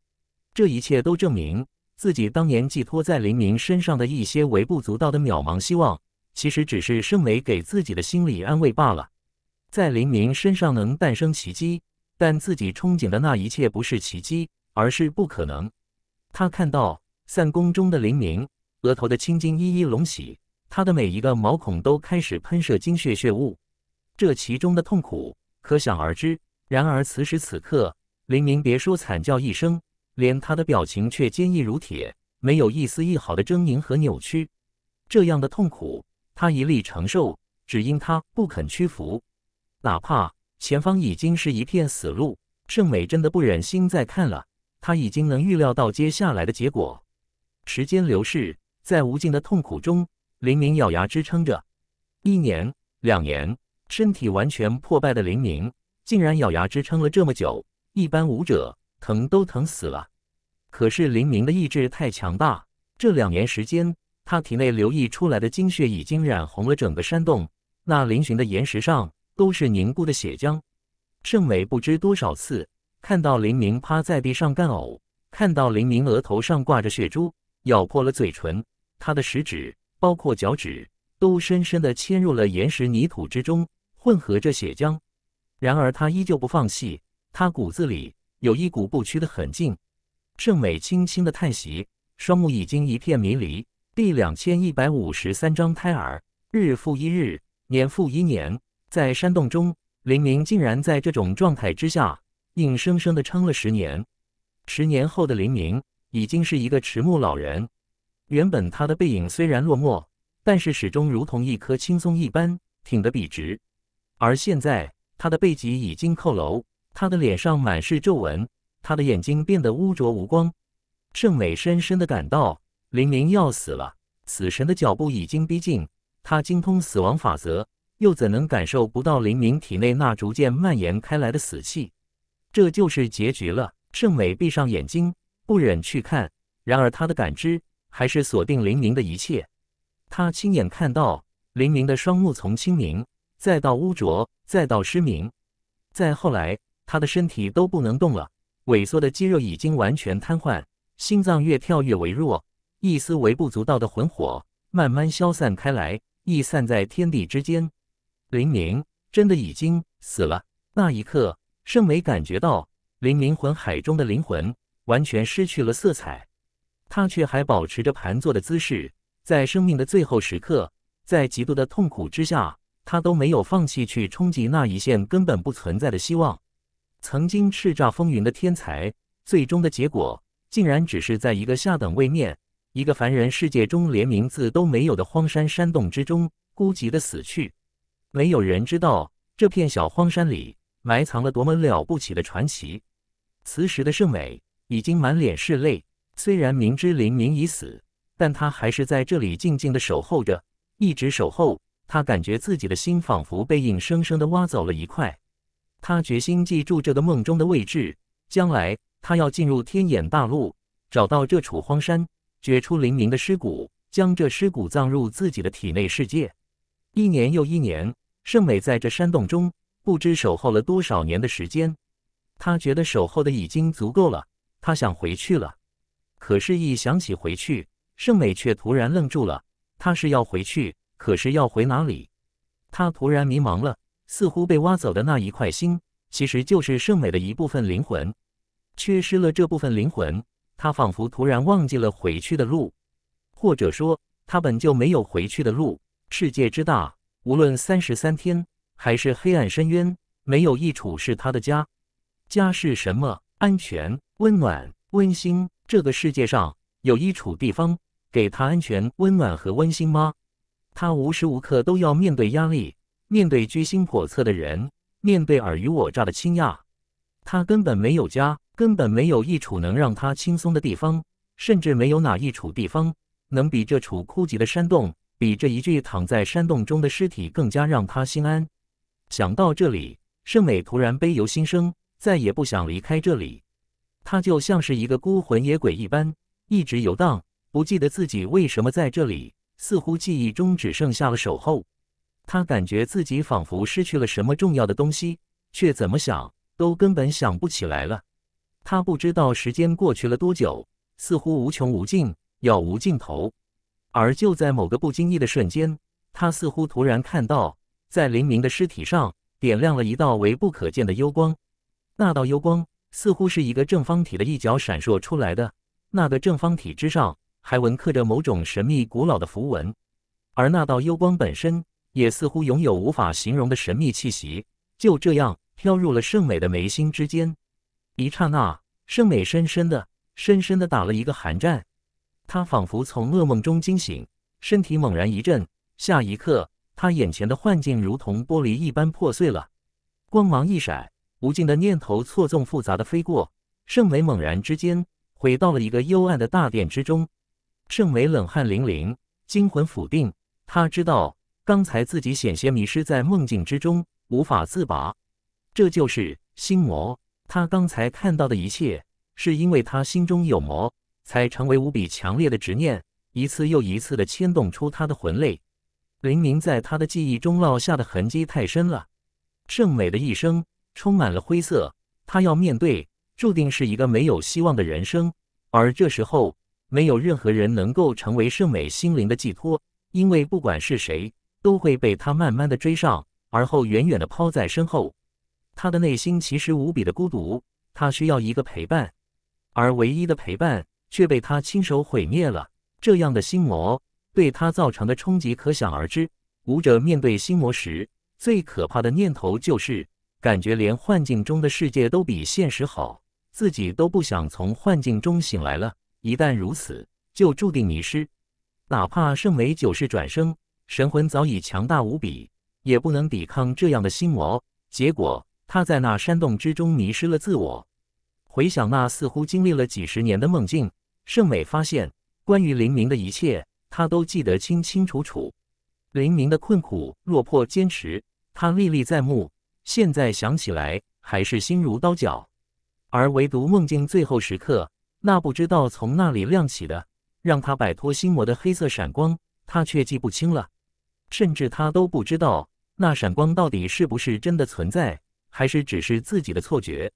这一切都证明，自己当年寄托在林明身上的一些微不足道的渺茫希望，其实只是圣为给自己的心理安慰罢了。在林明身上能诞生奇迹，但自己憧憬的那一切不是奇迹，而是不可能。他看到。散宫中的林明，额头的青筋一一隆起，他的每一个毛孔都开始喷射精血血雾，这其中的痛苦可想而知。然而此时此刻，林明别说惨叫一声，连他的表情却坚毅如铁，没有一丝一毫的狰狞和扭曲。这样的痛苦，他一力承受，只因他不肯屈服，哪怕前方已经是一片死路。盛美真的不忍心再看了，他已经能预料到接下来的结果。时间流逝，在无尽的痛苦中，林明咬牙支撑着。一年、两年，身体完全破败的林明竟然咬牙支撑了这么久。一般武者疼都疼死了，可是林明的意志太强大。这两年时间，他体内流溢出来的精血已经染红了整个山洞，那嶙峋的岩石上都是凝固的血浆。盛美不知多少次看到林明趴在地上干呕，看到林明额头上挂着血珠。咬破了嘴唇，他的食指包括脚趾都深深地嵌入了岩石泥土之中，混合着血浆。然而他依旧不放弃，他骨子里有一股不屈的狠劲。圣美轻轻地叹息，双目已经一片迷离。第两千一百五十三章胎儿。日复一日，年复一年，在山洞中，林明竟然在这种状态之下，硬生生的撑了十年。十年后的林明。已经是一个迟暮老人。原本他的背影虽然落寞，但是始终如同一棵青松一般挺得笔直。而现在他的背脊已经佝偻，他的脸上满是皱纹，他的眼睛变得污浊无光。盛美深深的感到，林明要死了，死神的脚步已经逼近。他精通死亡法则，又怎能感受不到林明体内那逐渐蔓延开来的死气？这就是结局了。盛美闭上眼睛。不忍去看，然而他的感知还是锁定林明的一切。他亲眼看到林明的双目从清明，再到污浊，再到失明，再后来，他的身体都不能动了，萎缩的肌肉已经完全瘫痪，心脏越跳越微弱，一丝微不足道的魂火慢慢消散开来，溢散在天地之间。林明真的已经死了。那一刻，盛美感觉到林明魂海中的灵魂。完全失去了色彩，他却还保持着盘坐的姿势，在生命的最后时刻，在极度的痛苦之下，他都没有放弃去冲击那一线根本不存在的希望。曾经叱咤风云的天才，最终的结果竟然只是在一个下等位面、一个凡人世界中，连名字都没有的荒山山洞之中孤寂的死去。没有人知道这片小荒山里埋藏了多么了不起的传奇。磁石的圣美。已经满脸是泪，虽然明知林明已死，但他还是在这里静静的守候着，一直守候。他感觉自己的心仿佛被硬生生的挖走了一块。他决心记住这个梦中的位置，将来他要进入天眼大陆，找到这处荒山，掘出林明的尸骨，将这尸骨葬入自己的体内世界。一年又一年，圣美在这山洞中不知守候了多少年的时间，他觉得守候的已经足够了。他想回去了，可是，一想起回去，盛美却突然愣住了。他是要回去，可是要回哪里？他突然迷茫了，似乎被挖走的那一块心，其实就是盛美的一部分灵魂。缺失了这部分灵魂，他仿佛突然忘记了回去的路，或者说，他本就没有回去的路。世界之大，无论三十三天还是黑暗深渊，没有一处是他的家。家是什么？安全、温暖、温馨，这个世界上有一处地方给他安全、温暖和温馨吗？他无时无刻都要面对压力，面对居心叵测的人，面对尔虞我诈的倾轧。他根本没有家，根本没有一处能让他轻松的地方，甚至没有哪一处地方能比这处枯竭的山洞，比这一具躺在山洞中的尸体更加让他心安。想到这里，盛美突然悲由心生。再也不想离开这里，他就像是一个孤魂野鬼一般，一直游荡，不记得自己为什么在这里。似乎记忆中只剩下了守候，他感觉自己仿佛失去了什么重要的东西，却怎么想都根本想不起来了。他不知道时间过去了多久，似乎无穷无尽，要无尽头。而就在某个不经意的瞬间，他似乎突然看到，在黎明的尸体上点亮了一道微不可见的幽光。那道幽光似乎是一个正方体的一角闪烁出来的，那个正方体之上还纹刻着某种神秘古老的符文，而那道幽光本身也似乎拥有无法形容的神秘气息，就这样飘入了圣美的眉心之间。一刹那，圣美深深的、深深的打了一个寒战，她仿佛从噩梦中惊醒，身体猛然一震，下一刻，她眼前的幻境如同玻璃一般破碎了，光芒一闪。无尽的念头错综复杂的飞过，圣美猛然之间回到了一个幽暗的大殿之中。圣美冷汗淋淋，惊魂甫定。他知道刚才自己险些迷失在梦境之中，无法自拔。这就是心魔。他刚才看到的一切，是因为他心中有魔，才成为无比强烈的执念，一次又一次的牵动出他的魂力。林明在他的记忆中烙下的痕迹太深了，圣美的一生。充满了灰色，他要面对注定是一个没有希望的人生，而这时候没有任何人能够成为圣美心灵的寄托，因为不管是谁都会被他慢慢的追上，而后远远的抛在身后。他的内心其实无比的孤独，他需要一个陪伴，而唯一的陪伴却被他亲手毁灭了。这样的心魔对他造成的冲击可想而知。舞者面对心魔时最可怕的念头就是。感觉连幻境中的世界都比现实好，自己都不想从幻境中醒来。了一旦如此，就注定迷失。哪怕圣美九世转生，神魂早已强大无比，也不能抵抗这样的心魔。结果，他在那山洞之中迷失了自我。回想那似乎经历了几十年的梦境，圣美发现关于黎明的一切，他都记得清清楚楚。黎明的困苦、落魄、坚持，他历历在目。现在想起来还是心如刀绞，而唯独梦境最后时刻，那不知道从哪里亮起的，让他摆脱心魔的黑色闪光，他却记不清了，甚至他都不知道那闪光到底是不是真的存在，还是只是自己的错觉，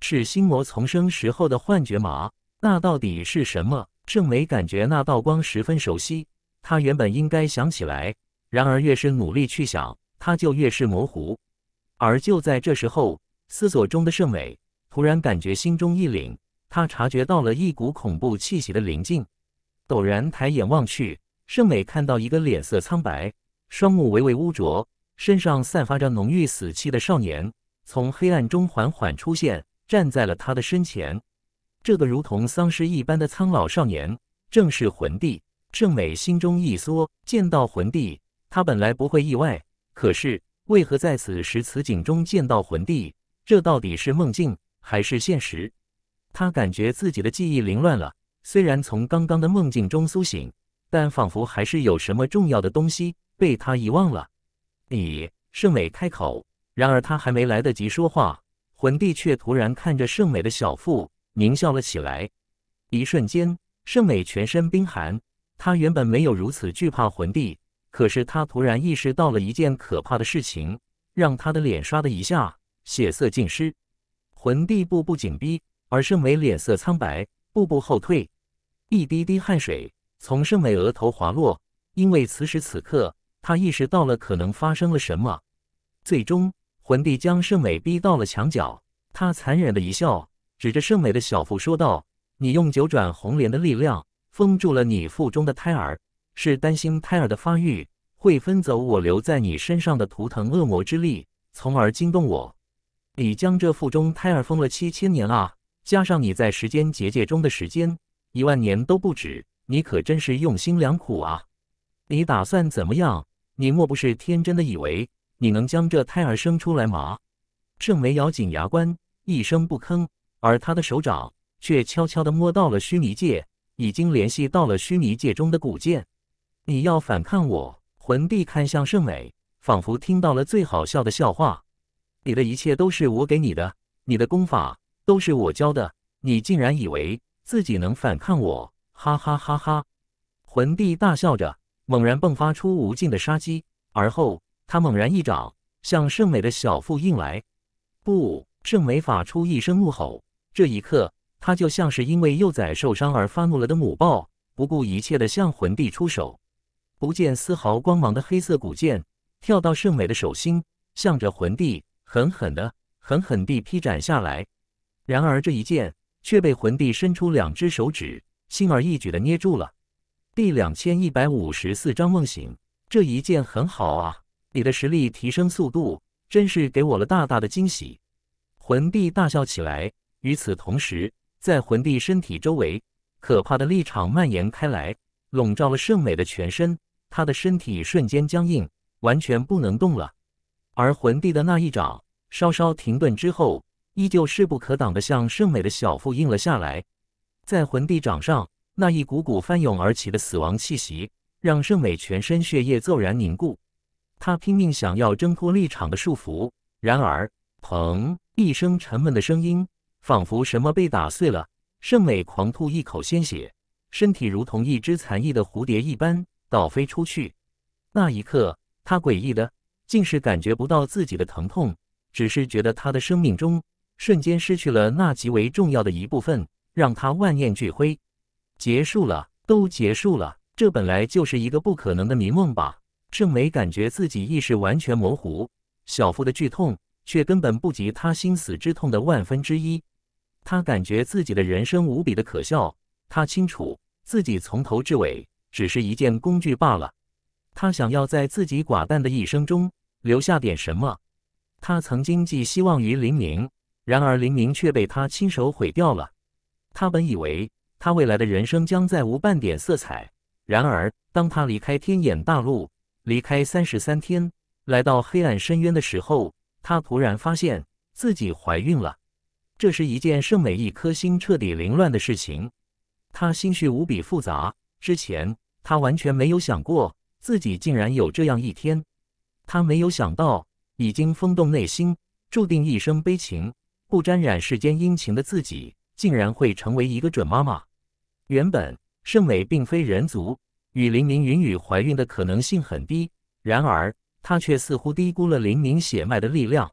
是心魔丛生时候的幻觉吗？那到底是什么？郑梅感觉那道光十分熟悉，她原本应该想起来，然而越是努力去想，它就越是模糊。而就在这时候，思索中的盛美突然感觉心中一凛，他察觉到了一股恐怖气息的临近。陡然抬眼望去，盛美看到一个脸色苍白、双目微微污浊、身上散发着浓郁死气的少年从黑暗中缓缓出现，站在了他的身前。这个如同丧尸一般的苍老少年，正是魂帝。盛美心中一缩，见到魂帝，他本来不会意外，可是。为何在此时此景中见到魂帝？这到底是梦境还是现实？他感觉自己的记忆凌乱了，虽然从刚刚的梦境中苏醒，但仿佛还是有什么重要的东西被他遗忘了。你，盛美开口。然而他还没来得及说话，魂帝却突然看着盛美的小腹狞笑了起来。一瞬间，盛美全身冰寒。他原本没有如此惧怕魂帝。可是他突然意识到了一件可怕的事情，让他的脸刷的一下血色尽失。魂帝步步紧逼，而圣美脸色苍白，步步后退，一滴滴汗水从圣美额头滑落，因为此时此刻他意识到了可能发生了什么。最终，魂帝将圣美逼到了墙角，他残忍的一笑，指着圣美的小腹说道：“你用九转红莲的力量封住了你腹中的胎儿。”是担心胎儿的发育会分走我留在你身上的图腾恶魔之力，从而惊动我。你将这腹中胎儿封了七千年啊，加上你在时间结界中的时间，一万年都不止。你可真是用心良苦啊！你打算怎么样？你莫不是天真的以为你能将这胎儿生出来吗？郑梅咬紧牙关，一声不吭，而他的手掌却悄悄地摸到了虚拟界，已经联系到了虚拟界中的古剑。你要反抗我？魂帝看向圣美，仿佛听到了最好笑的笑话。你的一切都是我给你的，你的功法都是我教的，你竟然以为自己能反抗我？哈哈哈哈！魂帝大笑着，猛然迸发出无尽的杀机，而后他猛然一掌向圣美的小腹印来。不！圣美发出一声怒吼，这一刻，他就像是因为幼崽受伤而发怒了的母豹，不顾一切的向魂帝出手。不见丝毫光芒的黑色古剑跳到圣美的手心，向着魂帝狠狠的、狠狠地劈斩下来。然而这一剑却被魂帝伸出两只手指，轻而易举的捏住了。第两千一百五十四章梦醒。这一剑很好啊！你的实力提升速度真是给我了大大的惊喜。魂帝大笑起来。与此同时，在魂帝身体周围，可怕的力场蔓延开来，笼罩了圣美的全身。他的身体瞬间僵硬，完全不能动了。而魂帝的那一掌稍稍停顿之后，依旧势不可挡的向圣美的小腹应了下来。在魂帝掌上那一股股翻涌而起的死亡气息，让圣美全身血液骤然凝固。他拼命想要挣脱立场的束缚，然而，砰！一声沉闷的声音，仿佛什么被打碎了。圣美狂吐一口鲜血，身体如同一只残翼的蝴蝶一般。倒飞出去，那一刻，他诡异的竟是感觉不到自己的疼痛，只是觉得他的生命中瞬间失去了那极为重要的一部分，让他万念俱灰。结束了，都结束了，这本来就是一个不可能的迷梦吧？郑梅感觉自己意识完全模糊，小腹的剧痛却根本不及他心死之痛的万分之一。他感觉自己的人生无比的可笑。他清楚，自己从头至尾。只是一件工具罢了。他想要在自己寡淡的一生中留下点什么。他曾经寄希望于林明，然而林明却被他亲手毁掉了。他本以为他未来的人生将再无半点色彩。然而，当他离开天眼大陆，离开三十三天，来到黑暗深渊的时候，他突然发现自己怀孕了。这是一件圣每一颗心彻底凌乱的事情。他心绪无比复杂。之前他完全没有想过自己竟然有这样一天，他没有想到已经封冻内心、注定一生悲情、不沾染世间阴情的自己，竟然会成为一个准妈妈。原本圣美并非人族，与林明云雨怀孕的可能性很低，然而他却似乎低估了林明血脉的力量。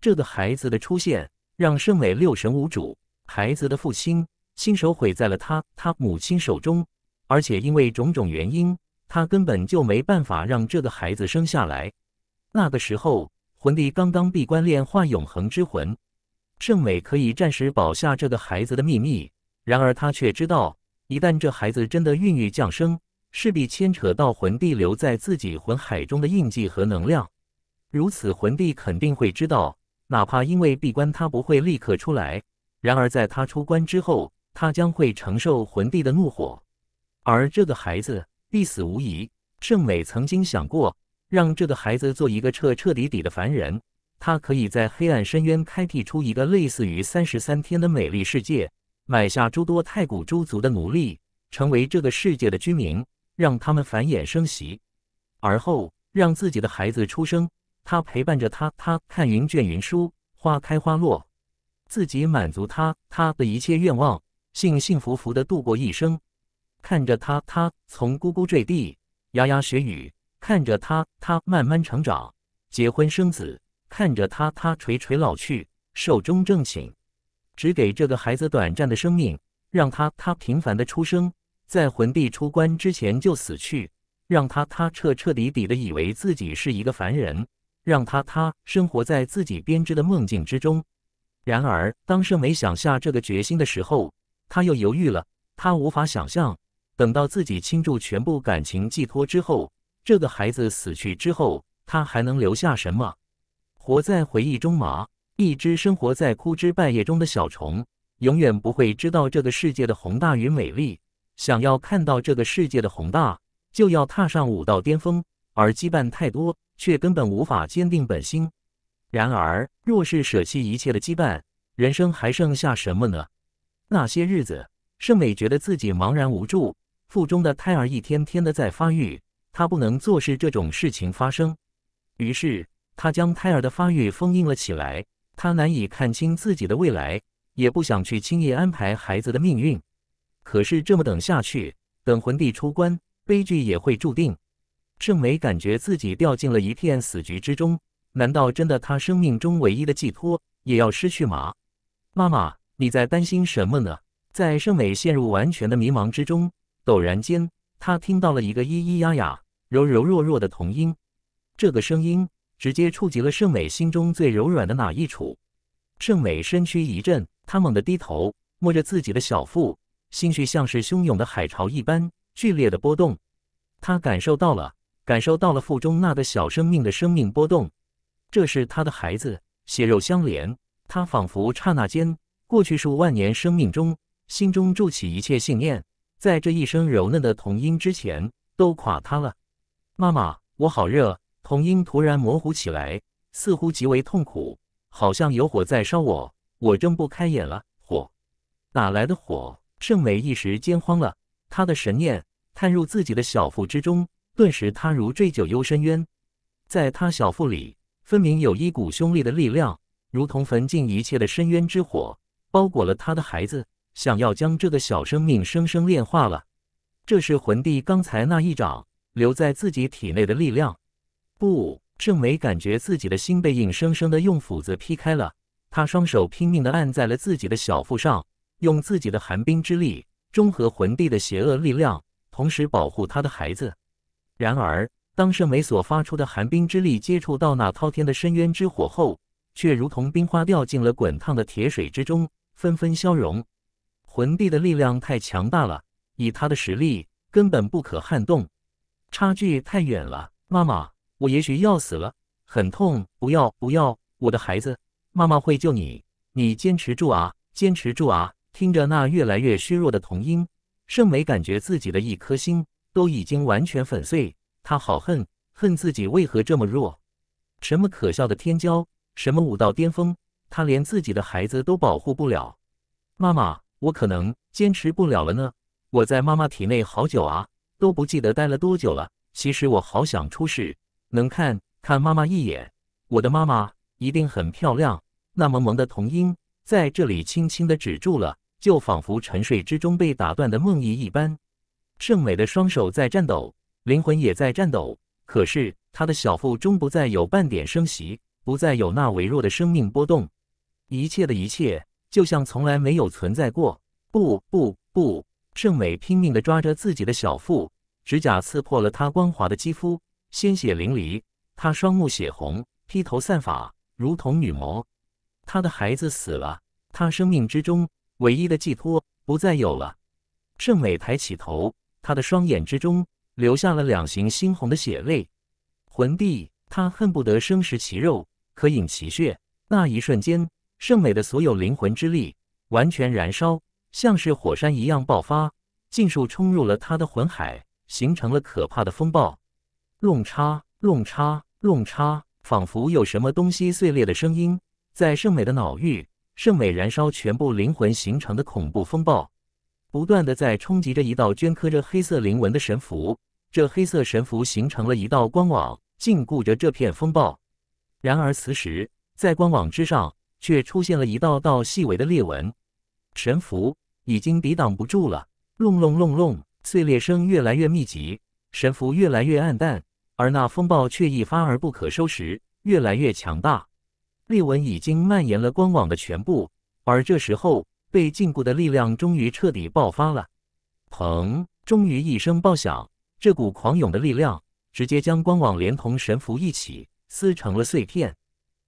这个孩子的出现让圣美六神无主，孩子的父亲亲手毁在了他他母亲手中。而且因为种种原因，他根本就没办法让这个孩子生下来。那个时候，魂帝刚刚闭关炼化永恒之魂，圣美可以暂时保下这个孩子的秘密。然而，他却知道，一旦这孩子真的孕育降生，势必牵扯到魂帝留在自己魂海中的印记和能量。如此，魂帝肯定会知道。哪怕因为闭关，他不会立刻出来。然而，在他出关之后，他将会承受魂帝的怒火。而这个孩子必死无疑。盛美曾经想过，让这个孩子做一个彻彻底底的凡人。他可以在黑暗深渊开辟出一个类似于三十三天的美丽世界，买下诸多太古诸族的奴隶，成为这个世界的居民，让他们繁衍生息。而后，让自己的孩子出生。他陪伴着他，他看云卷云舒，花开花落，自己满足他他的一切愿望，幸幸福福的度过一生。看着他，他从咕咕坠地，牙牙学语；看着他，他慢慢成长，结婚生子；看着他，他垂垂老去，寿终正寝。只给这个孩子短暂的生命，让他他平凡的出生，在魂帝出关之前就死去，让他他彻彻底底的以为自己是一个凡人，让他他生活在自己编织的梦境之中。然而，当盛美想下这个决心的时候，他又犹豫了，他无法想象。等到自己倾注全部感情寄托之后，这个孩子死去之后，他还能留下什么？活在回忆中吗？一只生活在枯枝败叶中的小虫，永远不会知道这个世界的宏大与美丽。想要看到这个世界的宏大，就要踏上武道巅峰。而羁绊太多，却根本无法坚定本心。然而，若是舍弃一切的羁绊，人生还剩下什么呢？那些日子，盛美觉得自己茫然无助。腹中的胎儿一天天的在发育，他不能坐视这种事情发生，于是他将胎儿的发育封印了起来。他难以看清自己的未来，也不想去轻易安排孩子的命运。可是这么等下去，等魂帝出关，悲剧也会注定。盛美感觉自己掉进了一片死局之中，难道真的他生命中唯一的寄托也要失去吗？妈妈，你在担心什么呢？在盛美陷入完全的迷茫之中。陡然间，他听到了一个咿咿呀呀、柔柔弱弱的童音。这个声音直接触及了盛美心中最柔软的哪一处。盛美身躯一震，她猛地低头摸着自己的小腹，心绪像是汹涌的海潮一般剧烈的波动。她感受到了，感受到了腹中那个小生命的生命波动。这是她的孩子，血肉相连。她仿佛刹那间过去数万年生命中，心中筑起一切信念。在这一声柔嫩的童音之前，都垮塌了。妈妈，我好热。童音突然模糊起来，似乎极为痛苦，好像有火在烧我，我睁不开眼了。火？哪来的火？盛美一时间慌了，她的神念探入自己的小腹之中，顿时她如坠九幽深渊。在她小腹里，分明有一股凶厉的力量，如同焚尽一切的深渊之火，包裹了她的孩子。想要将这个小生命生生炼化了，这是魂帝刚才那一掌留在自己体内的力量。不，圣梅感觉自己的心被硬生生的用斧子劈开了，他双手拼命的按在了自己的小腹上，用自己的寒冰之力中和魂帝的邪恶力量，同时保护他的孩子。然而，当圣梅所发出的寒冰之力接触到那滔天的深渊之火后，却如同冰花掉进了滚烫的铁水之中，纷纷消融。魂帝的力量太强大了，以他的实力根本不可撼动，差距太远了。妈妈，我也许要死了，很痛，不要，不要，我的孩子，妈妈会救你，你坚持住啊，坚持住啊！听着那越来越虚弱的童音，盛美感觉自己的一颗心都已经完全粉碎，他好恨，恨自己为何这么弱，什么可笑的天骄，什么武道巅峰，他连自己的孩子都保护不了，妈妈。我可能坚持不了了呢。我在妈妈体内好久啊，都不记得待了多久了。其实我好想出世，能看看妈妈一眼。我的妈妈一定很漂亮。那萌萌的童音在这里轻轻的止住了，就仿佛沉睡之中被打断的梦呓一般。圣美的双手在颤抖，灵魂也在颤抖。可是她的小腹中不再有半点声息，不再有那微弱的生命波动。一切的一切。就像从来没有存在过。不不不！盛美拼命地抓着自己的小腹，指甲刺破了她光滑的肌肤，鲜血淋漓。她双目血红，披头散发，如同女魔。她的孩子死了，她生命之中唯一的寄托不再有了。盛美抬起头，她的双眼之中留下了两行猩红的血泪。魂帝，她恨不得生食其肉，可饮其血。那一瞬间。圣美的所有灵魂之力完全燃烧，像是火山一样爆发，尽数冲入了他的魂海，形成了可怕的风暴。弄叉，弄叉，弄叉，仿佛有什么东西碎裂的声音在圣美的脑域。圣美燃烧全部灵魂形成的恐怖风暴，不断的在冲击着一道镌刻着黑色灵纹的神符。这黑色神符形成了一道光网，禁锢着这片风暴。然而此时，在光网之上。却出现了一道道细微的裂纹，神符已经抵挡不住了。隆隆隆隆，碎裂声越来越密集，神符越来越暗淡，而那风暴却一发而不可收拾，越来越强大。裂纹已经蔓延了光网的全部，而这时候被禁锢的力量终于彻底爆发了。砰！终于一声爆响，这股狂涌的力量直接将光网连同神符一起撕成了碎片。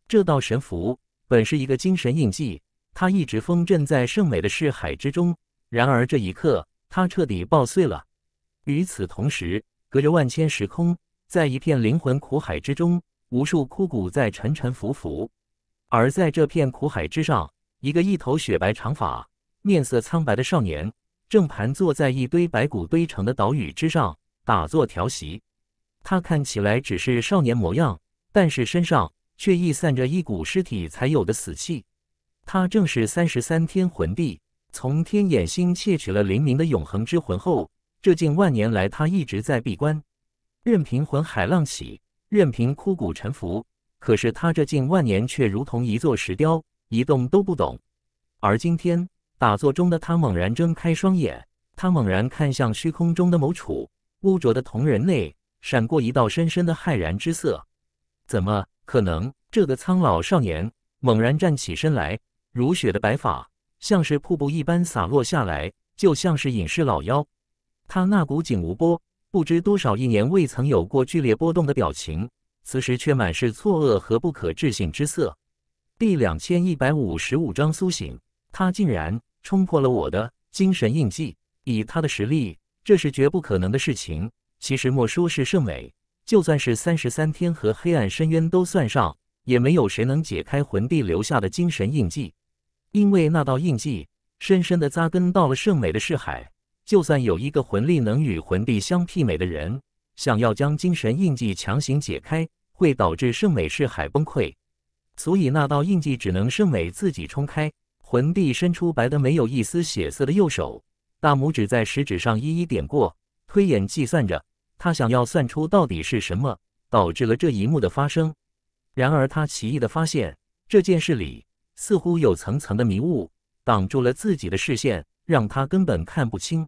这道神符。本是一个精神印记，它一直封镇在圣美的视海之中。然而这一刻，它彻底爆碎了。与此同时，隔着万千时空，在一片灵魂苦海之中，无数枯骨在沉沉浮浮。而在这片苦海之上，一个一头雪白长发、面色苍白的少年，正盘坐在一堆白骨堆成的岛屿之上打坐调息。他看起来只是少年模样，但是身上……却溢散着一股尸体才有的死气。他正是三十三天魂帝，从天眼星窃取了黎明的永恒之魂后，这近万年来他一直在闭关，任凭魂海浪起，任凭枯骨沉浮。可是他这近万年却如同一座石雕，一动都不动。而今天打坐中的他猛然睁开双眼，他猛然看向虚空中的某处，污浊的瞳仁内闪过一道深深的骇然之色。怎么？可能这个苍老少年猛然站起身来，如雪的白发像是瀑布一般洒落下来，就像是隐士老妖。他那股紧无波、不知多少亿年未曾有过剧烈波动的表情，此时却满是错愕和不可置信之色。第两千一百五十五章苏醒，他竟然冲破了我的精神印记！以他的实力，这是绝不可能的事情。其实莫说是圣美，就算是三十三天和黑暗深渊都算上，也没有谁能解开魂帝留下的精神印记，因为那道印记深深的扎根到了圣美的视海。就算有一个魂力能与魂帝相媲美的人，想要将精神印记强行解开，会导致圣美视海崩溃。所以那道印记只能圣美自己冲开。魂帝伸出白的没有一丝血色的右手，大拇指在食指上一一点过，推演计算着。他想要算出到底是什么导致了这一幕的发生，然而他奇异的发现，这件事里似乎有层层的迷雾挡住了自己的视线，让他根本看不清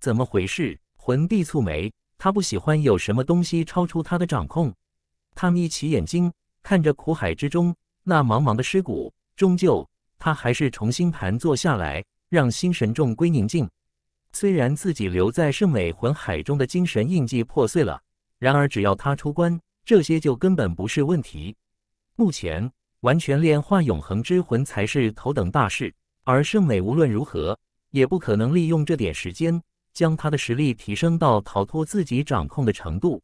怎么回事。魂帝蹙眉，他不喜欢有什么东西超出他的掌控。他眯起眼睛，看着苦海之中那茫茫的尸骨，终究他还是重新盘坐下来，让心神重归宁静。虽然自己留在圣美魂海中的精神印记破碎了，然而只要他出关，这些就根本不是问题。目前完全炼化永恒之魂才是头等大事，而圣美无论如何也不可能利用这点时间将他的实力提升到逃脱自己掌控的程度。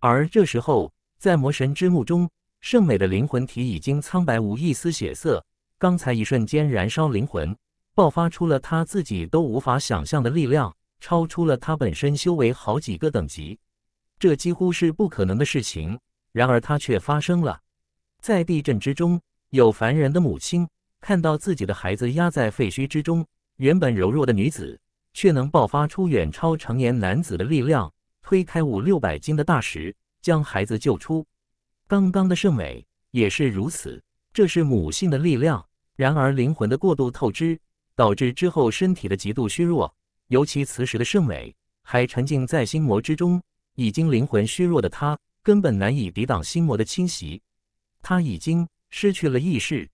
而这时候，在魔神之墓中，圣美的灵魂体已经苍白无一丝血色，刚才一瞬间燃烧灵魂。爆发出了他自己都无法想象的力量，超出了他本身修为好几个等级，这几乎是不可能的事情。然而，它却发生了。在地震之中，有凡人的母亲看到自己的孩子压在废墟之中，原本柔弱的女子却能爆发出远超成年男子的力量，推开五六百斤的大石，将孩子救出。刚刚的圣伟也是如此，这是母性的力量。然而，灵魂的过度透支。导致之后身体的极度虚弱，尤其此时的圣美还沉浸在心魔之中，已经灵魂虚弱的他根本难以抵挡心魔的侵袭。他已经失去了意识。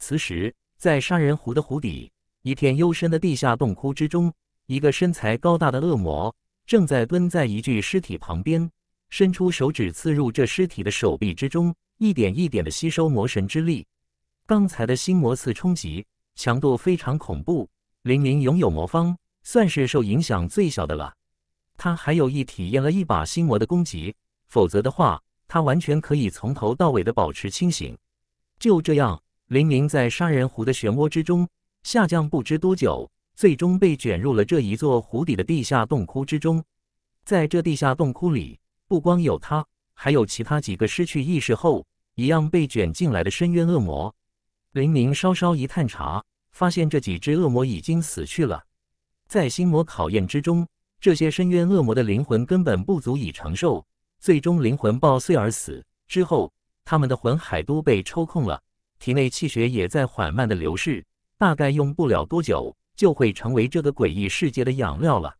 此时，在杀人湖的湖底，一片幽深的地下洞窟之中，一个身材高大的恶魔正在蹲在一具尸体旁边，伸出手指刺入这尸体的手臂之中，一点一点地吸收魔神之力。刚才的心魔刺冲击。强度非常恐怖，林明拥有魔方，算是受影响最小的了。他还有意体验了一把心魔的攻击，否则的话，他完全可以从头到尾的保持清醒。就这样，林明在杀人湖的漩涡之中下降不知多久，最终被卷入了这一座湖底的地下洞窟之中。在这地下洞窟里，不光有他，还有其他几个失去意识后一样被卷进来的深渊恶魔。林明稍稍一探查，发现这几只恶魔已经死去了。在心魔考验之中，这些深渊恶魔的灵魂根本不足以承受，最终灵魂爆碎而死。之后，他们的魂海都被抽空了，体内气血也在缓慢的流逝，大概用不了多久就会成为这个诡异世界的养料了。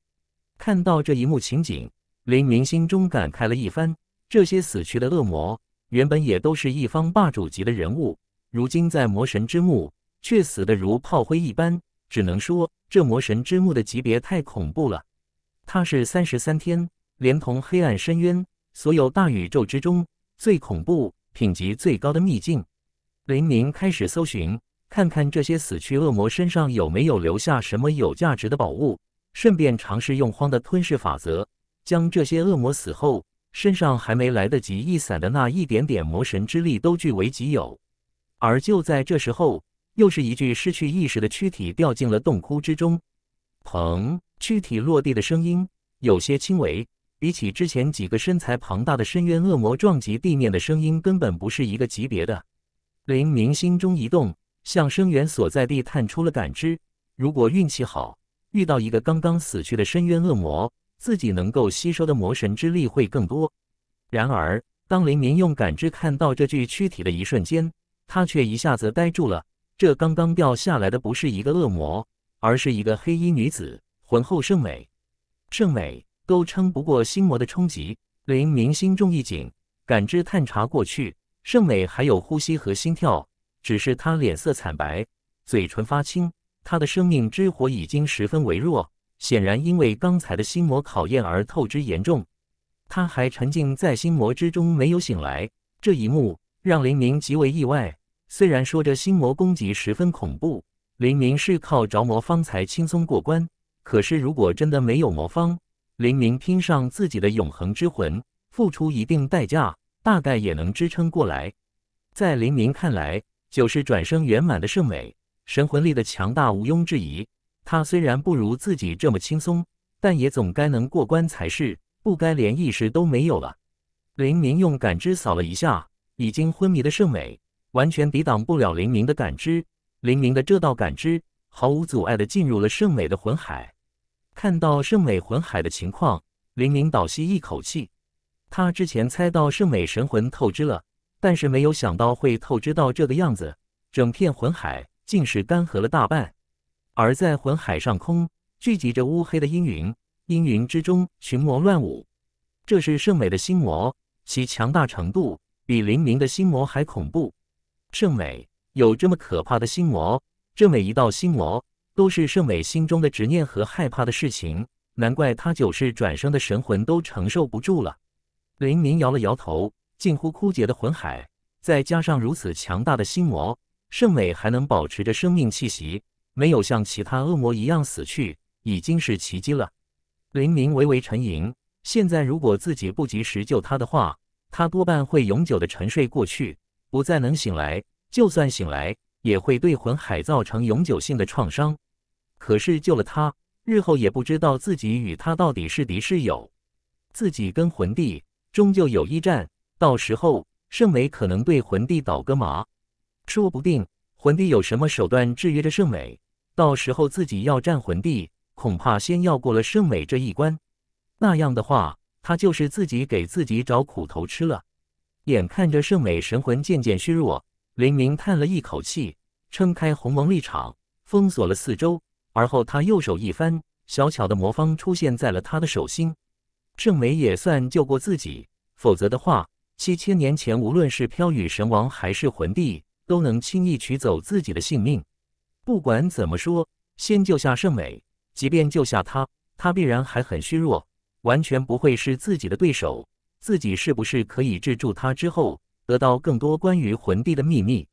看到这一幕情景，林明心中感慨了一番：这些死去的恶魔原本也都是一方霸主级的人物。如今在魔神之墓，却死得如炮灰一般，只能说这魔神之墓的级别太恐怖了。它是三十三天，连同黑暗深渊，所有大宇宙之中最恐怖、品级最高的秘境。雷鸣开始搜寻，看看这些死去恶魔身上有没有留下什么有价值的宝物，顺便尝试用荒的吞噬法则，将这些恶魔死后身上还没来得及溢散的那一点点魔神之力都据为己有。而就在这时候，又是一具失去意识的躯体掉进了洞窟之中。砰！躯体落地的声音有些轻微，比起之前几个身材庞大的深渊恶魔撞击地面的声音，根本不是一个级别的。林明心中一动，向声源所在地探出了感知。如果运气好，遇到一个刚刚死去的深渊恶魔，自己能够吸收的魔神之力会更多。然而，当林明用感知看到这具躯体的一瞬间，他却一下子呆住了。这刚刚掉下来的不是一个恶魔，而是一个黑衣女子，浑厚圣美，圣美都撑不过心魔的冲击。林明心中一紧，感知探查过去，圣美还有呼吸和心跳，只是她脸色惨白，嘴唇发青，她的生命之火已经十分微弱，显然因为刚才的心魔考验而透支严重。他还沉浸在心魔之中没有醒来。这一幕。让林明极为意外。虽然说着心魔攻击十分恐怖，林明是靠着魔方才轻松过关。可是如果真的没有魔方，林明拼上自己的永恒之魂，付出一定代价，大概也能支撑过来。在林明看来，就是转生圆满的圣美，神魂力的强大毋庸置疑。他虽然不如自己这么轻松，但也总该能过关才是，不该连意识都没有了。林明用感知扫了一下。已经昏迷的圣美完全抵挡不了林明的感知，林明的这道感知毫无阻碍的进入了圣美的魂海。看到圣美魂海的情况，林明倒吸一口气。他之前猜到圣美神魂透支了，但是没有想到会透支到这个样子，整片魂海竟是干涸了大半。而在魂海上空聚集着乌黑的阴云，阴云之中群魔乱舞，这是圣美的心魔，其强大程度。比林明的心魔还恐怖，圣美有这么可怕的心魔，这每一道心魔都是圣美心中的执念和害怕的事情，难怪他九世转生的神魂都承受不住了。林明摇了摇头，近乎枯竭的魂海，再加上如此强大的心魔，圣美还能保持着生命气息，没有像其他恶魔一样死去，已经是奇迹了。林明微微沉吟，现在如果自己不及时救他的话。他多半会永久的沉睡过去，不再能醒来。就算醒来，也会对魂海造成永久性的创伤。可是救了他，日后也不知道自己与他到底是敌是友。自己跟魂帝终究有一战，到时候圣美可能对魂帝倒个麻，说不定魂帝有什么手段制约着圣美。到时候自己要战魂帝，恐怕先要过了圣美这一关。那样的话。他就是自己给自己找苦头吃了。眼看着圣美神魂渐渐虚弱，林明叹了一口气，撑开鸿蒙力场，封锁了四周。而后他右手一翻，小巧的魔方出现在了他的手心。圣美也算救过自己，否则的话，七千年前无论是飘雨神王还是魂帝，都能轻易取走自己的性命。不管怎么说，先救下圣美。即便救下他，他必然还很虚弱。完全不会是自己的对手，自己是不是可以制住他之后，得到更多关于魂帝的秘密？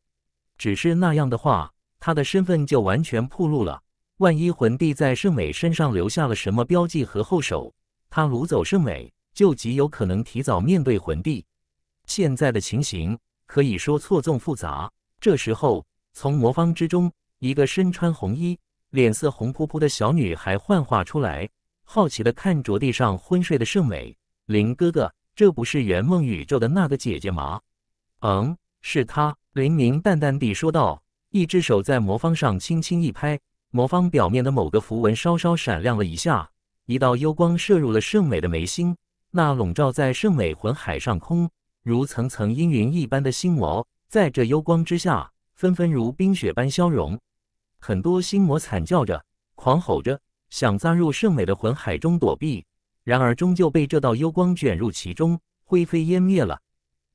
只是那样的话，他的身份就完全暴露了。万一魂帝在圣美身上留下了什么标记和后手，他掳走圣美，就极有可能提早面对魂帝。现在的情形可以说错综复杂。这时候，从魔方之中，一个身穿红衣、脸色红扑扑的小女孩幻化出来。好奇的看着地上昏睡的盛美，林哥哥，这不是圆梦宇宙的那个姐姐吗？嗯，是她。林明淡淡地说道，一只手在魔方上轻轻一拍，魔方表面的某个符文稍稍闪亮了一下，一道幽光射入了盛美的眉心，那笼罩在盛美魂海上空如层层阴云一般的心魔，在这幽光之下，纷纷如冰雪般消融，很多心魔惨叫着，狂吼着。想钻入圣美的魂海中躲避，然而终究被这道幽光卷入其中，灰飞烟灭了。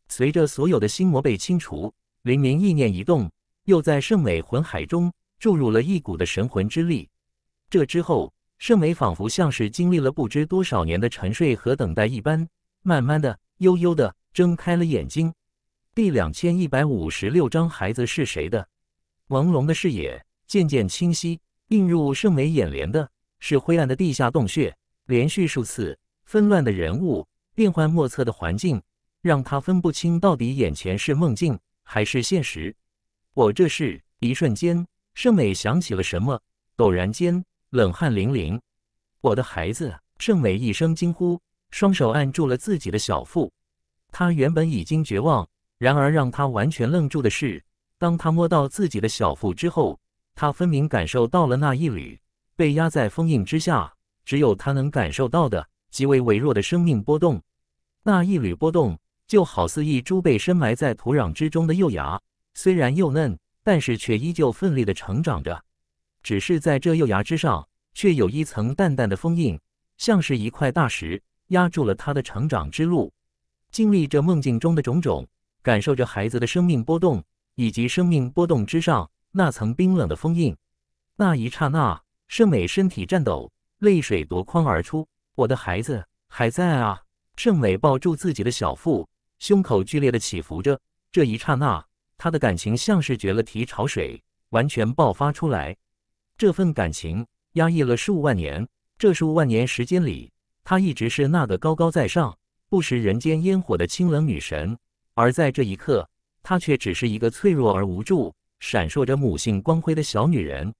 随着所有的心魔被清除，林明意念一动，又在圣美魂海中注入了一股的神魂之力。这之后，圣美仿佛像是经历了不知多少年的沉睡和等待一般，慢慢的、悠悠的睁开了眼睛。第两千一百五十六章孩子是谁的？朦胧的视野渐渐清晰，映入圣美眼帘的。是灰暗的地下洞穴，连续数次纷乱的人物，变幻莫测的环境，让他分不清到底眼前是梦境还是现实。我这是……一瞬间，盛美想起了什么，陡然间冷汗淋淋。我的孩子盛美一声惊呼，双手按住了自己的小腹。她原本已经绝望，然而让她完全愣住的是，当她摸到自己的小腹之后，她分明感受到了那一缕。被压在封印之下，只有他能感受到的极为微弱的生命波动。那一缕波动，就好似一株被深埋在土壤之中的幼芽，虽然幼嫩，但是却依旧奋力的成长着。只是在这幼芽之上，却有一层淡淡的封印，像是一块大石压住了他的成长之路。经历着梦境中的种种，感受着孩子的生命波动，以及生命波动之上那层冰冷的封印。那一刹那。盛美身体颤抖，泪水夺眶而出。我的孩子还在啊！盛美抱住自己的小腹，胸口剧烈的起伏着。这一刹那，她的感情像是决了堤潮水，完全爆发出来。这份感情压抑了数万年，这数万年时间里，她一直是那个高高在上、不食人间烟火的清冷女神。而在这一刻，她却只是一个脆弱而无助、闪烁着母性光辉的小女人。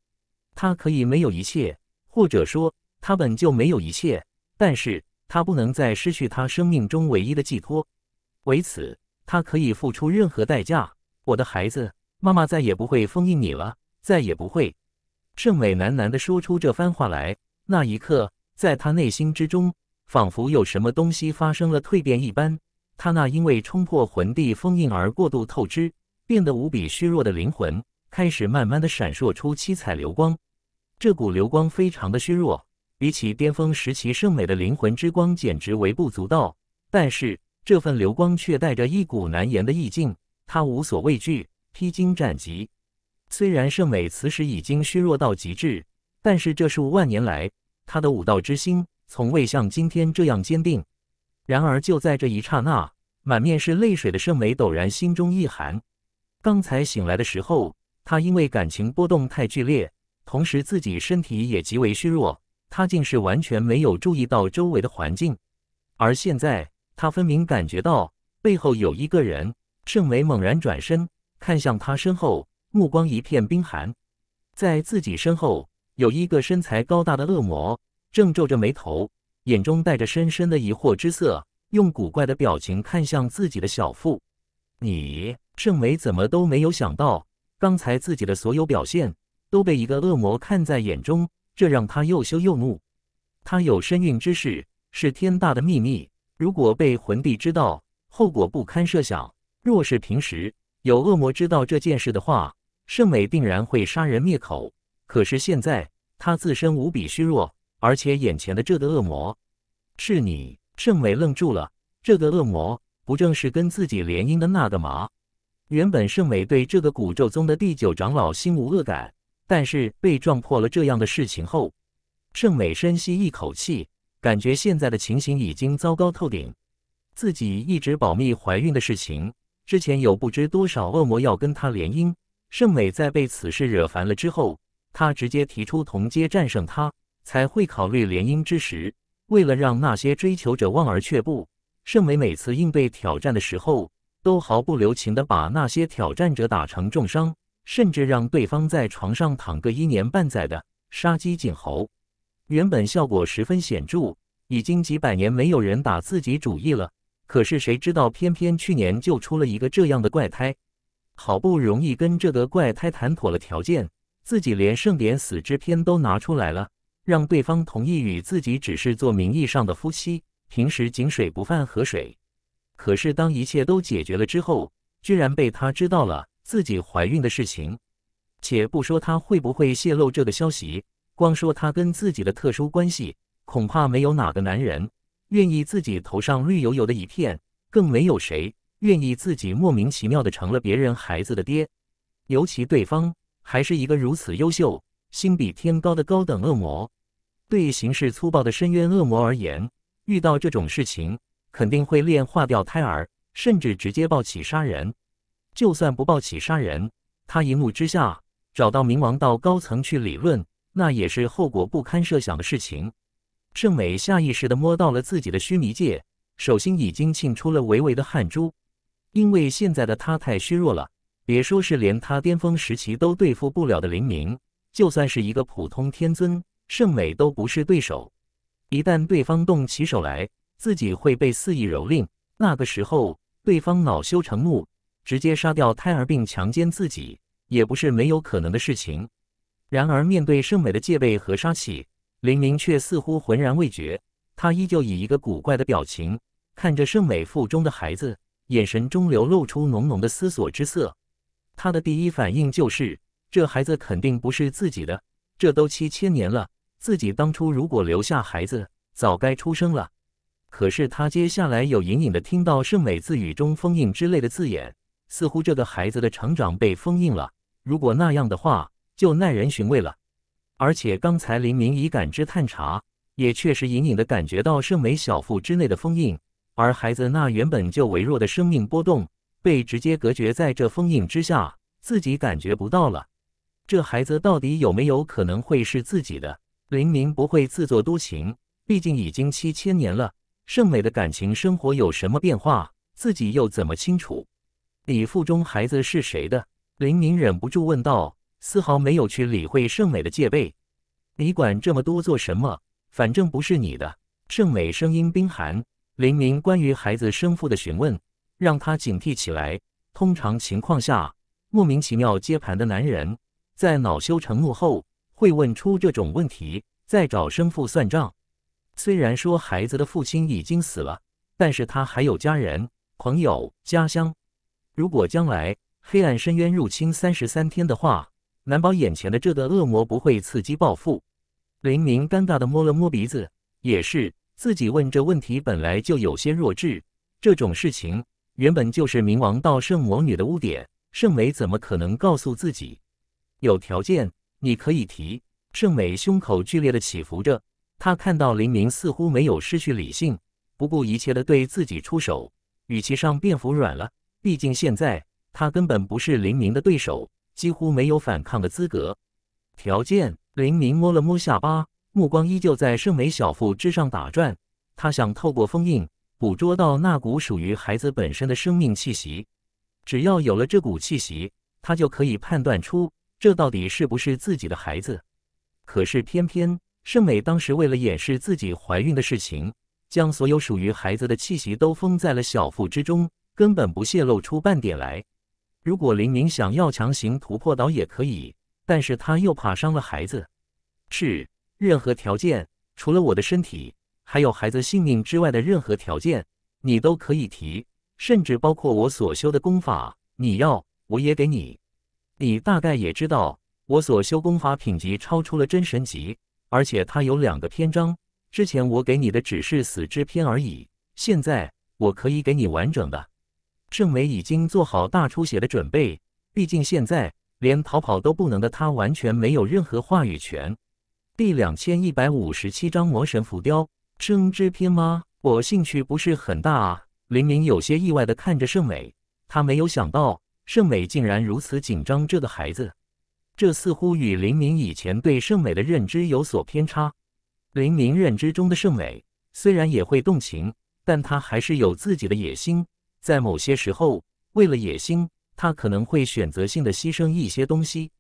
他可以没有一切，或者说他本就没有一切，但是他不能再失去他生命中唯一的寄托。为此，他可以付出任何代价。我的孩子，妈妈再也不会封印你了，再也不会。盛美喃喃的说出这番话来，那一刻，在他内心之中，仿佛有什么东西发生了蜕变一般。他那因为冲破魂帝封印而过度透支、变得无比虚弱的灵魂，开始慢慢的闪烁出七彩流光。这股流光非常的虚弱，比起巅峰时期圣美的灵魂之光简直微不足道。但是这份流光却带着一股难言的意境，他无所畏惧，披荆斩棘。虽然圣美此时已经虚弱到极致，但是这数万年来，他的武道之心从未像今天这样坚定。然而就在这一刹那，满面是泪水的圣美陡然心中一寒。刚才醒来的时候，他因为感情波动太剧烈。同时，自己身体也极为虚弱，他竟是完全没有注意到周围的环境。而现在，他分明感觉到背后有一个人。盛美猛然转身，看向他身后，目光一片冰寒。在自己身后，有一个身材高大的恶魔，正皱着眉头，眼中带着深深的疑惑之色，用古怪的表情看向自己的小腹。你，盛美怎么都没有想到，刚才自己的所有表现。都被一个恶魔看在眼中，这让他又羞又怒。他有身孕之事是天大的秘密，如果被魂帝知道，后果不堪设想。若是平时有恶魔知道这件事的话，圣美定然会杀人灭口。可是现在他自身无比虚弱，而且眼前的这个恶魔是你。圣美愣住了，这个恶魔不正是跟自己联姻的那个吗？原本圣美对这个古咒宗的第九长老心无恶感。但是被撞破了这样的事情后，盛美深吸一口气，感觉现在的情形已经糟糕透顶。自己一直保密怀孕的事情，之前有不知多少恶魔要跟她联姻。盛美在被此事惹烦了之后，她直接提出同阶战胜她才会考虑联姻之时，为了让那些追求者望而却步，盛美每次应对挑战的时候，都毫不留情的把那些挑战者打成重伤。甚至让对方在床上躺个一年半载的，杀鸡儆猴。原本效果十分显著，已经几百年没有人打自己主意了。可是谁知道，偏偏去年就出了一个这样的怪胎。好不容易跟这个怪胎谈妥了条件，自己连盛典、死之篇都拿出来了，让对方同意与自己只是做名义上的夫妻，平时井水不犯河水。可是当一切都解决了之后，居然被他知道了。自己怀孕的事情，且不说他会不会泄露这个消息，光说他跟自己的特殊关系，恐怕没有哪个男人愿意自己头上绿油油的一片，更没有谁愿意自己莫名其妙的成了别人孩子的爹，尤其对方还是一个如此优秀、心比天高的高等恶魔。对行事粗暴的深渊恶魔而言，遇到这种事情肯定会炼化掉胎儿，甚至直接抱起杀人。就算不抱起杀人，他一怒之下找到冥王到高层去理论，那也是后果不堪设想的事情。盛美下意识的摸到了自己的须弥戒，手心已经沁出了微微的汗珠。因为现在的他太虚弱了，别说是连他巅峰时期都对付不了的灵明，就算是一个普通天尊，盛美都不是对手。一旦对方动起手来，自己会被肆意蹂躏。那个时候，对方恼羞成怒。直接杀掉胎儿并强奸自己也不是没有可能的事情。然而，面对盛美的戒备和杀气，林明却似乎浑然未觉。他依旧以一个古怪的表情看着盛美腹中的孩子，眼神中流露出浓浓的思索之色。他的第一反应就是，这孩子肯定不是自己的。这都七千年了，自己当初如果留下孩子，早该出生了。可是，他接下来有隐隐的听到圣美自语中“封印”之类的字眼。似乎这个孩子的成长被封印了，如果那样的话，就耐人寻味了。而且刚才林明以感知探查，也确实隐隐的感觉到圣美小腹之内的封印，而孩子那原本就微弱的生命波动，被直接隔绝在这封印之下，自己感觉不到了。这孩子到底有没有可能会是自己的？林明不会自作多情，毕竟已经七千年了，圣美的感情生活有什么变化，自己又怎么清楚？李腹中孩子是谁的？林明忍不住问道，丝毫没有去理会盛美的戒备。你管这么多做什么？反正不是你的。盛美声音冰寒。林明关于孩子生父的询问，让他警惕起来。通常情况下，莫名其妙接盘的男人，在恼羞成怒后，会问出这种问题，再找生父算账。虽然说孩子的父亲已经死了，但是他还有家人、朋友、家乡。如果将来黑暗深渊入侵三十三天的话，难保眼前的这个恶魔不会伺机报复。林明尴尬地摸了摸鼻子，也是自己问这问题本来就有些弱智，这种事情原本就是冥王到圣魔女的污点，圣美怎么可能告诉自己？有条件你可以提。圣美胸口剧烈的起伏着，她看到林明似乎没有失去理性，不顾一切的对自己出手，语气上便服软了。毕竟现在他根本不是林明的对手，几乎没有反抗的资格。条件，林明摸了摸下巴，目光依旧在圣美小腹之上打转。他想透过封印，捕捉到那股属于孩子本身的生命气息。只要有了这股气息，他就可以判断出这到底是不是自己的孩子。可是偏偏圣美当时为了掩饰自己怀孕的事情，将所有属于孩子的气息都封在了小腹之中。根本不泄露出半点来。如果林明想要强行突破倒也可以，但是他又怕伤了孩子。是任何条件，除了我的身体还有孩子性命之外的任何条件，你都可以提，甚至包括我所修的功法，你要我也给你。你大概也知道，我所修功法品级超出了真神级，而且它有两个篇章，之前我给你的只是死之篇而已，现在我可以给你完整的。圣美已经做好大出血的准备，毕竟现在连逃跑都不能的他，完全没有任何话语权。第两千一百五十七章魔神浮雕生之篇吗？我兴趣不是很大。啊。林明有些意外的看着圣美，他没有想到圣美竟然如此紧张这个孩子，这似乎与林明以前对圣美的认知有所偏差。林明认知中的圣美虽然也会动情，但他还是有自己的野心。在某些时候，为了野心，他可能会选择性的牺牲一些东西。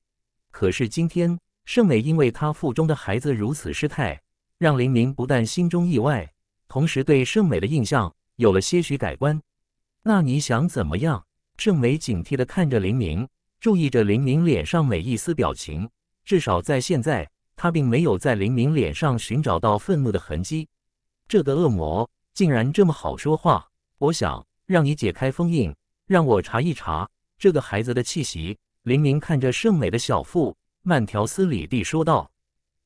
可是今天，盛美因为她腹中的孩子如此失态，让林明不但心中意外，同时对盛美的印象有了些许改观。那你想怎么样？盛美警惕的看着林明，注意着林明脸上每一丝表情。至少在现在，她并没有在林明脸上寻找到愤怒的痕迹。这个恶魔竟然这么好说话，我想。让你解开封印，让我查一查这个孩子的气息。林明看着盛美的小腹，慢条斯理地说道：“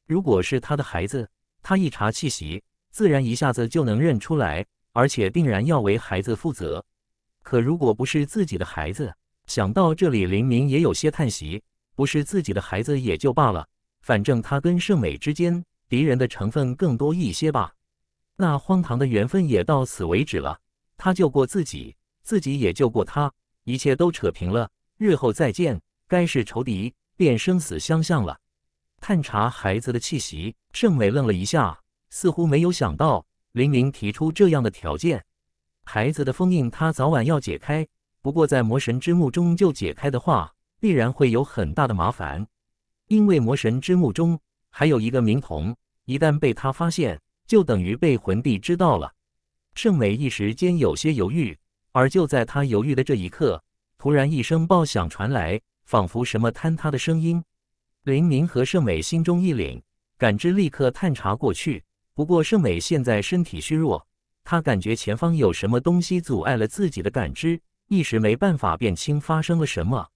如果是他的孩子，他一查气息，自然一下子就能认出来，而且定然要为孩子负责。可如果不是自己的孩子，想到这里，林明也有些叹息：不是自己的孩子也就罢了，反正他跟盛美之间敌人的成分更多一些吧。那荒唐的缘分也到此为止了。”他救过自己，自己也救过他，一切都扯平了。日后再见，该是仇敌，便生死相向了。探查孩子的气息，盛美愣了一下，似乎没有想到林琳提出这样的条件。孩子的封印，他早晚要解开，不过在魔神之墓中就解开的话，必然会有很大的麻烦，因为魔神之墓中还有一个冥童，一旦被他发现，就等于被魂帝知道了。盛美一时间有些犹豫，而就在她犹豫的这一刻，突然一声爆响传来，仿佛什么坍塌的声音。林明和盛美心中一凛，感知立刻探查过去。不过盛美现在身体虚弱，她感觉前方有什么东西阻碍了自己的感知，一时没办法辨清发生了什么。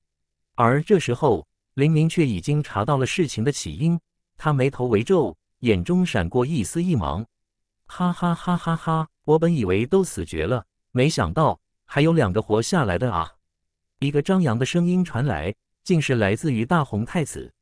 而这时候，林明却已经查到了事情的起因，他眉头微皱，眼中闪过一丝异芒。哈哈哈哈哈！我本以为都死绝了，没想到还有两个活下来的啊！一个张扬的声音传来，竟是来自于大红太子。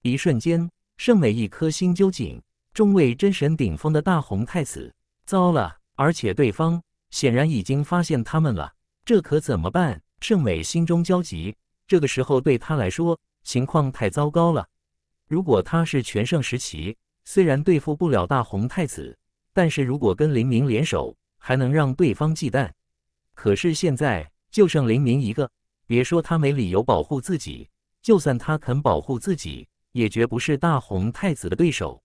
一瞬间，圣美一颗心揪紧。众位真神顶峰的大红太子，糟了！而且对方显然已经发现他们了，这可怎么办？圣美心中焦急。这个时候对他来说，情况太糟糕了。如果他是全盛时期，虽然对付不了大红太子。但是如果跟林明联手，还能让对方忌惮。可是现在就剩林明一个，别说他没理由保护自己，就算他肯保护自己，也绝不是大红太子的对手。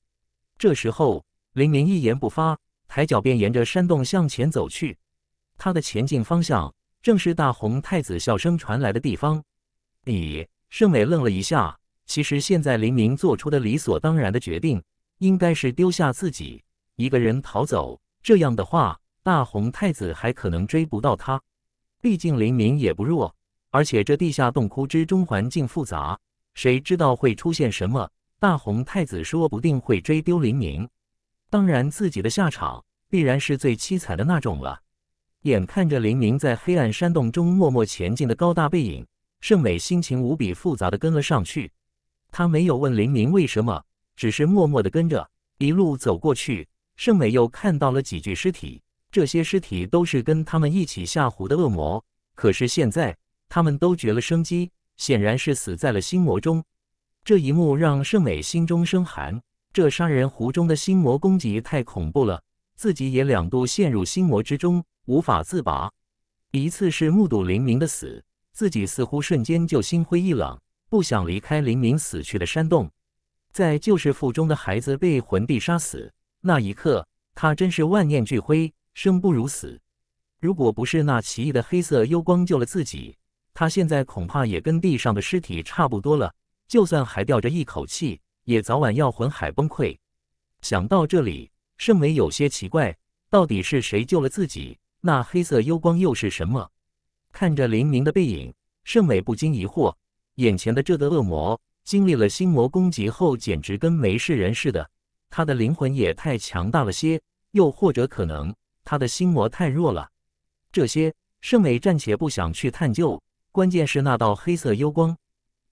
这时候，林明一言不发，抬脚便沿着山洞向前走去。他的前进方向正是大红太子笑声传来的地方。咦，盛美愣了一下。其实现在林明做出的理所当然的决定，应该是丢下自己。一个人逃走，这样的话，大红太子还可能追不到他。毕竟林明也不弱，而且这地下洞窟之中环境复杂，谁知道会出现什么？大红太子说不定会追丢林明。当然，自己的下场必然是最凄惨的那种了。眼看着林明在黑暗山洞中默默前进的高大背影，盛美心情无比复杂的跟了上去。他没有问林明为什么，只是默默的跟着，一路走过去。圣美又看到了几具尸体，这些尸体都是跟他们一起下湖的恶魔，可是现在他们都绝了生机，显然是死在了心魔中。这一幕让圣美心中生寒，这杀人湖中的心魔攻击太恐怖了，自己也两度陷入心魔之中无法自拔。一次是目睹黎明的死，自己似乎瞬间就心灰意冷，不想离开黎明死去的山洞；再就是腹中的孩子被魂帝杀死。那一刻，他真是万念俱灰，生不如死。如果不是那奇异的黑色幽光救了自己，他现在恐怕也跟地上的尸体差不多了。就算还吊着一口气，也早晚要魂海崩溃。想到这里，盛美有些奇怪：到底是谁救了自己？那黑色幽光又是什么？看着林明的背影，盛美不禁疑惑：眼前的这个恶魔，经历了心魔攻击后，简直跟没事人似的。他的灵魂也太强大了些，又或者可能他的心魔太弱了。这些圣美暂且不想去探究。关键是那道黑色幽光，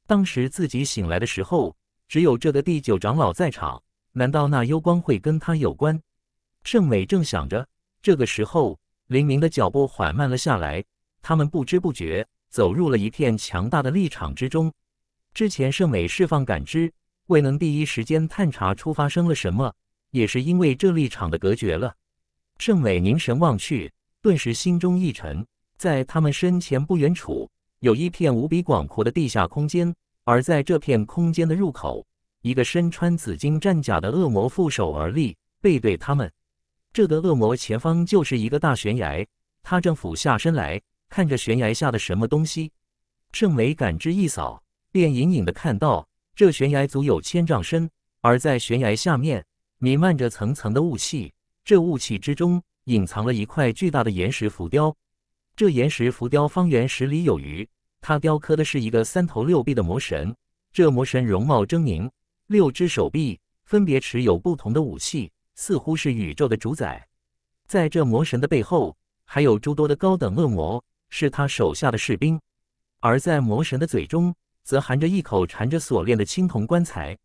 当时自己醒来的时候，只有这个第九长老在场。难道那幽光会跟他有关？圣美正想着，这个时候，林明的脚步缓慢了下来。他们不知不觉走入了一片强大的立场之中。之前圣美释放感知。未能第一时间探查出发生了什么，也是因为这立场的隔绝了。盛伟凝神望去，顿时心中一沉。在他们身前不远处，有一片无比广阔的地下空间，而在这片空间的入口，一个身穿紫金战甲的恶魔负手而立，背对他们。这个恶魔前方就是一个大悬崖，他正俯下身来看着悬崖下的什么东西。盛伟感知一扫，便隐隐的看到。这悬崖足有千丈深，而在悬崖下面弥漫着层层的雾气。这雾气之中隐藏了一块巨大的岩石浮雕。这岩石浮雕方圆十里有余，它雕刻的是一个三头六臂的魔神。这魔神容貌狰狞，六只手臂分别持有不同的武器，似乎是宇宙的主宰。在这魔神的背后，还有诸多的高等恶魔，是他手下的士兵。而在魔神的嘴中。则含着一口缠着锁链的青铜棺材，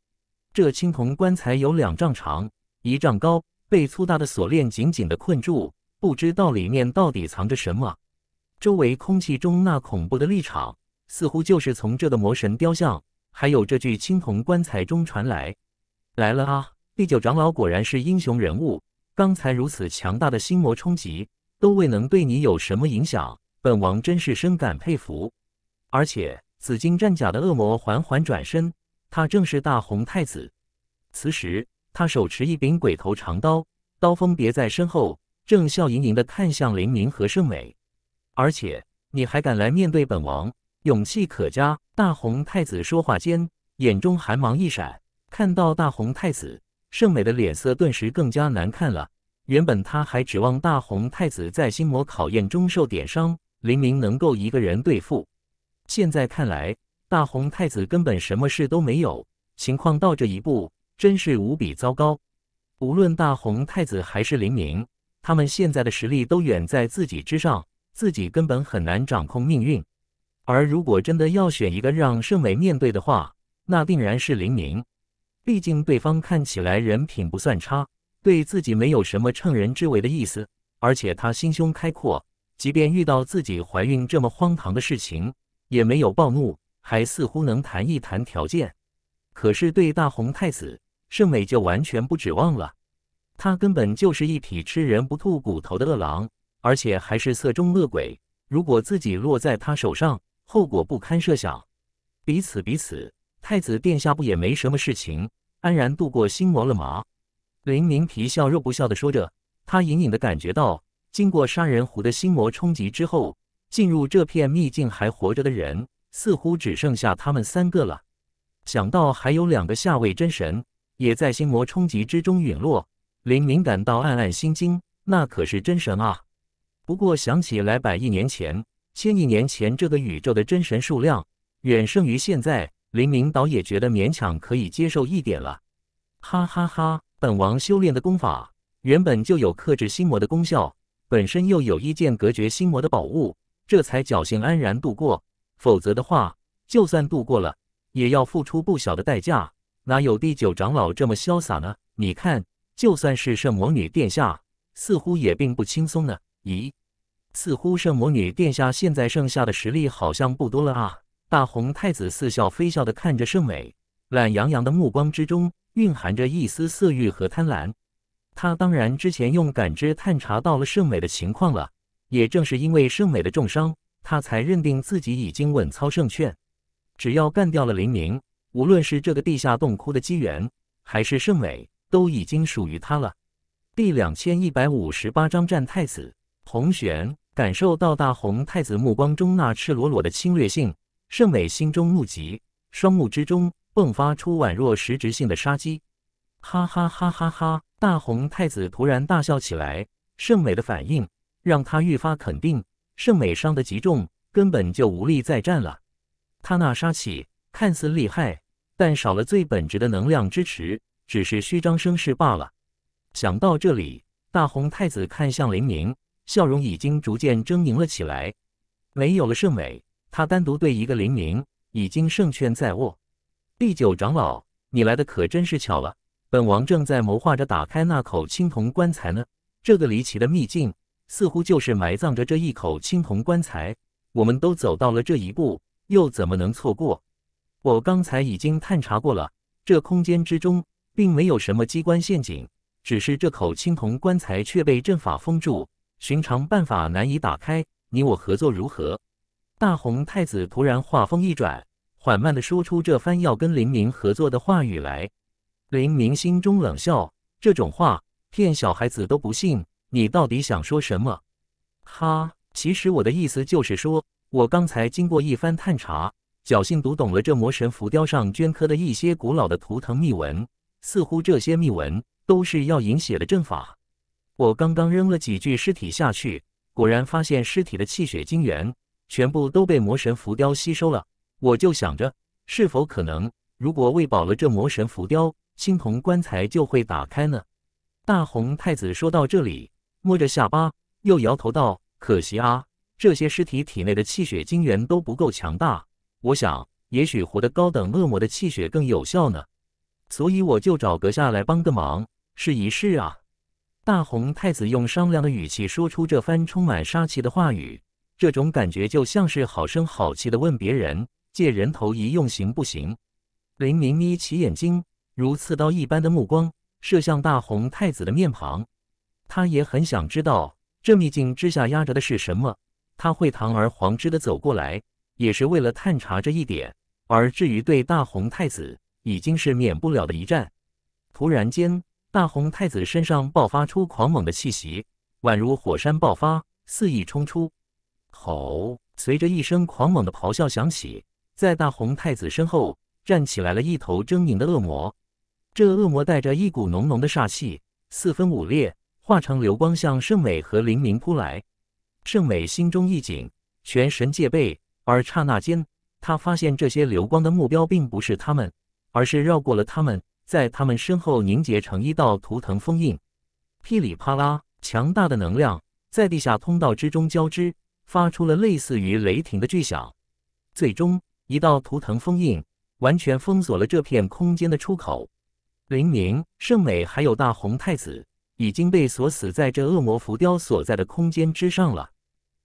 这青铜棺材有两丈长，一丈高，被粗大的锁链紧紧的困住，不知道里面到底藏着什么。周围空气中那恐怖的立场，似乎就是从这的魔神雕像，还有这具青铜棺材中传来。来了啊！第九长老果然是英雄人物，刚才如此强大的心魔冲击，都未能对你有什么影响，本王真是深感佩服。而且。紫金战甲的恶魔缓缓转身，他正是大红太子。此时，他手持一柄鬼头长刀，刀锋别在身后，正笑盈盈地看向林明和盛美。而且你还敢来面对本王，勇气可嘉！大红太子说话间，眼中寒芒一闪。看到大红太子，盛美的脸色顿时更加难看了。原本他还指望大红太子在心魔考验中受点伤，林明能够一个人对付。现在看来，大红太子根本什么事都没有。情况到这一步，真是无比糟糕。无论大红太子还是林明，他们现在的实力都远在自己之上，自己根本很难掌控命运。而如果真的要选一个让圣美面对的话，那定然是林明。毕竟对方看起来人品不算差，对自己没有什么趁人之危的意思，而且他心胸开阔，即便遇到自己怀孕这么荒唐的事情。也没有暴怒，还似乎能谈一谈条件。可是对大红太子盛美就完全不指望了，他根本就是一匹吃人不吐骨头的恶狼，而且还是色中恶鬼。如果自己落在他手上，后果不堪设想。彼此彼此，太子殿下不也没什么事情，安然度过心魔了吗？林明皮笑肉不笑的说着，他隐隐的感觉到，经过杀人狐的心魔冲击之后。进入这片秘境还活着的人，似乎只剩下他们三个了。想到还有两个下位真神也在心魔冲击之中陨落，林明感到暗暗心惊。那可是真神啊！不过想起来百亿年前、千亿年前这个宇宙的真神数量远胜于现在，林明倒也觉得勉强可以接受一点了。哈哈哈！本王修炼的功法原本就有克制心魔的功效，本身又有一件隔绝心魔的宝物。这才侥幸安然度过，否则的话，就算度过了，也要付出不小的代价。哪有第九长老这么潇洒呢？你看，就算是圣魔女殿下，似乎也并不轻松呢。咦，似乎圣魔女殿下现在剩下的实力好像不多了啊！大红太子似笑非笑的看着圣美，懒洋洋的目光之中蕴含着一丝色欲和贪婪。他当然之前用感知探查到了圣美的情况了。也正是因为盛美的重伤，他才认定自己已经稳操胜券。只要干掉了林明，无论是这个地下洞窟的机缘，还是盛美，都已经属于他了。第两千一百五十八章战太子。洪玄感受到大红太子目光中那赤裸裸的侵略性，盛美心中怒极，双目之中迸发出宛若实质性的杀机。哈哈哈哈哈！大红太子突然大笑起来，盛美的反应。让他愈发肯定，圣美伤得极重，根本就无力再战了。他那杀气看似厉害，但少了最本质的能量支持，只是虚张声势罢了。想到这里，大红太子看向林明，笑容已经逐渐狰狞了起来。没有了圣美，他单独对一个林明，已经胜券在握。第九长老，你来的可真是巧了，本王正在谋划着打开那口青铜棺材呢。这个离奇的秘境。似乎就是埋葬着这一口青铜棺材。我们都走到了这一步，又怎么能错过？我刚才已经探查过了，这空间之中并没有什么机关陷阱，只是这口青铜棺材却被阵法封住，寻常办法难以打开。你我合作如何？大红太子突然话锋一转，缓慢的说出这番要跟林明合作的话语来。林明心中冷笑，这种话骗小孩子都不信。你到底想说什么？哈，其实我的意思就是说，我刚才经过一番探查，侥幸读懂了这魔神浮雕上镌刻的一些古老的图腾秘文。似乎这些秘文都是要引血的阵法。我刚刚扔了几具尸体下去，果然发现尸体的气血精元全部都被魔神浮雕吸收了。我就想着，是否可能，如果喂饱了这魔神浮雕，青铜棺材就会打开呢？大红太子说到这里。摸着下巴，又摇头道：“可惜啊，这些尸体体内的气血精元都不够强大。我想，也许活得高等恶魔的气血更有效呢。所以我就找阁下来帮个忙，试一试啊。”大红太子用商量的语气说出这番充满杀气的话语，这种感觉就像是好声好气的问别人借人头一用行不行。林明眯起眼睛，如刺刀一般的目光射向大红太子的面庞。他也很想知道这秘境之下压着的是什么，他会堂而皇之的走过来，也是为了探查这一点。而至于对大红太子，已经是免不了的一战。突然间，大红太子身上爆发出狂猛的气息，宛如火山爆发，肆意冲出。吼！随着一声狂猛的咆哮响起，在大红太子身后站起来了一头狰狞的恶魔。这恶魔带着一股浓浓的煞气，四分五裂。化成流光向圣美和灵明扑来，圣美心中一紧，全神戒备。而刹那间，他发现这些流光的目标并不是他们，而是绕过了他们，在他们身后凝结成一道图腾封印。噼里啪啦，强大的能量在地下通道之中交织，发出了类似于雷霆的巨响。最终，一道图腾封印完全封锁了这片空间的出口。灵明、圣美还有大红太子。已经被锁死在这恶魔浮雕所在的空间之上了。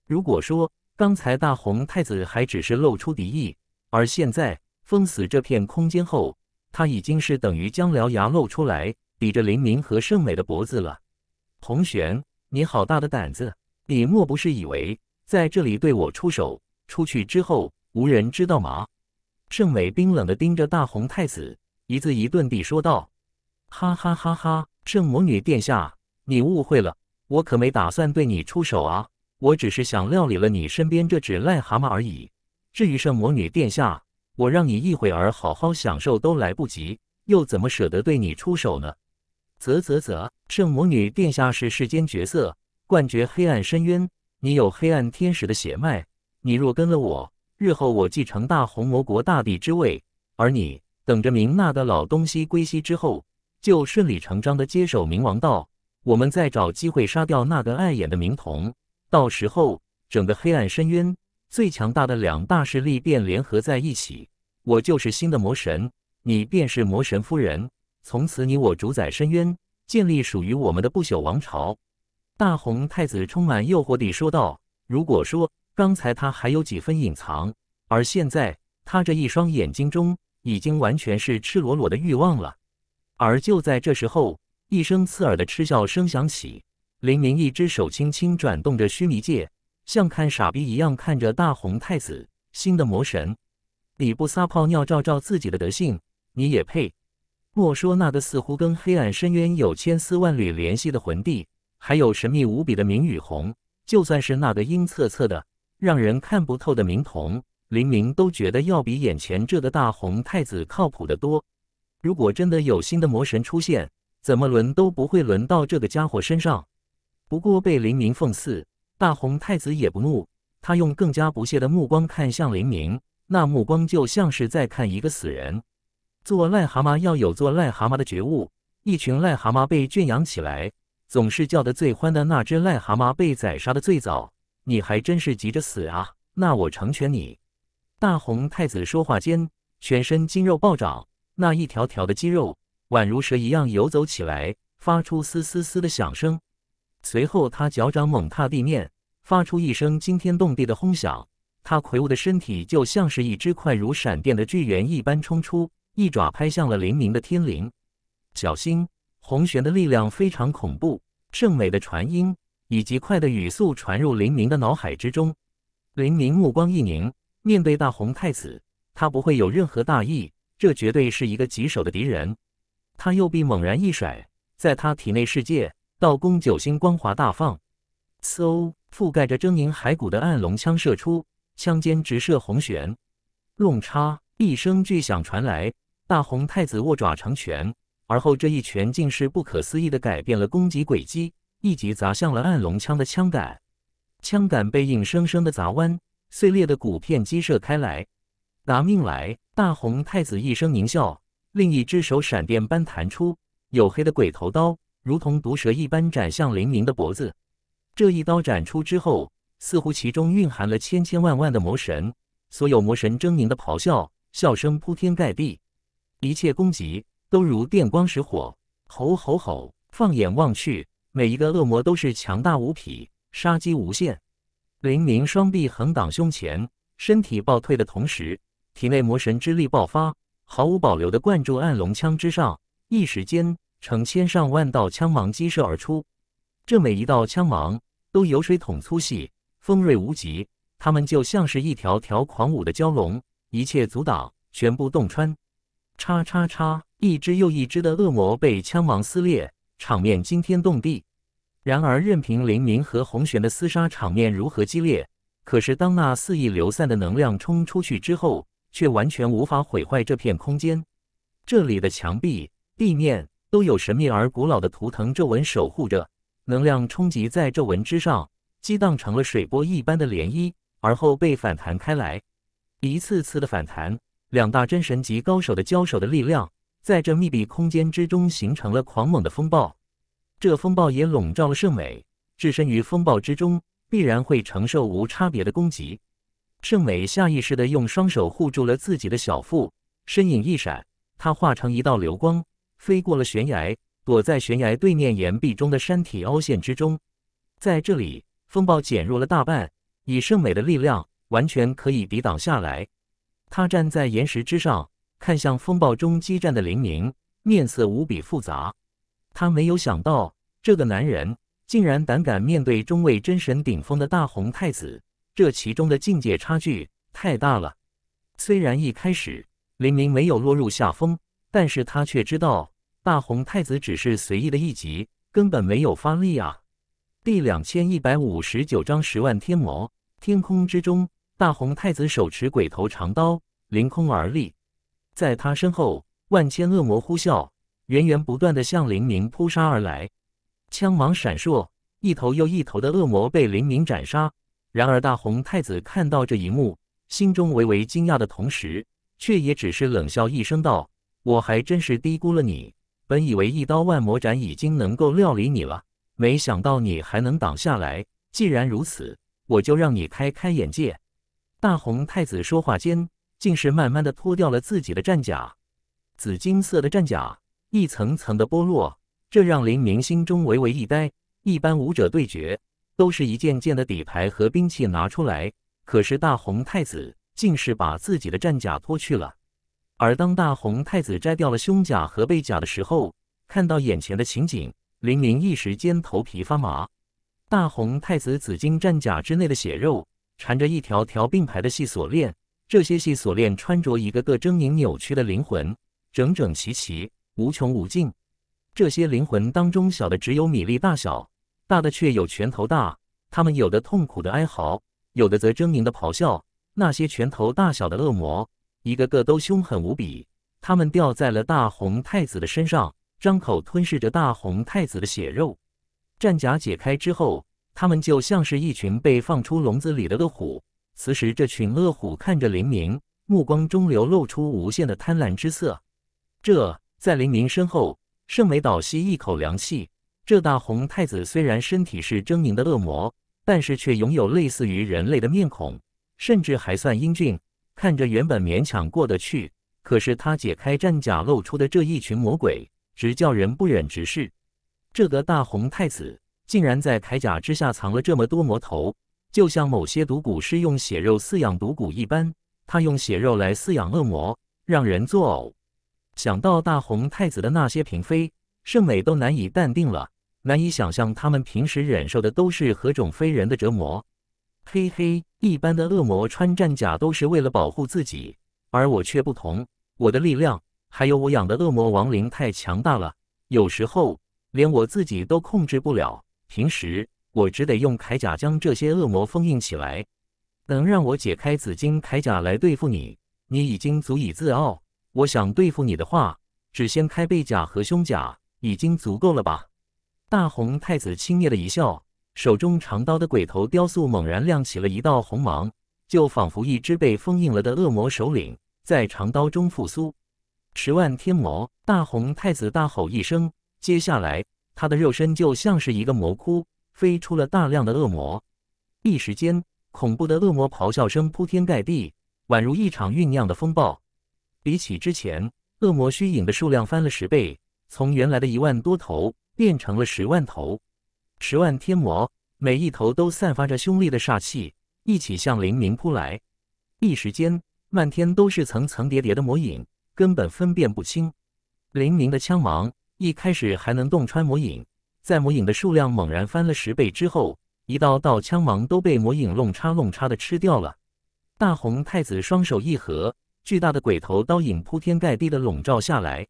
如果说刚才大红太子还只是露出敌意，而现在封死这片空间后，他已经是等于将獠牙露出来抵着林明和盛美的脖子了。红玄，你好大的胆子！你莫不是以为在这里对我出手，出去之后无人知道吗？盛美冰冷地盯着大红太子，一字一顿地说道：“哈哈哈哈！”圣魔女殿下，你误会了，我可没打算对你出手啊！我只是想料理了你身边这只癞蛤蟆而已。至于圣魔女殿下，我让你一会儿好好享受都来不及，又怎么舍得对你出手呢？啧啧啧，圣魔女殿下是世间绝色，冠绝黑暗深渊。你有黑暗天使的血脉，你若跟了我，日后我继承大红魔国大帝之位，而你等着明娜的老东西归西之后。就顺理成章地接手冥王道，我们再找机会杀掉那个碍眼的冥童。到时候，整个黑暗深渊最强大的两大势力便联合在一起，我就是新的魔神，你便是魔神夫人。从此，你我主宰深渊，建立属于我们的不朽王朝。”大红太子充满诱惑地说道。如果说刚才他还有几分隐藏，而现在他这一双眼睛中已经完全是赤裸裸的欲望了。而就在这时候，一声刺耳的嗤笑声响起。林明一只手轻轻转动着须弥戒，像看傻逼一样看着大红太子。新的魔神，你不撒泡尿照照自己的德性，你也配？莫说那个似乎跟黑暗深渊有千丝万缕联系的魂帝，还有神秘无比的明雨红，就算是那个阴恻恻的、让人看不透的明瞳，林明都觉得要比眼前这个大红太子靠谱的多。如果真的有新的魔神出现，怎么轮都不会轮到这个家伙身上。不过被林明讽刺，大红太子也不怒，他用更加不屑的目光看向林明，那目光就像是在看一个死人。做癞蛤蟆要有做癞蛤蟆的觉悟。一群癞蛤蟆被圈养起来，总是叫得最欢的那只癞蛤蟆被宰杀的最早。你还真是急着死啊！那我成全你。大红太子说话间，全身筋肉暴涨。那一条条的肌肉宛如蛇一样游走起来，发出嘶嘶嘶的响声。随后，他脚掌猛踏地面，发出一声惊天动地的轰响。他魁梧的身体就像是一只快如闪电的巨猿一般冲出，一爪拍向了林明的天灵。小心，红玄的力量非常恐怖。圣美的传音以及快的语速传入林明的脑海之中。林明目光一凝，面对大红太子，他不会有任何大意。这绝对是一个棘手的敌人。他右臂猛然一甩，在他体内世界，道宫九星光华大放。嗖，覆盖着狰狞骸骨的暗龙枪射出，枪尖直射红玄。弄叉！一声巨响传来，大红太子握爪成拳，而后这一拳竟是不可思议的改变了攻击轨迹，一击砸向了暗龙枪的枪杆。枪杆被硬生生的砸弯，碎裂的骨片击射开来。拿命来！大红太子一声狞笑，另一只手闪电般弹出黝黑的鬼头刀，如同毒蛇一般斩向林明的脖子。这一刀斩出之后，似乎其中蕴含了千千万万的魔神，所有魔神狰狞的咆哮，笑声铺天盖地，一切攻击都如电光石火。吼吼吼！放眼望去，每一个恶魔都是强大无匹，杀机无限。林明双臂横挡胸前，身体暴退的同时。体内魔神之力爆发，毫无保留的灌注暗龙枪之上，一时间，成千上万道枪芒激射而出。这每一道枪芒都有水桶粗细，锋锐无极，它们就像是一条条狂舞的蛟龙，一切阻挡全部洞穿。叉叉叉，一只又一只的恶魔被枪芒撕裂，场面惊天动地。然而，任凭林明和洪玄的厮杀场面如何激烈，可是当那肆意流散的能量冲出去之后，却完全无法毁坏这片空间。这里的墙壁、地面都有神秘而古老的图腾皱纹守护着。能量冲击在皱纹之上，激荡成了水波一般的涟漪，而后被反弹开来。一次次的反弹，两大真神级高手的交手的力量，在这密闭空间之中形成了狂猛的风暴。这风暴也笼罩了圣美，置身于风暴之中，必然会承受无差别的攻击。圣美下意识地用双手护住了自己的小腹，身影一闪，他化成一道流光，飞过了悬崖，躲在悬崖对面岩壁中的山体凹陷之中。在这里，风暴减弱了大半，以圣美的力量，完全可以抵挡下来。他站在岩石之上，看向风暴中激战的林明，面色无比复杂。他没有想到，这个男人竟然胆敢面对中位真神顶峰的大红太子。这其中的境界差距太大了。虽然一开始林明没有落入下风，但是他却知道大红太子只是随意的一击，根本没有发力啊。第两千一百五十九章十万天魔。天空之中，大红太子手持鬼头长刀，凌空而立。在他身后，万千恶魔呼啸，源源不断的向林明扑杀而来。枪芒闪烁，一头又一头的恶魔被林明斩杀。然而，大红太子看到这一幕，心中微微惊讶的同时，却也只是冷笑一声道：“我还真是低估了你，本以为一刀万魔斩已经能够料理你了，没想到你还能挡下来。既然如此，我就让你开开眼界。”大红太子说话间，竟是慢慢的脱掉了自己的战甲，紫金色的战甲一层层的剥落，这让林明心中微微一呆。一般武者对决。都是一件件的底牌和兵器拿出来，可是大红太子竟是把自己的战甲脱去了。而当大红太子摘掉了胸甲和背甲的时候，看到眼前的情景，林明一时间头皮发麻。大红太子紫金战甲之内的血肉，缠着一条条并排的细锁链，这些细锁链穿着一个个狰狞扭曲的灵魂，整整齐齐，无穷无尽。这些灵魂当中，小的只有米粒大小。大的却有拳头大，他们有的痛苦的哀嚎，有的则狰狞的咆哮。那些拳头大小的恶魔，一个个都凶狠无比。他们掉在了大红太子的身上，张口吞噬着大红太子的血肉。战甲解开之后，他们就像是一群被放出笼子里的恶虎。此时，这群恶虎看着林明，目光中流露出无限的贪婪之色。这在林明身后，盛美倒吸一口凉气。这大红太子虽然身体是狰狞的恶魔，但是却拥有类似于人类的面孔，甚至还算英俊，看着原本勉强过得去。可是他解开战甲露出的这一群魔鬼，直叫人不忍直视。这个大红太子竟然在铠甲之下藏了这么多魔头，就像某些毒蛊师用血肉饲养毒蛊一般，他用血肉来饲养恶魔，让人作呕。想到大红太子的那些嫔妃，圣美都难以淡定了。难以想象，他们平时忍受的都是何种非人的折磨。嘿嘿，一般的恶魔穿战甲都是为了保护自己，而我却不同。我的力量，还有我养的恶魔亡灵太强大了，有时候连我自己都控制不了。平时我只得用铠甲将这些恶魔封印起来。能让我解开紫金铠甲来对付你，你已经足以自傲。我想对付你的话，只掀开背甲和胸甲已经足够了吧？大红太子轻蔑的一笑，手中长刀的鬼头雕塑猛然亮起了一道红芒，就仿佛一只被封印了的恶魔首领在长刀中复苏。十万天魔！大红太子大吼一声，接下来他的肉身就像是一个魔窟，飞出了大量的恶魔，一时间恐怖的恶魔咆哮声铺天盖地，宛如一场酝酿的风暴。比起之前，恶魔虚影的数量翻了十倍，从原来的一万多头。变成了十万头，十万天魔，每一头都散发着凶厉的煞气，一起向林明扑来。一时间，漫天都是层层叠叠的魔影，根本分辨不清。林明的枪芒一开始还能洞穿魔影，在魔影的数量猛然翻了十倍之后，一道道枪芒都被魔影弄叉弄叉的吃掉了。大红太子双手一合，巨大的鬼头刀影铺天盖地的笼罩下来。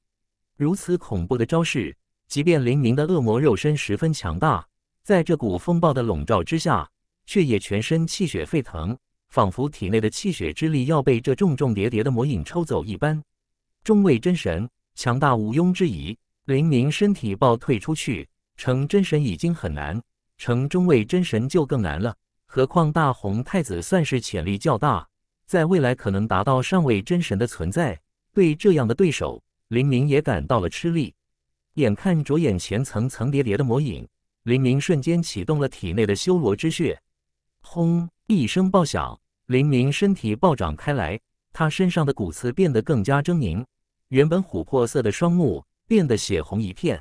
如此恐怖的招式。即便黎明的恶魔肉身十分强大，在这股风暴的笼罩之下，却也全身气血沸腾，仿佛体内的气血之力要被这重重叠叠的魔影抽走一般。中位真神强大毋庸置疑，黎明身体爆退出去成真神已经很难，成中位真神就更难了。何况大红太子算是潜力较大，在未来可能达到上位真神的存在，对这样的对手，黎明也感到了吃力。眼看着眼前层层叠叠的魔影，林明瞬间启动了体内的修罗之血。轰！一声爆响，林明身体暴涨开来，他身上的骨刺变得更加狰狞，原本琥珀色的双目变得血红一片。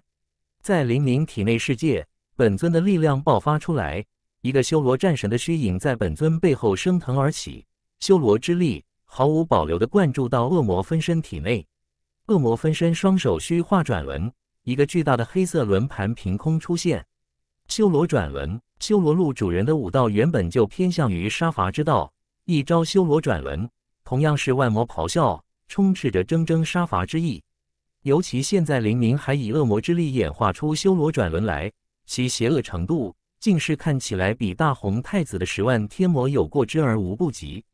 在林明体内世界，本尊的力量爆发出来，一个修罗战神的虚影在本尊背后升腾而起，修罗之力毫无保留地灌注到恶魔分身体内。恶魔分身双手虚化转轮。一个巨大的黑色轮盘凭空出现，修罗转轮。修罗路主人的武道原本就偏向于杀伐之道，一招修罗转轮，同样是万魔咆哮，充斥着铮铮杀伐之意。尤其现在，黎明还以恶魔之力演化出修罗转轮来，其邪恶程度，竟是看起来比大红太子的十万天魔有过之而无不及。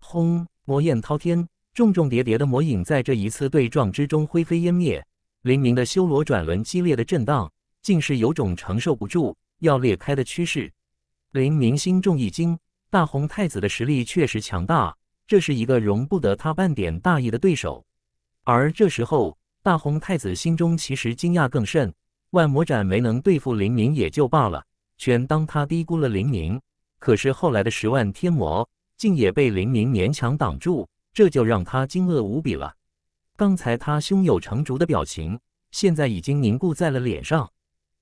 轰！魔焰滔天，重重叠叠的魔影在这一次对撞之中灰飞烟灭。林明的修罗转轮激烈的震荡，竟是有种承受不住要裂开的趋势。林明心中一惊，大红太子的实力确实强大，这是一个容不得他半点大意的对手。而这时候，大红太子心中其实惊讶更甚，万魔斩没能对付林明也就罢了，全当他低估了林明。可是后来的十万天魔竟也被林明勉强挡住，这就让他惊愕无比了。刚才他胸有成竹的表情，现在已经凝固在了脸上。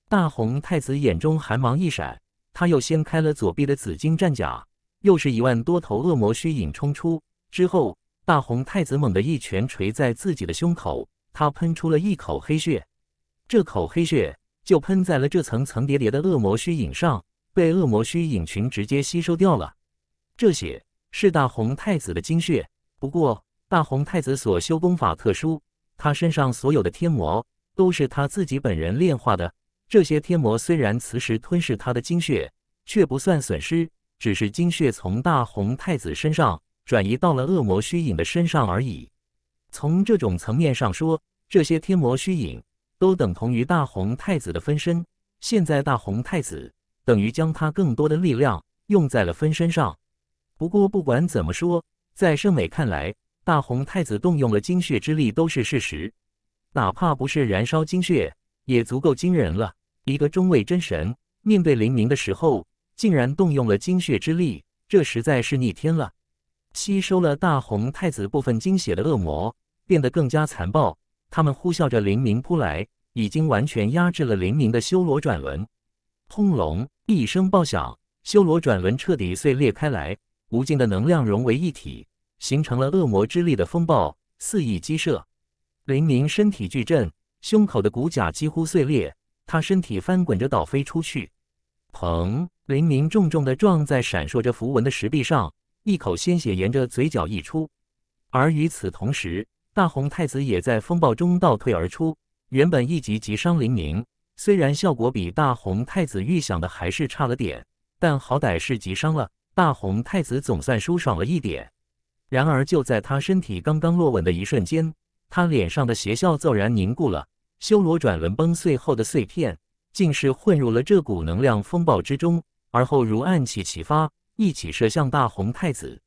大红太子眼中寒芒一闪，他又掀开了左臂的紫金战甲，又是一万多头恶魔虚影冲出。之后，大红太子猛地一拳捶在自己的胸口，他喷出了一口黑血，这口黑血就喷在了这层层叠叠的恶魔虚影上，被恶魔虚影群直接吸收掉了。这血是大红太子的精血，不过。大红太子所修功法特殊，他身上所有的天魔都是他自己本人炼化的。这些天魔虽然此时吞噬他的精血，却不算损失，只是精血从大红太子身上转移到了恶魔虚影的身上而已。从这种层面上说，这些天魔虚影都等同于大红太子的分身。现在大红太子等于将他更多的力量用在了分身上。不过不管怎么说，在圣美看来。大红太子动用了精血之力都是事实，哪怕不是燃烧精血，也足够惊人了。一个中位真神面对灵明的时候，竟然动用了精血之力，这实在是逆天了。吸收了大红太子部分精血的恶魔变得更加残暴，他们呼啸着灵明扑来，已经完全压制了灵明的修罗转轮。轰隆一声爆响，修罗转轮彻底碎裂开来，无尽的能量融为一体。形成了恶魔之力的风暴，肆意击射。林明身体巨震，胸口的骨甲几乎碎裂，他身体翻滚着倒飞出去。砰！林明重重的撞在闪烁着符文的石壁上，一口鲜血沿着嘴角溢出。而与此同时，大红太子也在风暴中倒退而出。原本一击即伤林明，虽然效果比大红太子预想的还是差了点，但好歹是击伤了。大红太子总算舒爽了一点。然而就在他身体刚刚落稳的一瞬间，他脸上的邪笑骤然凝固了。修罗转轮崩碎后的碎片，竟是混入了这股能量风暴之中，而后如暗器齐发，一起射向大红太子。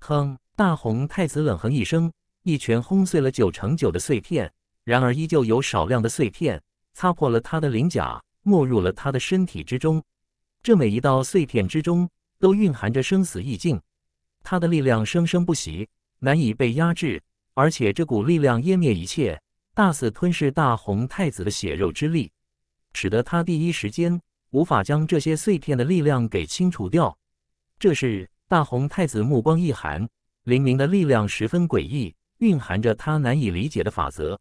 哼！大红太子冷哼一声，一拳轰碎了九成九的碎片，然而依旧有少量的碎片擦破了他的鳞甲，没入了他的身体之中。这每一道碎片之中，都蕴含着生死意境。他的力量生生不息，难以被压制，而且这股力量湮灭一切，大肆吞噬大红太子的血肉之力，使得他第一时间无法将这些碎片的力量给清除掉。这时，大红太子目光一寒，灵明的力量十分诡异，蕴含着他难以理解的法则。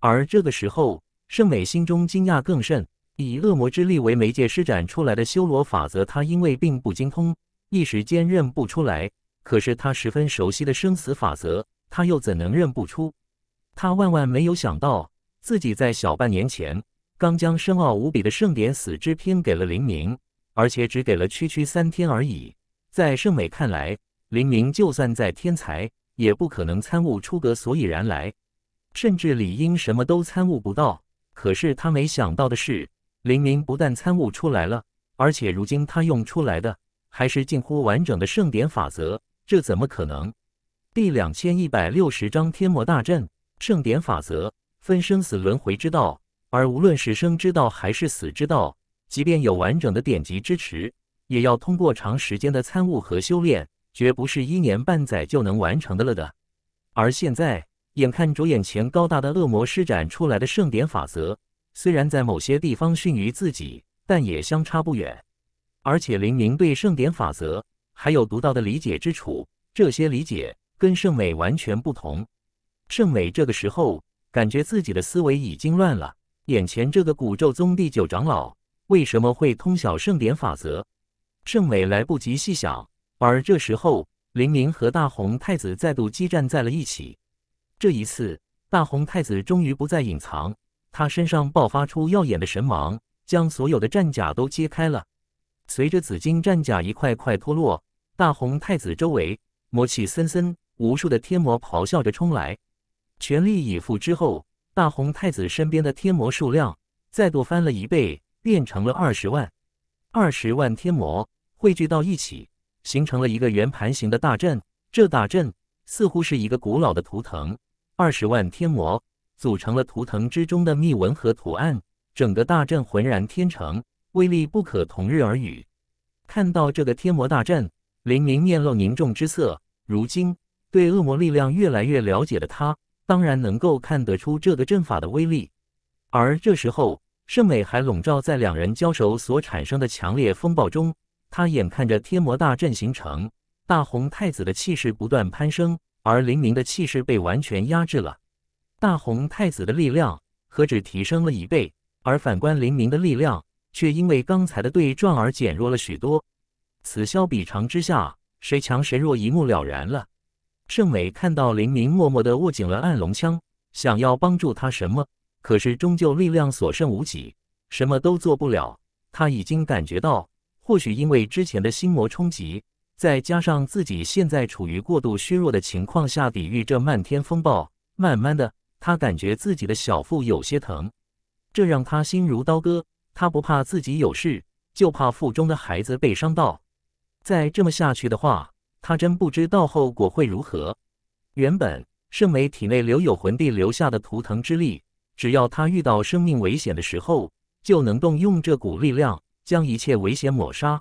而这个时候，圣美心中惊讶更甚，以恶魔之力为媒介施展出来的修罗法则，他因为并不精通，一时间认不出来。可是他十分熟悉的生死法则，他又怎能认不出？他万万没有想到，自己在小半年前刚将深奥无比的圣典《死之篇》给了林明，而且只给了区区三天而已。在圣美看来，林明就算再天才，也不可能参悟出个所以然来，甚至理应什么都参悟不到。可是他没想到的是，林明不但参悟出来了，而且如今他用出来的还是近乎完整的圣典法则。这怎么可能？第两千一百六十章天魔大阵圣典法则分生死轮回之道，而无论是生之道还是死之道，即便有完整的典籍支持，也要通过长时间的参悟和修炼，绝不是一年半载就能完成的了的。而现在，眼看着眼前高大的恶魔施展出来的圣典法则，虽然在某些地方逊于自己，但也相差不远。而且，林明对圣典法则。还有独到的理解之处，这些理解跟圣美完全不同。圣美这个时候感觉自己的思维已经乱了，眼前这个古咒宗第九长老为什么会通晓圣典法则？圣美来不及细想，而这时候林明和大红太子再度激战在了一起。这一次，大红太子终于不再隐藏，他身上爆发出耀眼的神芒，将所有的战甲都揭开了。随着紫金战甲一块块脱落。大红太子周围魔气森森，无数的天魔咆哮着冲来。全力以赴之后，大红太子身边的天魔数量再度翻了一倍，变成了二十万。二十万天魔汇聚到一起，形成了一个圆盘形的大阵。这大阵似乎是一个古老的图腾，二十万天魔组成了图腾之中的密纹和图案，整个大阵浑然天成，威力不可同日而语。看到这个天魔大阵。林明面露凝重之色，如今对恶魔力量越来越了解的他，当然能够看得出这个阵法的威力。而这时候，圣美还笼罩在两人交手所产生的强烈风暴中。他眼看着天魔大阵形成，大红太子的气势不断攀升，而林明的气势被完全压制了。大红太子的力量何止提升了一倍，而反观林明的力量，却因为刚才的对撞而减弱了许多。此消彼长之下，谁强谁弱一目了然了。盛美看到林明默默的握紧了暗龙枪，想要帮助他什么，可是终究力量所剩无几，什么都做不了。他已经感觉到，或许因为之前的心魔冲击，再加上自己现在处于过度虚弱的情况下，抵御这漫天风暴。慢慢的，他感觉自己的小腹有些疼，这让他心如刀割。他不怕自己有事，就怕腹中的孩子被伤到。再这么下去的话，他真不知道后果会如何。原本圣美体内留有魂帝留下的图腾之力，只要他遇到生命危险的时候，就能动用这股力量将一切危险抹杀。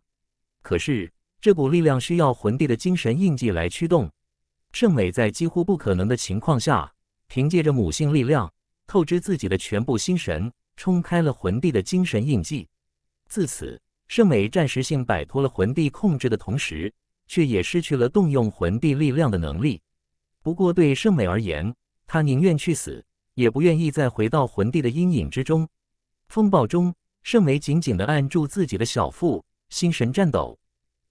可是这股力量需要魂帝的精神印记来驱动。圣美在几乎不可能的情况下，凭借着母性力量，透支自己的全部心神，冲开了魂帝的精神印记。自此。圣美暂时性摆脱了魂帝控制的同时，却也失去了动用魂帝力量的能力。不过，对圣美而言，他宁愿去死，也不愿意再回到魂帝的阴影之中。风暴中，圣美紧紧地按住自己的小腹，心神颤抖。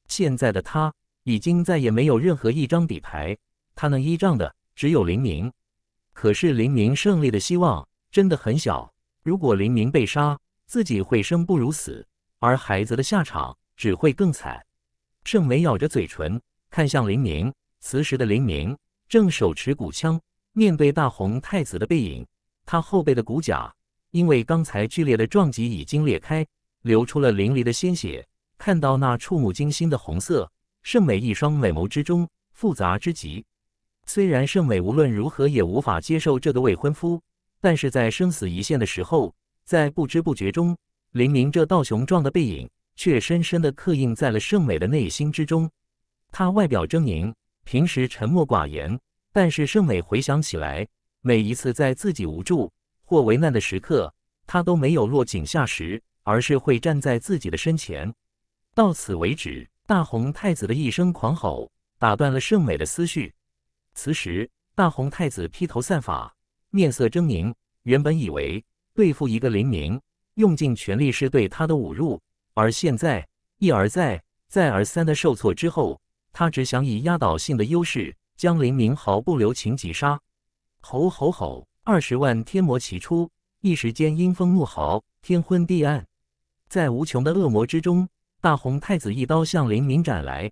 现在的他已经再也没有任何一张底牌，他能依仗的只有林明。可是，林明胜利的希望真的很小。如果林明被杀，自己会生不如死。而孩子的下场只会更惨。盛美咬着嘴唇，看向林明。此时的林明正手持骨枪，面对大红太子的背影。他后背的骨甲因为刚才剧烈的撞击已经裂开，流出了淋漓的鲜血。看到那触目惊心的红色，盛美一双美眸之中复杂之极。虽然盛美无论如何也无法接受这个未婚夫，但是在生死一线的时候，在不知不觉中。林明这道雄壮的背影，却深深地刻印在了盛美的内心之中。他外表狰狞，平时沉默寡言，但是盛美回想起来，每一次在自己无助或为难的时刻，他都没有落井下石，而是会站在自己的身前。到此为止，大红太子的一声狂吼打断了盛美的思绪。此时，大红太子披头散发，面色狰狞，原本以为对付一个林明。用尽全力是对他的侮辱，而现在一而再、再而三的受挫之后，他只想以压倒性的优势将林明毫不留情击杀。吼吼吼！二十万天魔齐出，一时间阴风怒号，天昏地暗。在无穷的恶魔之中，大红太子一刀向林明斩来。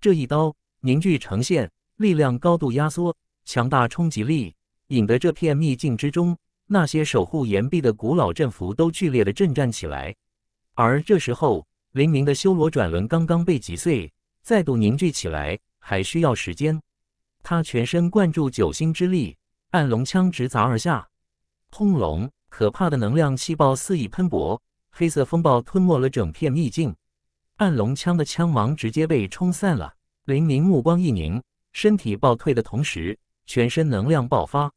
这一刀凝聚成现，力量高度压缩，强大冲击力引得这片秘境之中。那些守护岩壁的古老阵符都剧烈的震颤起来，而这时候，林明的修罗转轮刚刚被击碎，再度凝聚起来还需要时间。他全身灌注九星之力，暗龙枪直砸而下，轰隆！可怕的能量气爆肆意喷薄，黑色风暴吞没了整片秘境。暗龙枪的枪芒直接被冲散了。林明目光一凝，身体暴退的同时，全身能量爆发。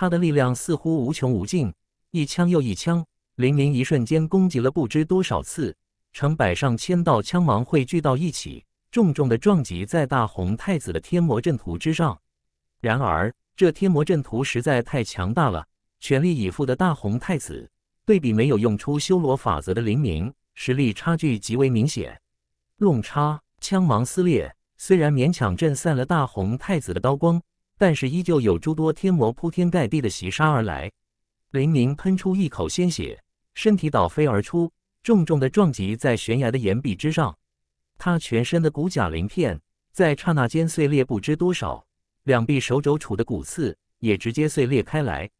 他的力量似乎无穷无尽，一枪又一枪，林明一瞬间攻击了不知多少次，成百上千道枪芒汇聚到一起，重重的撞击在大红太子的天魔阵图之上。然而，这天魔阵图实在太强大了，全力以赴的大红太子对比没有用出修罗法则的林明，实力差距极为明显。弄叉枪芒撕裂，虽然勉强震散了大红太子的刀光。但是依旧有诸多天魔铺天盖地的袭杀而来，林宁喷出一口鲜血，身体倒飞而出，重重的撞击在悬崖的岩壁之上。他全身的骨甲鳞片在刹那间碎裂不知多少，两臂手肘处的骨刺也直接碎裂开来。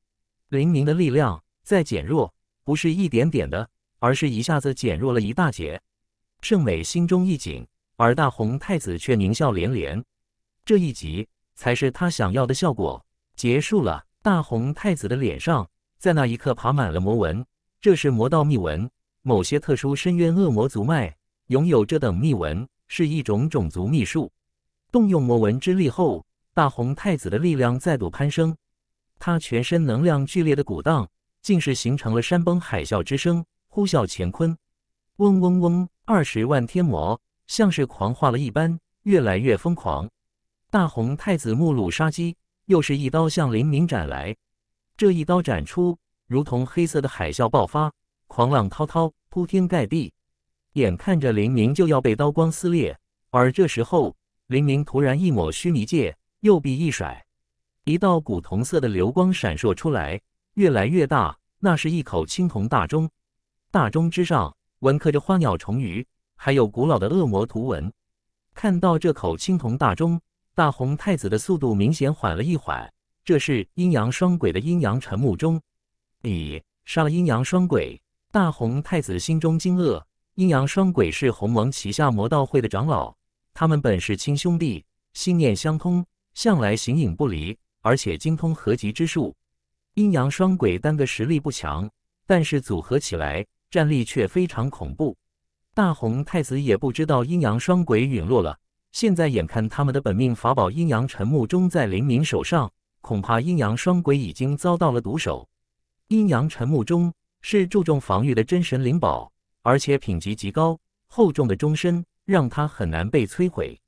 林宁的力量在减弱，不是一点点的，而是一下子减弱了一大截。盛美心中一紧，而大红太子却狞笑连连。这一集才是他想要的效果。结束了，大红太子的脸上在那一刻爬满了魔纹，这是魔道秘纹。某些特殊深渊恶魔族脉拥有这等秘纹，是一种种族秘术。动用魔纹之力后，大红太子的力量再度攀升，他全身能量剧烈的鼓荡，竟是形成了山崩海啸之声，呼啸乾坤，嗡嗡嗡，二十万天魔像是狂化了一般，越来越疯狂。大红太子目露杀机，又是一刀向林明斩来。这一刀斩出，如同黑色的海啸爆发，狂浪滔滔，铺天盖地。眼看着林明就要被刀光撕裂，而这时候，林明突然一抹须弥戒，右臂一甩，一道古铜色的流光闪烁出来，越来越大。那是一口青铜大钟，大钟之上纹刻着花鸟虫鱼，还有古老的恶魔图文。看到这口青铜大钟。大红太子的速度明显缓了一缓，这是阴阳双鬼的阴阳沉木中，你杀了阴阳双鬼！大红太子心中惊愕，阴阳双鬼是鸿蒙旗下魔道会的长老，他们本是亲兄弟，心念相通，向来形影不离，而且精通合集之术。阴阳双鬼单个实力不强，但是组合起来战力却非常恐怖。大红太子也不知道阴阳双鬼陨落了。现在眼看他们的本命法宝阴阳沉木钟在林明手上，恐怕阴阳双鬼已经遭到了毒手。阴阳沉木钟是注重防御的真神灵宝，而且品级极高，厚重的钟身让它很难被摧毁。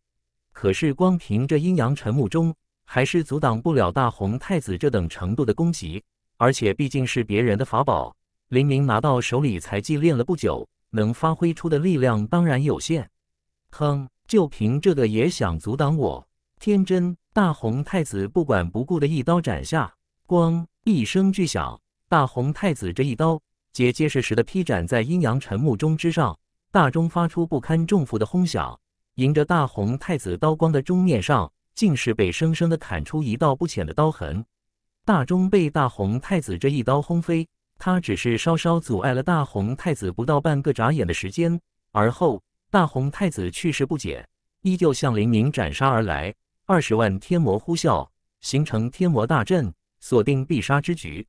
可是光凭这阴阳沉木钟还是阻挡不了大红太子这等程度的攻击，而且毕竟是别人的法宝，林明拿到手里才祭炼了不久，能发挥出的力量当然有限。哼。就凭这个也想阻挡我？天真！大红太子不管不顾的一刀斩下，咣一声巨响，大红太子这一刀结结实实的劈斩在阴阳沉木钟之上，大钟发出不堪重负的轰响。迎着大红太子刀光的钟面上，竟是被生生的砍出一道不浅的刀痕。大钟被大红太子这一刀轰飞，他只是稍稍阻碍了大红太子不到半个眨眼的时间，而后。大红太子去势不减，依旧向黎明斩杀而来。二十万天魔呼啸，形成天魔大阵，锁定必杀之局。